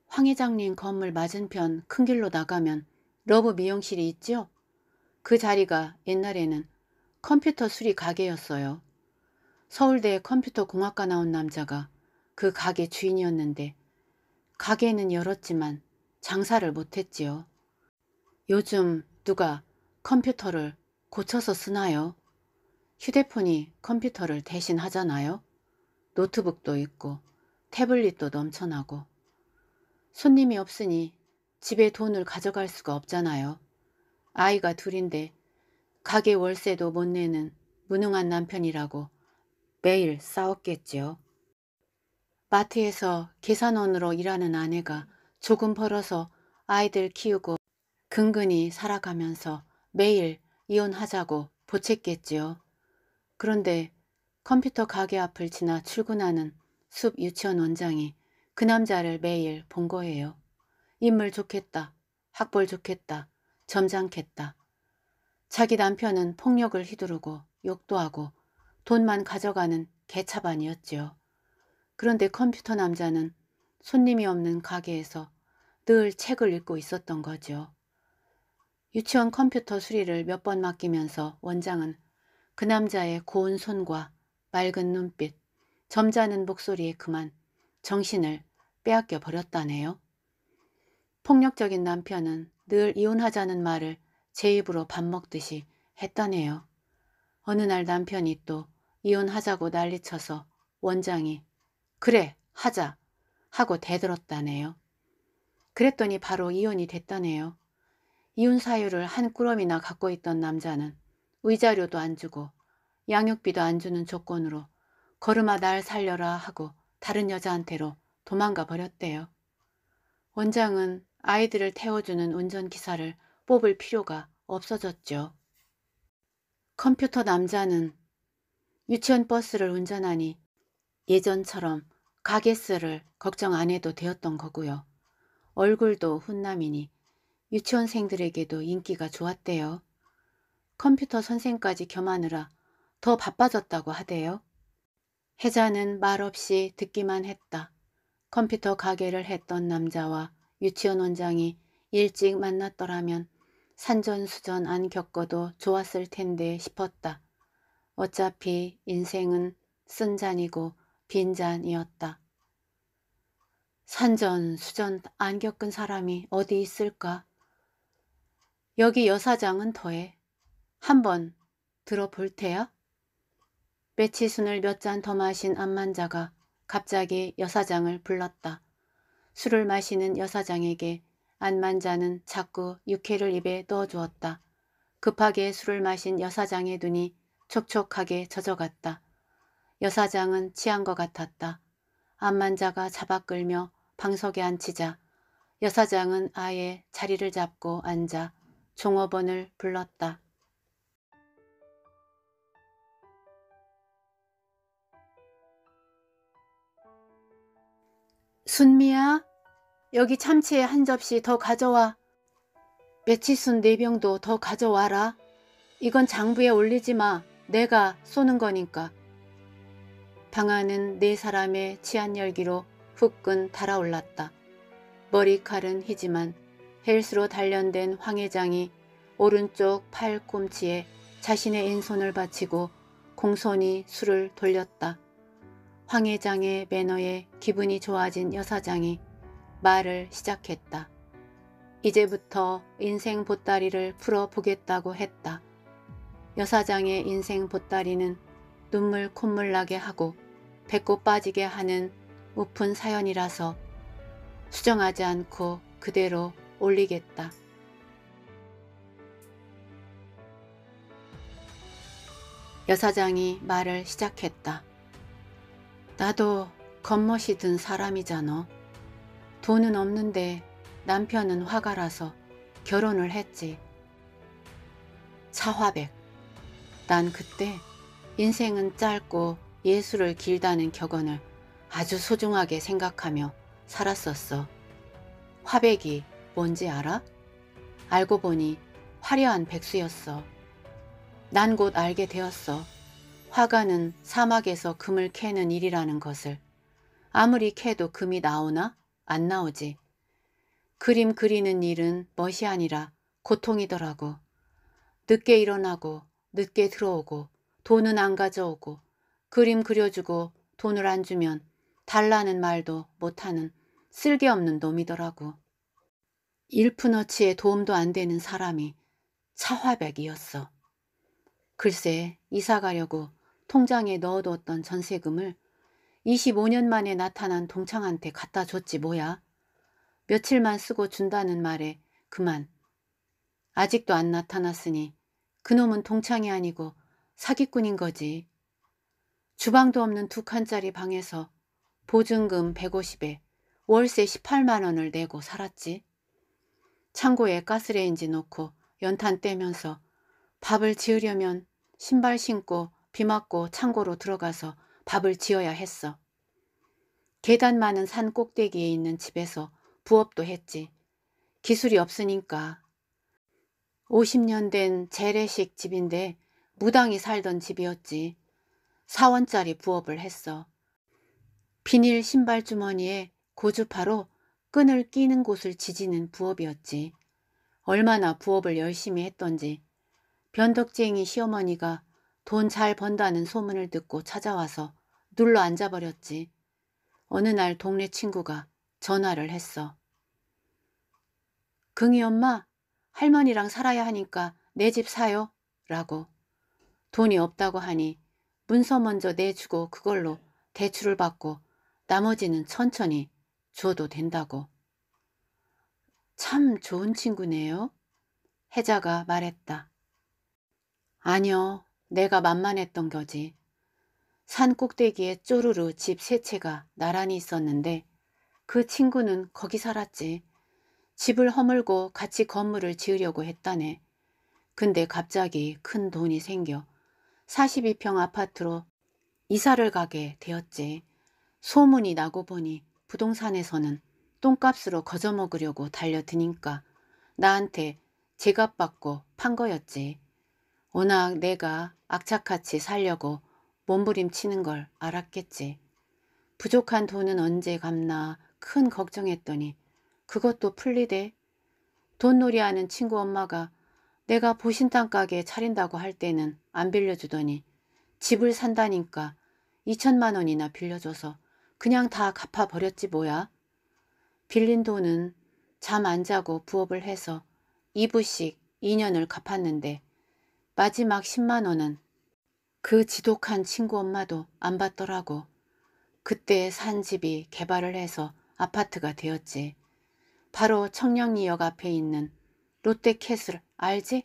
[SPEAKER 1] 황 회장님 건물 맞은편 큰 길로 나가면 러브 미용실이 있죠? 그 자리가 옛날에는 컴퓨터 수리 가게였어요. 서울대 컴퓨터 공학과 나온 남자가 그 가게 주인이었는데 가게는 열었지만 장사를 못했지요. 요즘 누가 컴퓨터를 고쳐서 쓰나요? 휴대폰이 컴퓨터를 대신 하잖아요. 노트북도 있고 태블릿도 넘쳐나고 손님이 없으니 집에 돈을 가져갈 수가 없잖아요. 아이가 둘인데 가게 월세도 못 내는 무능한 남편이라고 매일 싸웠겠지요. 마트에서 계산원으로 일하는 아내가 조금 벌어서 아이들 키우고 근근히 살아가면서 매일 이혼하자고 보챘겠지요. 그런데 컴퓨터 가게 앞을 지나 출근하는 숲 유치원 원장이 그 남자를 매일 본 거예요. 인물 좋겠다, 학벌 좋겠다, 점잖겠다, 자기 남편은 폭력을 휘두르고 욕도 하고 돈만 가져가는 개차반이었지요. 그런데 컴퓨터 남자는 손님이 없는 가게에서 늘 책을 읽고 있었던 거죠. 유치원 컴퓨터 수리를 몇 번 맡기면서 원장은 그 남자의 고운 손과 맑은 눈빛, 점잖은 목소리에 그만 정신을 빼앗겨 버렸다네요. 폭력적인 남편은 늘 이혼하자는 말을 제 입으로 밥 먹듯이 했다네요. 어느 날 남편이 또 이혼하자고 난리쳐서 원장이 그래 하자 하고 대들었다네요. 그랬더니 바로 이혼이 됐다네요. 이혼 사유를 한 꾸러미나 갖고 있던 남자는 의자료도 안 주고 양육비도 안 주는 조건으로 걸음아 날 살려라 하고 다른 여자한테로 도망가 버렸대요. 원장은 아이들을 태워주는 운전기사를 뽑을 필요가 없어졌죠. 컴퓨터 남자는 유치원 버스를 운전하니 예전처럼 가게스를 걱정 안 해도 되었던 거고요. 얼굴도 훈남이니 유치원생들에게도 인기가 좋았대요. 컴퓨터 선생까지 겸하느라 더 바빠졌다고 하대요. 혜자는 말없이 듣기만 했다. 컴퓨터 가게를 했던 남자와 유치원 원장이 일찍 만났더라면 산전수전 안 겪어도 좋았을 텐데 싶었다. 어차피 인생은 쓴 잔이고 빈 잔이었다. 산전수전 안 겪은 사람이 어디 있을까? 여기 여사장은 더해. 한번 들어볼 테야? 매치순을 몇 잔 더 마신 암만자가 갑자기 여사장을 불렀다. 술을 마시는 여사장에게 안만자는 자꾸 육회를 입에 넣어주었다. 급하게 술을 마신 여사장의 눈이 촉촉하게 젖어갔다. 여사장은 취한 것 같았다. 안만자가 잡아 끌며 방석에 앉히자 여사장은 아예 자리를 잡고 앉아 종업원을 불렀다. 순미야 여기 참치에 한 접시 더 가져와. 매치순 네 병도 더 가져와라. 이건 장부에 올리지 마. 내가 쏘는 거니까. 방안은 네 사람의 치안 열기로 후끈 달아올랐다. 머리칼은 희지만 헬스로 단련된 황 회장이 오른쪽 팔꿈치에 자신의 왼손을 받치고 공손히 술을 돌렸다. 황 회장의 매너에 기분이 좋아진 여사장이 말을 시작했다. 이제부터 인생 보따리를 풀어보겠다고 했다. 여사장의 인생 보따리는 눈물 콧물 나게 하고 배꼽 빠지게 하는 우픈 사연이라서 수정하지 않고 그대로 올리겠다. 여사장이 말을 시작했다. 나도 겉멋이 든 사람이잖아. 돈은 없는데 남편은 화가라서 결혼을 했지. 차화백. 난 그때 인생은 짧고 예술을 길다는 격언을 아주 소중하게 생각하며 살았었어. 화백이 뭔지 알아? 알고 보니 화려한 백수였어. 난 곧 알게 되었어. 화가는 사막에서 금을 캐는 일이라는 것을. 아무리 캐도 금이 나오나? 안 나오지. 그림 그리는 일은 멋이 아니라 고통이더라고. 늦게 일어나고 늦게 들어오고 돈은 안 가져오고 그림 그려주고 돈을 안 주면 달라는 말도 못하는 쓸개없는 놈이더라고. 일푼어치의 도움도 안 되는 사람이 차화백이었어. 글쎄 이사 가려고 통장에 넣어두었던 전세금을 25년 만에 나타난 동창한테 갖다 줬지 뭐야. 며칠만 쓰고 준다는 말에 그만. 아직도 안 나타났으니 그놈은 동창이 아니고 사기꾼인 거지. 주방도 없는 두 칸짜리 방에서 보증금 150에 월세 18만 원을 내고 살았지. 창고에 가스레인지 놓고 연탄 떼면서 밥을 지으려면 신발 신고 비 맞고 창고로 들어가서 밥을 지어야 했어. 계단 많은 산 꼭대기에 있는 집에서 부업도 했지. 기술이 없으니까. 50년 된 재래식 집인데 무당이 살던 집이었지. 4원짜리 부업을 했어. 비닐 신발 주머니에 고주파로 끈을 끼는 곳을 지지는 부업이었지. 얼마나 부업을 열심히 했던지. 변덕쟁이 시어머니가 돈잘 번다는 소문을 듣고 찾아와서 눌러 앉아버렸지. 어느 날 동네 친구가 전화를 했어. 긍이 엄마, 할머니랑 살아야 하니까 내 집 사요. 라고. 돈이 없다고 하니 문서 먼저 내주고 그걸로 대출을 받고 나머지는 천천히 줘도 된다고. 참 좋은 친구네요. 혜자가 말했다. 아니요. 내가 만만했던 거지. 산 꼭대기에 쪼르르 집 세 채가 나란히 있었는데 그 친구는 거기 살았지. 집을 허물고 같이 건물을 지으려고 했다네. 근데 갑자기 큰 돈이 생겨 42평 아파트로 이사를 가게 되었지. 소문이 나고 보니 부동산에서는 똥값으로 거저먹으려고 달려드니까 나한테 제값 받고 판 거였지. 워낙 내가 악착같이 살려고 몸부림치는 걸 알았겠지. 부족한 돈은 언제 갚나 큰 걱정했더니 그것도 풀리대. 돈놀이하는 친구 엄마가 내가 보신탕 가게 차린다고 할 때는 안 빌려주더니 집을 산다니까 2천만 원이나 빌려줘서 그냥 다 갚아버렸지 뭐야. 빌린 돈은 잠 안 자고 부업을 해서 2부씩 2년을 갚았는데 마지막 10만 원은 그 지독한 친구 엄마도 안 받더라고. 그때 산 집이 개발을 해서 아파트가 되었지. 바로 청량리역 앞에 있는 롯데캐슬 알지?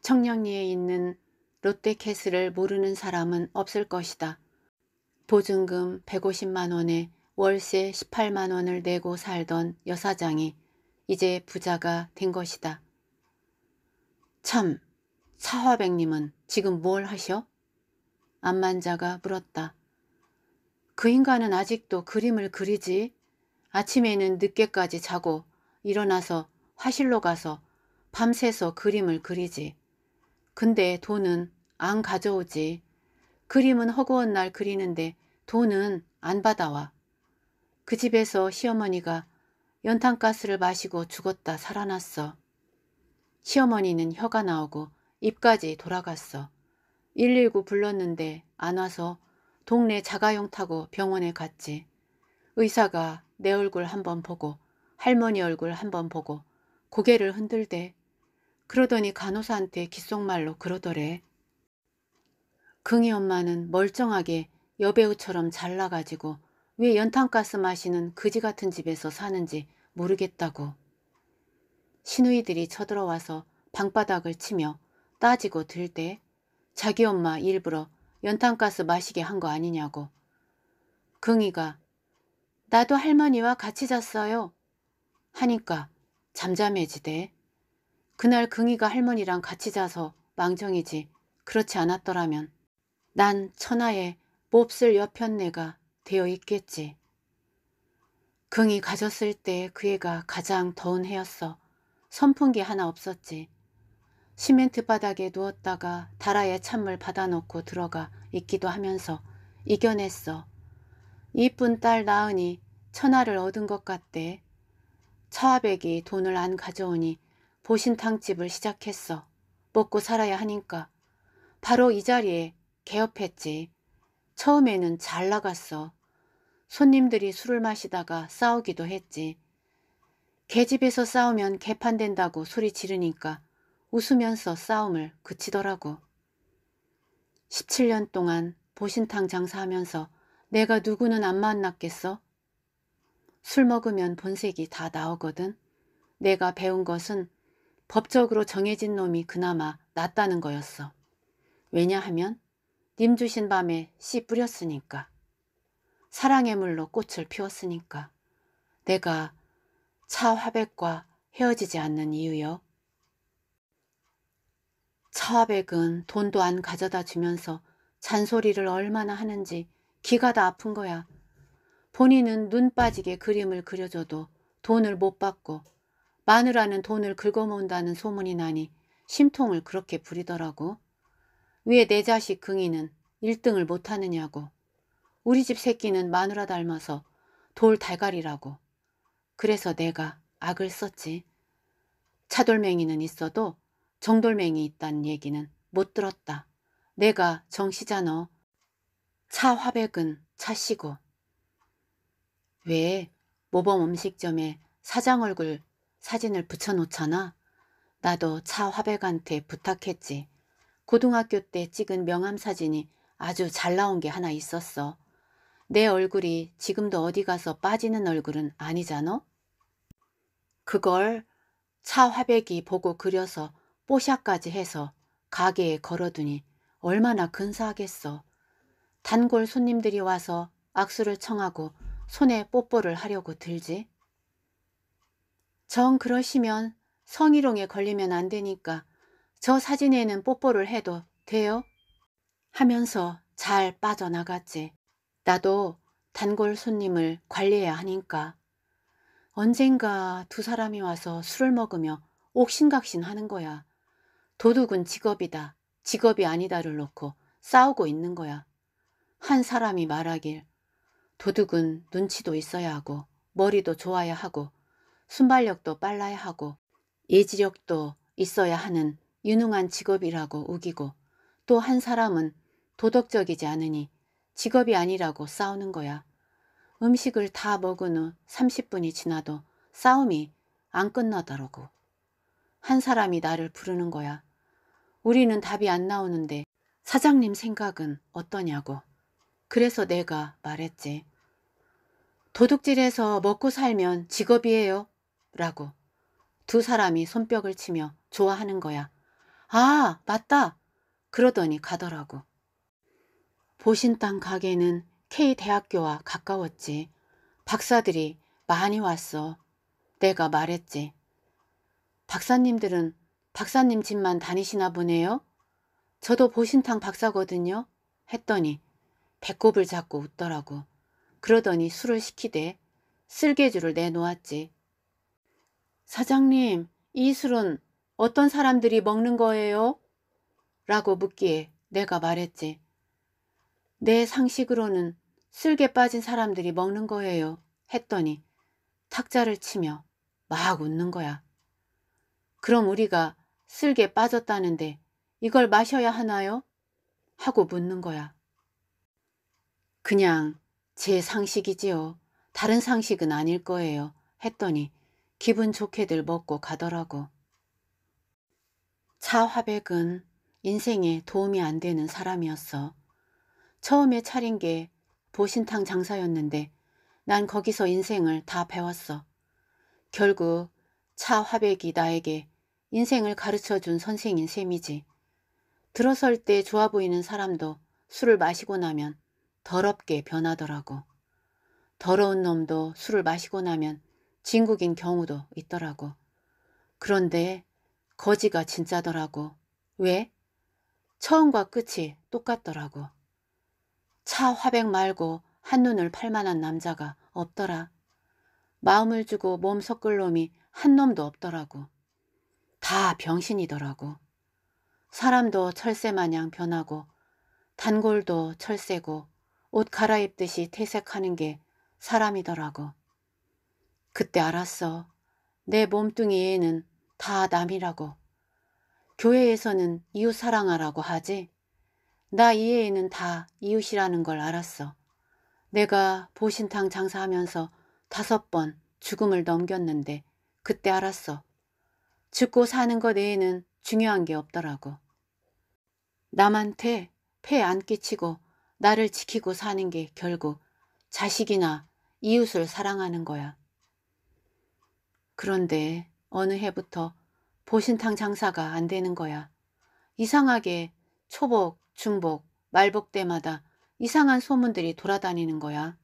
[SPEAKER 1] 청량리에 있는 롯데캐슬을 모르는 사람은 없을 것이다. 보증금 150만 원에 월세 18만 원을 내고 살던 여사장이 이제 부자가 된 것이다. 참, 사화백님은 지금 뭘 하셔? 암만자가 물었다. 그 인간은 아직도 그림을 그리지. 아침에는 늦게까지 자고 일어나서 화실로 가서 밤새서 그림을 그리지. 근데 돈은 안 가져오지. 그림은 허구한 날 그리는데 돈은 안 받아와. 그 집에서 시어머니가 연탄가스를 마시고 죽었다 살아났어. 시어머니는 혀가 나오고 입까지 돌아갔어. 119 불렀는데 안 와서 동네 자가용 타고 병원에 갔지. 의사가 내 얼굴 한번 보고 할머니 얼굴 한번 보고 고개를 흔들대. 그러더니 간호사한테 귓속말로 그러더래. 긍이 엄마는 멀쩡하게 여배우처럼 잘나가지고 왜 연탄가스 마시는 그지 같은 집에서 사는지 모르겠다고. 시누이들이 쳐들어와서 방바닥을 치며 따지고 들 때 자기 엄마 일부러 연탄가스 마시게 한 거 아니냐고. 긍이가 나도 할머니와 같이 잤어요. 하니까 잠잠해지대. 그날 긍이가 할머니랑 같이 자서 망정이지 그렇지 않았더라면 난 천하에 몹쓸 여편네가 되어 있겠지. 긍이 가졌을 때 그 애가 가장 더운 해였어. 선풍기 하나 없었지. 시멘트 바닥에 누웠다가 다라에 찬물 받아놓고 들어가 있기도 하면서 이겨냈어. 이쁜 딸 나으니 천하를 얻은 것 같대. 차아백이 돈을 안 가져오니 보신탕집을 시작했어. 먹고 살아야 하니까. 바로 이 자리에 개업했지. 처음에는 잘 나갔어. 손님들이 술을 마시다가 싸우기도 했지. 개집에서 싸우면 개판된다고 소리 지르니까 웃으면서 싸움을 그치더라고. 17년 동안 보신탕 장사하면서 내가 누구는 안 만났겠어? 술 먹으면 본색이 다 나오거든. 내가 배운 것은 법적으로 정해진 놈이 그나마 낫다는 거였어. 왜냐하면 님 주신 밤에 씨 뿌렸으니까. 사랑의 물로 꽃을 피웠으니까. 내가 차화백과 헤어지지 않는 이유요. 차화백은 돈도 안 가져다 주면서 잔소리를 얼마나 하는지 기가다 아픈 거야. 본인은 눈 빠지게 그림을 그려줘도 돈을 못 받고 마누라는 돈을 긁어모은다는 소문이 나니 심통을 그렇게 부리더라고. 왜 내 자식 긍이는 1등을 못하느냐고. 우리 집 새끼는 마누라 닮아서 돌달가리라고 그래서 내가 악을 썼지. 차돌멩이는 있어도 정돌멩이 있다는 얘기는 못 들었다. 내가 정시자너 차화백은 차시고. 왜 모범 음식점에 사장 얼굴 사진을 붙여놓잖아. 나도 차화백한테 부탁했지. 고등학교 때 찍은 명함 사진이 아주 잘 나온 게 하나 있었어. 내 얼굴이 지금도 어디 가서 빠지는 얼굴은 아니잖아? 그걸 차 화백이 보고 그려서 뽀샤까지 해서 가게에 걸어두니 얼마나 근사하겠어. 단골 손님들이 와서 악수를 청하고 손에 뽀뽀를 하려고 들지. 정 그러시면 성희롱에 걸리면 안 되니까 저 사진에는 뽀뽀를 해도 돼요? 하면서 잘 빠져나갔지. 나도 단골 손님을 관리해야 하니까. 언젠가 두 사람이 와서 술을 먹으며 옥신각신 하는 거야. 도둑은 직업이다. 직업이 아니다를 놓고 싸우고 있는 거야. 한 사람이 말하길 도둑은 눈치도 있어야 하고 머리도 좋아야 하고 순발력도 빨라야 하고 예지력도 있어야 하는 유능한 직업이라고 우기고 또 한 사람은 도덕적이지 않으니 직업이 아니라고 싸우는 거야. 음식을 다 먹은 후 30분이 지나도 싸움이 안 끝나더라고. 한 사람이 나를 부르는 거야. 우리는 답이 안 나오는데 사장님 생각은 어떠냐고. 그래서 내가 말했지. 도둑질해서 먹고 살면 직업이에요. 라고. 두 사람이 손뼉을 치며 좋아하는 거야. 아, 맞다. 그러더니 가더라고. 보신 땅 가게는 K대학교와 가까웠지. 박사들이 많이 왔어. 내가 말했지. 박사님들은 박사님 집만 다니시나 보네요? 저도 보신탕 박사거든요. 했더니 배꼽을 잡고 웃더라고. 그러더니 술을 시키되 쓸개주를 내놓았지. 사장님, 이 술은 어떤 사람들이 먹는 거예요? 라고 묻기에 내가 말했지. 내 상식으로는 쓸개 빠진 사람들이 먹는 거예요. 했더니 탁자를 치며 막 웃는 거야. 그럼 우리가 쓸개 빠졌다는데 이걸 마셔야 하나요? 하고 묻는 거야. 그냥 제 상식이지요. 다른 상식은 아닐 거예요. 했더니 기분 좋게들 먹고 가더라고. 차 화백은 인생에 도움이 안 되는 사람이었어. 처음에 차린 게 보신탕 장사였는데 난 거기서 인생을 다 배웠어. 결국 차 화백이 나에게 인생을 가르쳐준 선생인 셈이지. 들어설 때 좋아 보이는 사람도 술을 마시고 나면 더럽게 변하더라고. 더러운 놈도 술을 마시고 나면 진국인 경우도 있더라고. 그런데 거지가 진짜더라고. 왜? 처음과 끝이 똑같더라고. 차 화백 말고 한눈을 팔만한 남자가 없더라. 마음을 주고 몸 섞을 놈이 한 놈도 없더라고. 다 병신이더라고. 사람도 철새마냥 변하고 단골도 철새고 옷 갈아입듯이 퇴색하는 게 사람이더라고. 그때 알았어. 내 몸뚱이에는 다 남이라고. 교회에서는 이웃 사랑하라고 하지. 나이애인는다 이웃이라는 걸 알았어. 내가 보신탕 장사하면서 다섯 번 죽음을 넘겼는데 그때 알았어. 죽고 사는 것 외에는 중요한 게 없더라고. 남한테 폐 안 끼치고 나를 지키고 사는 게 결국 자식이나 이웃을 사랑하는 거야. 그런데 어느 해부터 보신탕 장사가 안 되는 거야. 이상하게 초복 중복, 말복 때마다 이상한 소문들이 돌아다니는 거야.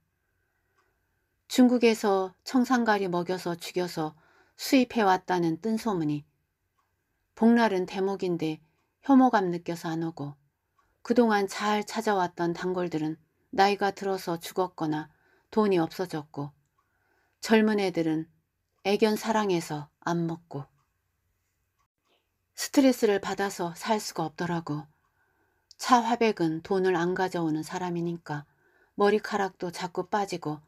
[SPEAKER 1] 중국에서 청산가리 먹여서 죽여서 수입해왔다는 뜬소문이 복날은 대목인데 혐오감 느껴서 안 오고 그동안 잘 찾아왔던 단골들은 나이가 들어서 죽었거나 돈이 없어졌고 젊은 애들은 애견 사랑해서 안 먹고 스트레스를 받아서 살 수가 없더라고. 차화백은 돈을 안 가져오는 사람이니까 머리카락도 자꾸 빠지고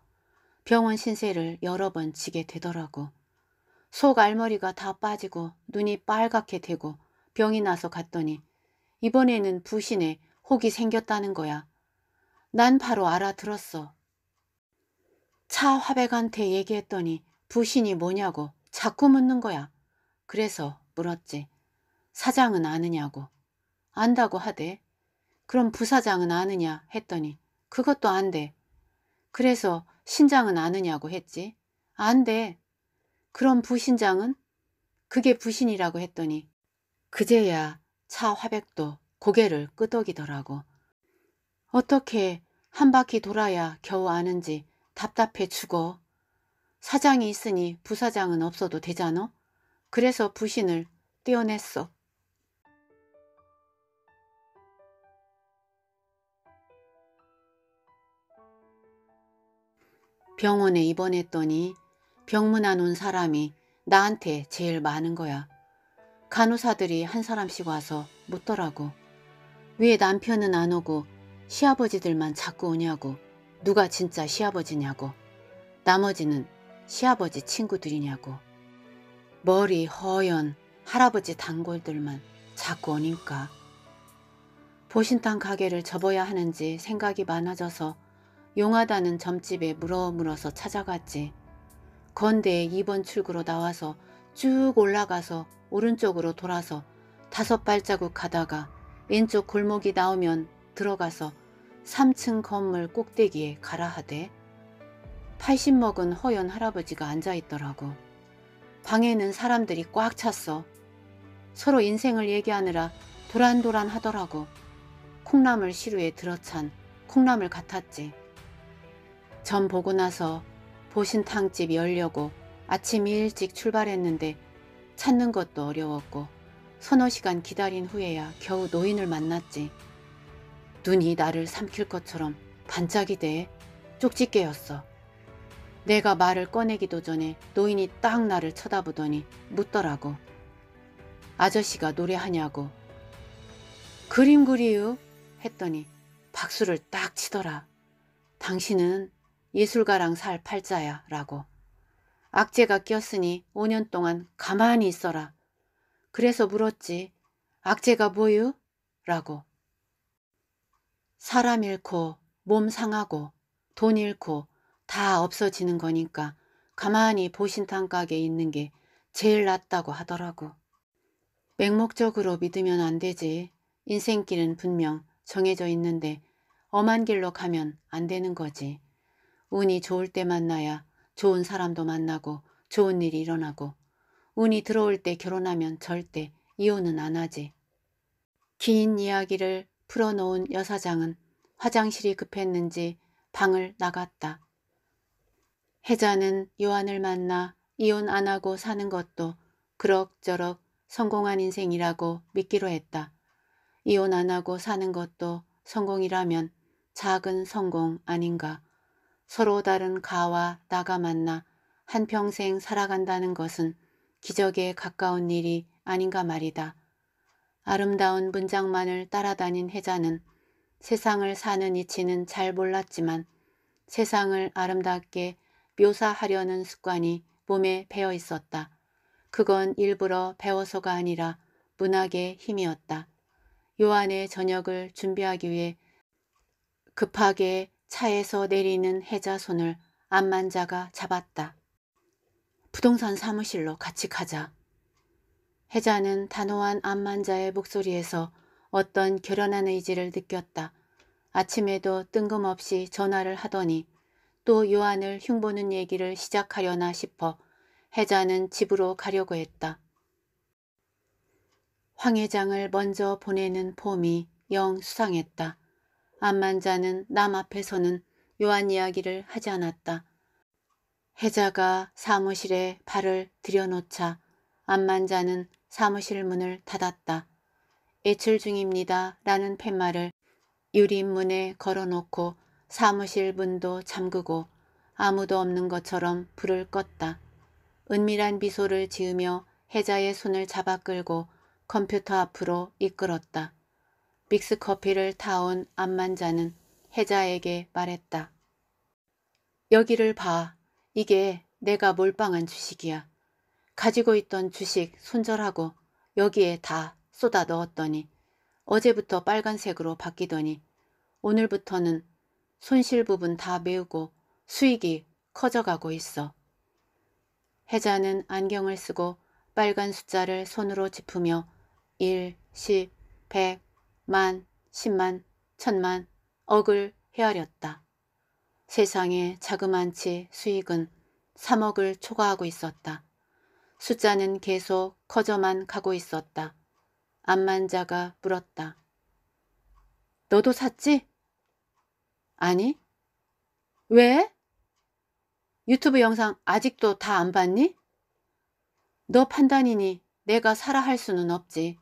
[SPEAKER 1] 병원 신세를 여러 번 지게 되더라고. 속 알머리가 다 빠지고 눈이 빨갛게 되고 병이 나서 갔더니 이번에는 부신에 혹이 생겼다는 거야. 난 바로 알아들었어. 차화백한테 얘기했더니 부신이 뭐냐고 자꾸 묻는 거야. 그래서 물었지. 사장은 아느냐고. 안다고 하대. 그럼 부사장은 아느냐 했더니 그것도 안 돼. 그래서 신장은 아느냐고 했지. 안 돼. 그럼 부신장은? 그게 부신이라고 했더니 그제야 차 화백도 고개를 끄덕이더라고. 어떻게 한 바퀴 돌아야 겨우 아는지 답답해 죽어. 사장이 있으니 부사장은 없어도 되잖아. 그래서 부신을 떼어냈어. 병원에 입원했더니 병문 안 온 사람이 나한테 제일 많은 거야. 간호사들이 한 사람씩 와서 묻더라고. 왜 남편은 안 오고 시아버지들만 자꾸 오냐고. 누가 진짜 시아버지냐고. 나머지는 시아버지 친구들이냐고. 머리 허연 할아버지 단골들만 자꾸 오니까. 보신탕 가게를 접어야 하는지 생각이 많아져서 용하다는 점집에 물어물어서 찾아갔지. 건대의 2번 출구로 나와서 쭉 올라가서 오른쪽으로 돌아서 다섯 발자국 가다가 왼쪽 골목이 나오면 들어가서 3층 건물 꼭대기에 가라 하대. 80 먹은 허연 할아버지가 앉아있더라고. 방에는 사람들이 꽉 찼어. 서로 인생을 얘기하느라 도란도란 하더라고. 콩나물 시루에 들어찬 콩나물 같았지. 전 보고 나서 보신탕집 열려고 아침 일찍 출발했는데 찾는 것도 어려웠고 서너 시간 기다린 후에야 겨우 노인을 만났지. 눈이 나를 삼킬 것처럼 반짝이대 쪽집게였어. 내가 말을 꺼내기도 전에 노인이 딱 나를 쳐다보더니 묻더라고. 아저씨가 노래하냐고. 그림 그리유 했더니 박수를 딱 치더라. 당신은 예술가랑 살 팔자야 라고. 악재가 꼈으니 5년 동안 가만히 있어라. 그래서 물었지. 악재가 뭐유? 라고. 사람 잃고 몸 상하고 돈 잃고 다 없어지는 거니까 가만히 보신탕 가게 있는 게 제일 낫다고 하더라고. 맹목적으로 믿으면 안 되지. 인생길은 분명 정해져 있는데 엄한 길로 가면 안 되는 거지. 운이 좋을 때 만나야 좋은 사람도 만나고 좋은 일이 일어나고 운이 들어올 때 결혼하면 절대 이혼은 안 하지. 긴 이야기를 풀어놓은 여사장은 화장실이 급했는지 방을 나갔다. 혜자는 요한을 만나 이혼 안 하고 사는 것도 그럭저럭 성공한 인생이라고 믿기로 했다. 이혼 안 하고 사는 것도 성공이라면 작은 성공 아닌가 서로 다른 가와 나가 만나 한평생 살아간다는 것은 기적에 가까운 일이 아닌가 말이다. 아름다운 문장만을 따라다닌 혜자는 세상을 사는 이치는 잘 몰랐지만 세상을 아름답게 묘사하려는 습관이 몸에 배어 있었다. 그건 일부러 배워서가 아니라 문학의 힘이었다. 요한의 저녁을 준비하기 위해 급하게 차에서 내리는 혜자 손을 안만자가 잡았다. 부동산 사무실로 같이 가자. 혜자는 단호한 안만자의 목소리에서 어떤 결연한 의지를 느꼈다. 아침에도 뜬금없이 전화를 하더니 또 요한을 흉보는 얘기를 시작하려나 싶어 혜자는 집으로 가려고 했다. 황 회장을 먼저 보내는 봄이영 수상했다. 암만자는 남 앞에서는 요한 이야기를 하지 않았다. 해자가 사무실에 발을 들여놓자 암만자는 사무실 문을 닫았다. 애출 중입니다. 라는 팻말을 유리문에 걸어놓고 사무실 문도 잠그고 아무도 없는 것처럼 불을 껐다. 은밀한 미소를 지으며 해자의 손을 잡아 끌고 컴퓨터 앞으로 이끌었다. 믹스커피를 타온 암만자는 혜자에게 말했다. 여기를 봐. 이게 내가 몰빵한 주식이야. 가지고 있던 주식 손절하고 여기에 다 쏟아 넣었더니 어제부터 빨간색으로 바뀌더니 오늘부터는 손실 부분 다 메우고 수익이 커져가고 있어. 혜자는 안경을 쓰고 빨간 숫자를 손으로 짚으며 1, 10, 100, 만, 십만, 천만, 억을 헤아렸다. 세상의 자그만치 수익은 3억을 초과하고 있었다. 숫자는 계속 커져만 가고 있었다. 암만자가 물었다. 너도 샀지? 아니. 왜? 유튜브 영상 아직도 다 안 봤니? 너 판단이니 내가 살아 할 수는 없지.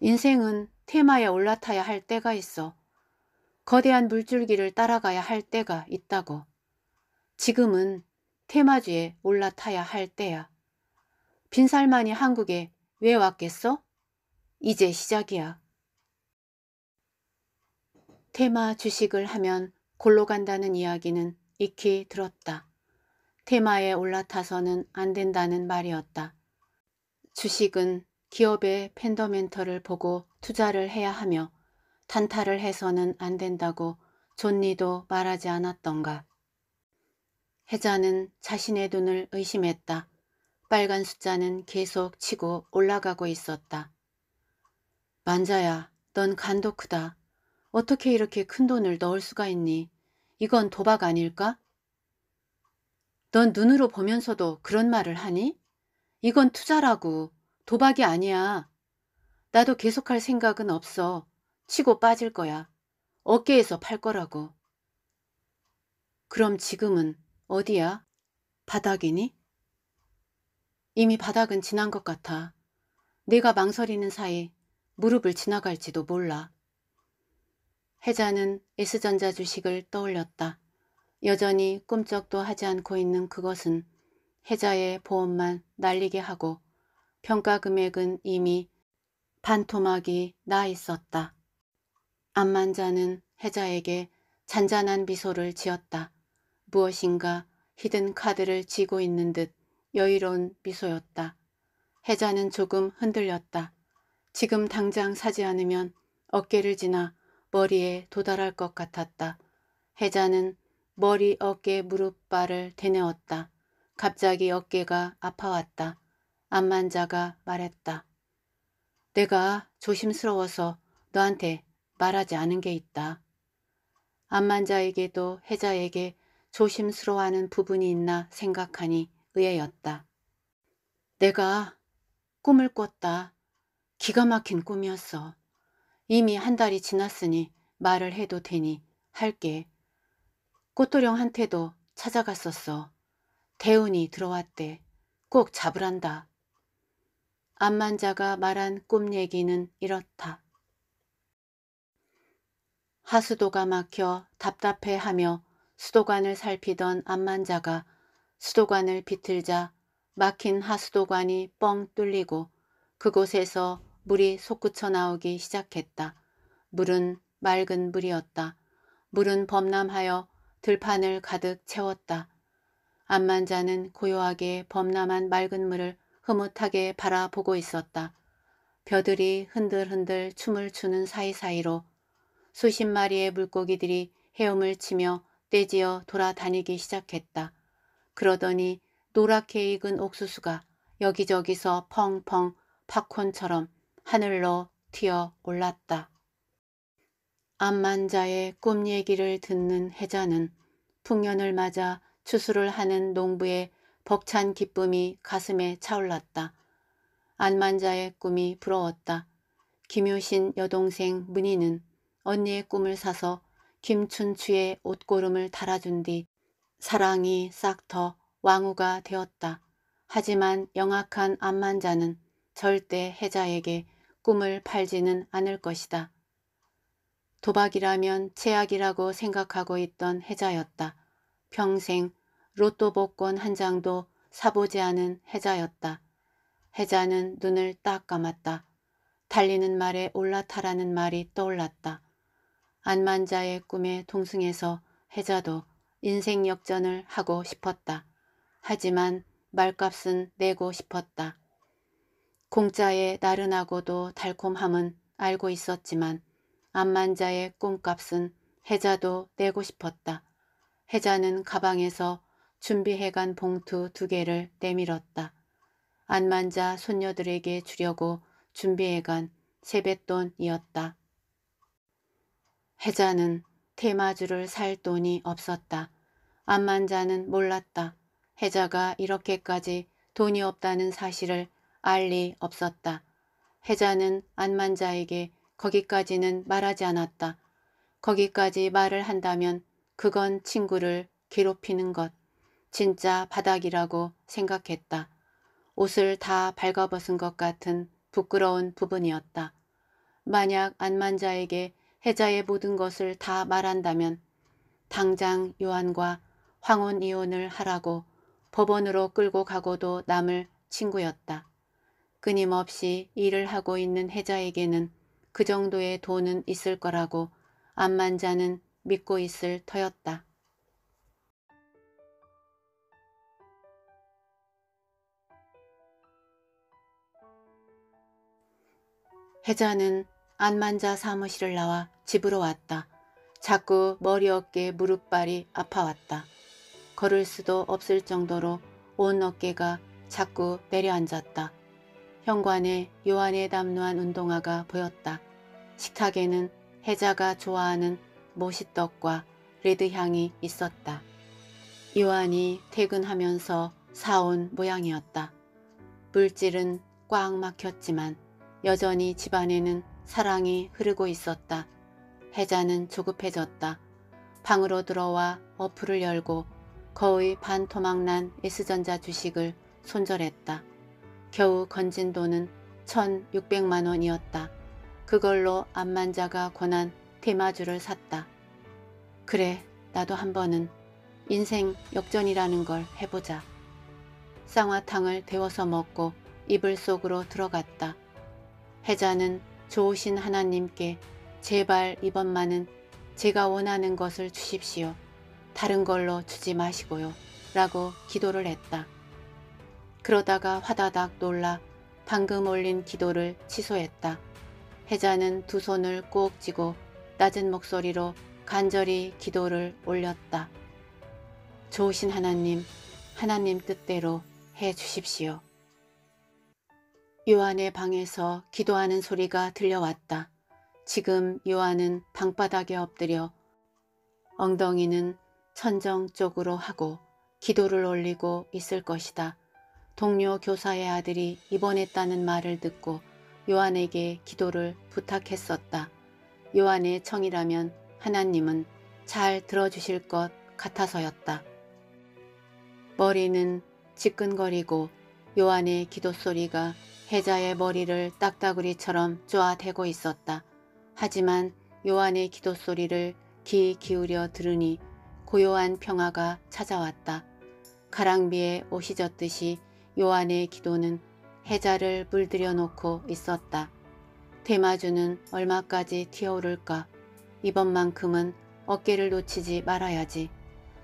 [SPEAKER 1] 인생은 테마에 올라타야 할 때가 있어. 거대한 물줄기를 따라가야 할 때가 있다고. 지금은 테마주에 올라타야 할 때야. 빈살만이 한국에 왜 왔겠어? 이제 시작이야. 테마 주식을 하면 골로 간다는 이야기는 익히 들었다. 테마에 올라타서는 안 된다는 말이었다. 주식은 기업의 팬더멘터를 보고 투자를 해야 하며 탄타를 해서는 안 된다고 존니도 말하지 않았던가. 해자는 자신의 눈을 의심했다. 빨간 숫자는 계속 치고 올라가고 있었다. 만자야, 넌 간도 크다. 어떻게 이렇게 큰 돈을 넣을 수가 있니? 이건 도박 아닐까? 넌 눈으로 보면서도 그런 말을 하니? 이건 투자라고. 도박이 아니야. 나도 계속할 생각은 없어. 치고 빠질 거야. 어깨에서 팔 거라고. 그럼 지금은 어디야? 바닥이니? 이미 바닥은 지난 것 같아. 내가 망설이는 사이 무릎을 지나갈지도 몰라. 혜자는 S전자 주식을 떠올렸다. 여전히 꿈쩍도 하지 않고 있는 그것은 혜자의 보험만 날리게 하고 평가 금액은 이미 반토막이 나 있었다. 암만자는 해자에게 잔잔한 미소를 지었다. 무엇인가 히든 카드를 쥐고 있는 듯 여유로운 미소였다. 해자는 조금 흔들렸다. 지금 당장 사지 않으면 어깨를 지나 머리에 도달할 것 같았다. 해자는 머리 어깨 무릎발을 대뇌었다 갑자기 어깨가 아파왔다. 암만자가 말했다. 내가 조심스러워서 너한테 말하지 않은 게 있다. 암만자에게도 해자에게 조심스러워하는 부분이 있나 생각하니 의외였다. 내가 꿈을 꿨다. 기가 막힌 꿈이었어. 이미 한 달이 지났으니 말을 해도 되니 할게. 꽃도령한테도 찾아갔었어. 대운이 들어왔대. 꼭 잡으란다. 암만자가 말한 꿈 얘기는 이렇다. 하수도가 막혀 답답해하며 수도관을 살피던 암만자가 수도관을 비틀자 막힌 하수도관이 뻥 뚫리고 그곳에서 물이 솟구쳐 나오기 시작했다. 물은 맑은 물이었다. 물은 범람하여 들판을 가득 채웠다. 암만자는 고요하게 범람한 맑은 물을 흐뭇하게 바라보고 있었다. 벼들이 흔들흔들 춤을 추는 사이사이로 수십 마리의 물고기들이 헤엄을 치며 떼지어 돌아다니기 시작했다. 그러더니 노랗게 익은 옥수수가 여기저기서 펑펑 팝콘처럼 하늘로 튀어 올랐다. 암만자의 꿈 얘기를 듣는 해자는 풍년을 맞아 추수를 하는 농부의 벅찬 기쁨이 가슴에 차올랐다. 안만자의 꿈이 부러웠다. 김효신 여동생 문희는 언니의 꿈을 사서 김춘추의 옷고름을 달아준 뒤 사랑이 싹터 왕후가 되었다. 하지만 영악한 안만자는 절대 혜자에게 꿈을 팔지는 않을 것이다. 도박이라면 최악이라고 생각하고 있던 혜자였다. 평생 로또 복권 한 장도 사보지 않은 혜자였다. 혜자는 눈을 딱 감았다. 달리는 말에 올라타라는 말이 떠올랐다. 안만자의 꿈에 동승해서 혜자도 인생 역전을 하고 싶었다. 하지만 말값은 내고 싶었다. 공짜의 나른하고도 달콤함은 알고 있었지만 안만자의 꿈값은 혜자도 내고 싶었다. 혜자는 가방에서 준비해간 봉투 두 개를 내밀었다. 안만자 손녀들에게 주려고 준비해간 세뱃돈이었다. 혜자는 테마주를 살 돈이 없었다. 안만자는 몰랐다. 혜자가 이렇게까지 돈이 없다는 사실을 알리 없었다. 혜자는 안만자에게 거기까지는 말하지 않았다. 거기까지 말을 한다면 그건 친구를 괴롭히는 것. 진짜 바닥이라고 생각했다. 옷을 다발아벗은것 같은 부끄러운 부분이었다. 만약 안만자에게 해자의 모든 것을 다 말한다면 당장 요한과 황혼 이혼을 하라고 법원으로 끌고 가고도 남을 친구였다. 끊임없이 일을 하고 있는 해자에게는 그 정도의 돈은 있을 거라고 안만자는 믿고 있을 터였다. 혜자는 안만자 사무실을 나와 집으로 왔다. 자꾸 머리 어깨 무릎발이 아파왔다. 걸을 수도 없을 정도로 온 어깨가 자꾸 내려앉았다. 현관에 요한의 담루한 운동화가 보였다. 식탁에는 혜자가 좋아하는 모시떡과 레드향이 있었다. 요한이 퇴근하면서 사온 모양이었다. 물질은 꽉 막혔지만 여전히 집안에는 사랑이 흐르고 있었다. 혜자는 조급해졌다. 방으로 들어와 어플을 열고 거의 반토막난 S전자 주식을 손절했다. 겨우 건진 돈은 1,600만 원이었다. 그걸로 암만자가 권한 테마주를 샀다. 그래 나도 한 번은 인생 역전이라는 걸 해보자. 쌍화탕을 데워서 먹고 이불 속으로 들어갔다. 해자는 좋으신 하나님께 제발 이번만은 제가 원하는 것을 주십시오. 다른 걸로 주지 마시고요. 라고 기도를 했다. 그러다가 화다닥 놀라 방금 올린 기도를 취소했다. 해자는 두 손을 꼭 쥐고 낮은 목소리로 간절히 기도를 올렸다. 좋으신 하나님, 하나님 뜻대로 해 주십시오. 요한의 방에서 기도하는 소리가 들려왔다. 지금 요한은 방바닥에 엎드려 엉덩이는 천정 쪽으로 하고 기도를 올리고 있을 것이다. 동료 교사의 아들이 입원했다는 말을 듣고 요한에게 기도를 부탁했었다. 요한의 청이라면 하나님은 잘 들어주실 것 같아서였다. 머리는 지끈거리고 요한의 기도 소리가 태자의 머리를 딱따구리처럼 쪼아대고 있었다. 하지만 요한의 기도 소리를 귀 기울여 들으니 고요한 평화가 찾아왔다. 가랑비에 옷이 젖듯이 요한의 기도는 해자를 물들여 놓고 있었다. 대마주는 얼마까지 튀어오를까? 이번만큼은 어깨를 놓치지 말아야지.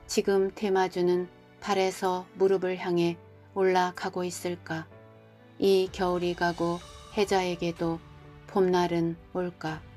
[SPEAKER 1] 지금 대마주는 발에서 무릎을 향해 올라가고 있을까? 이 겨울이 가고 해자에게도 봄날은 올까.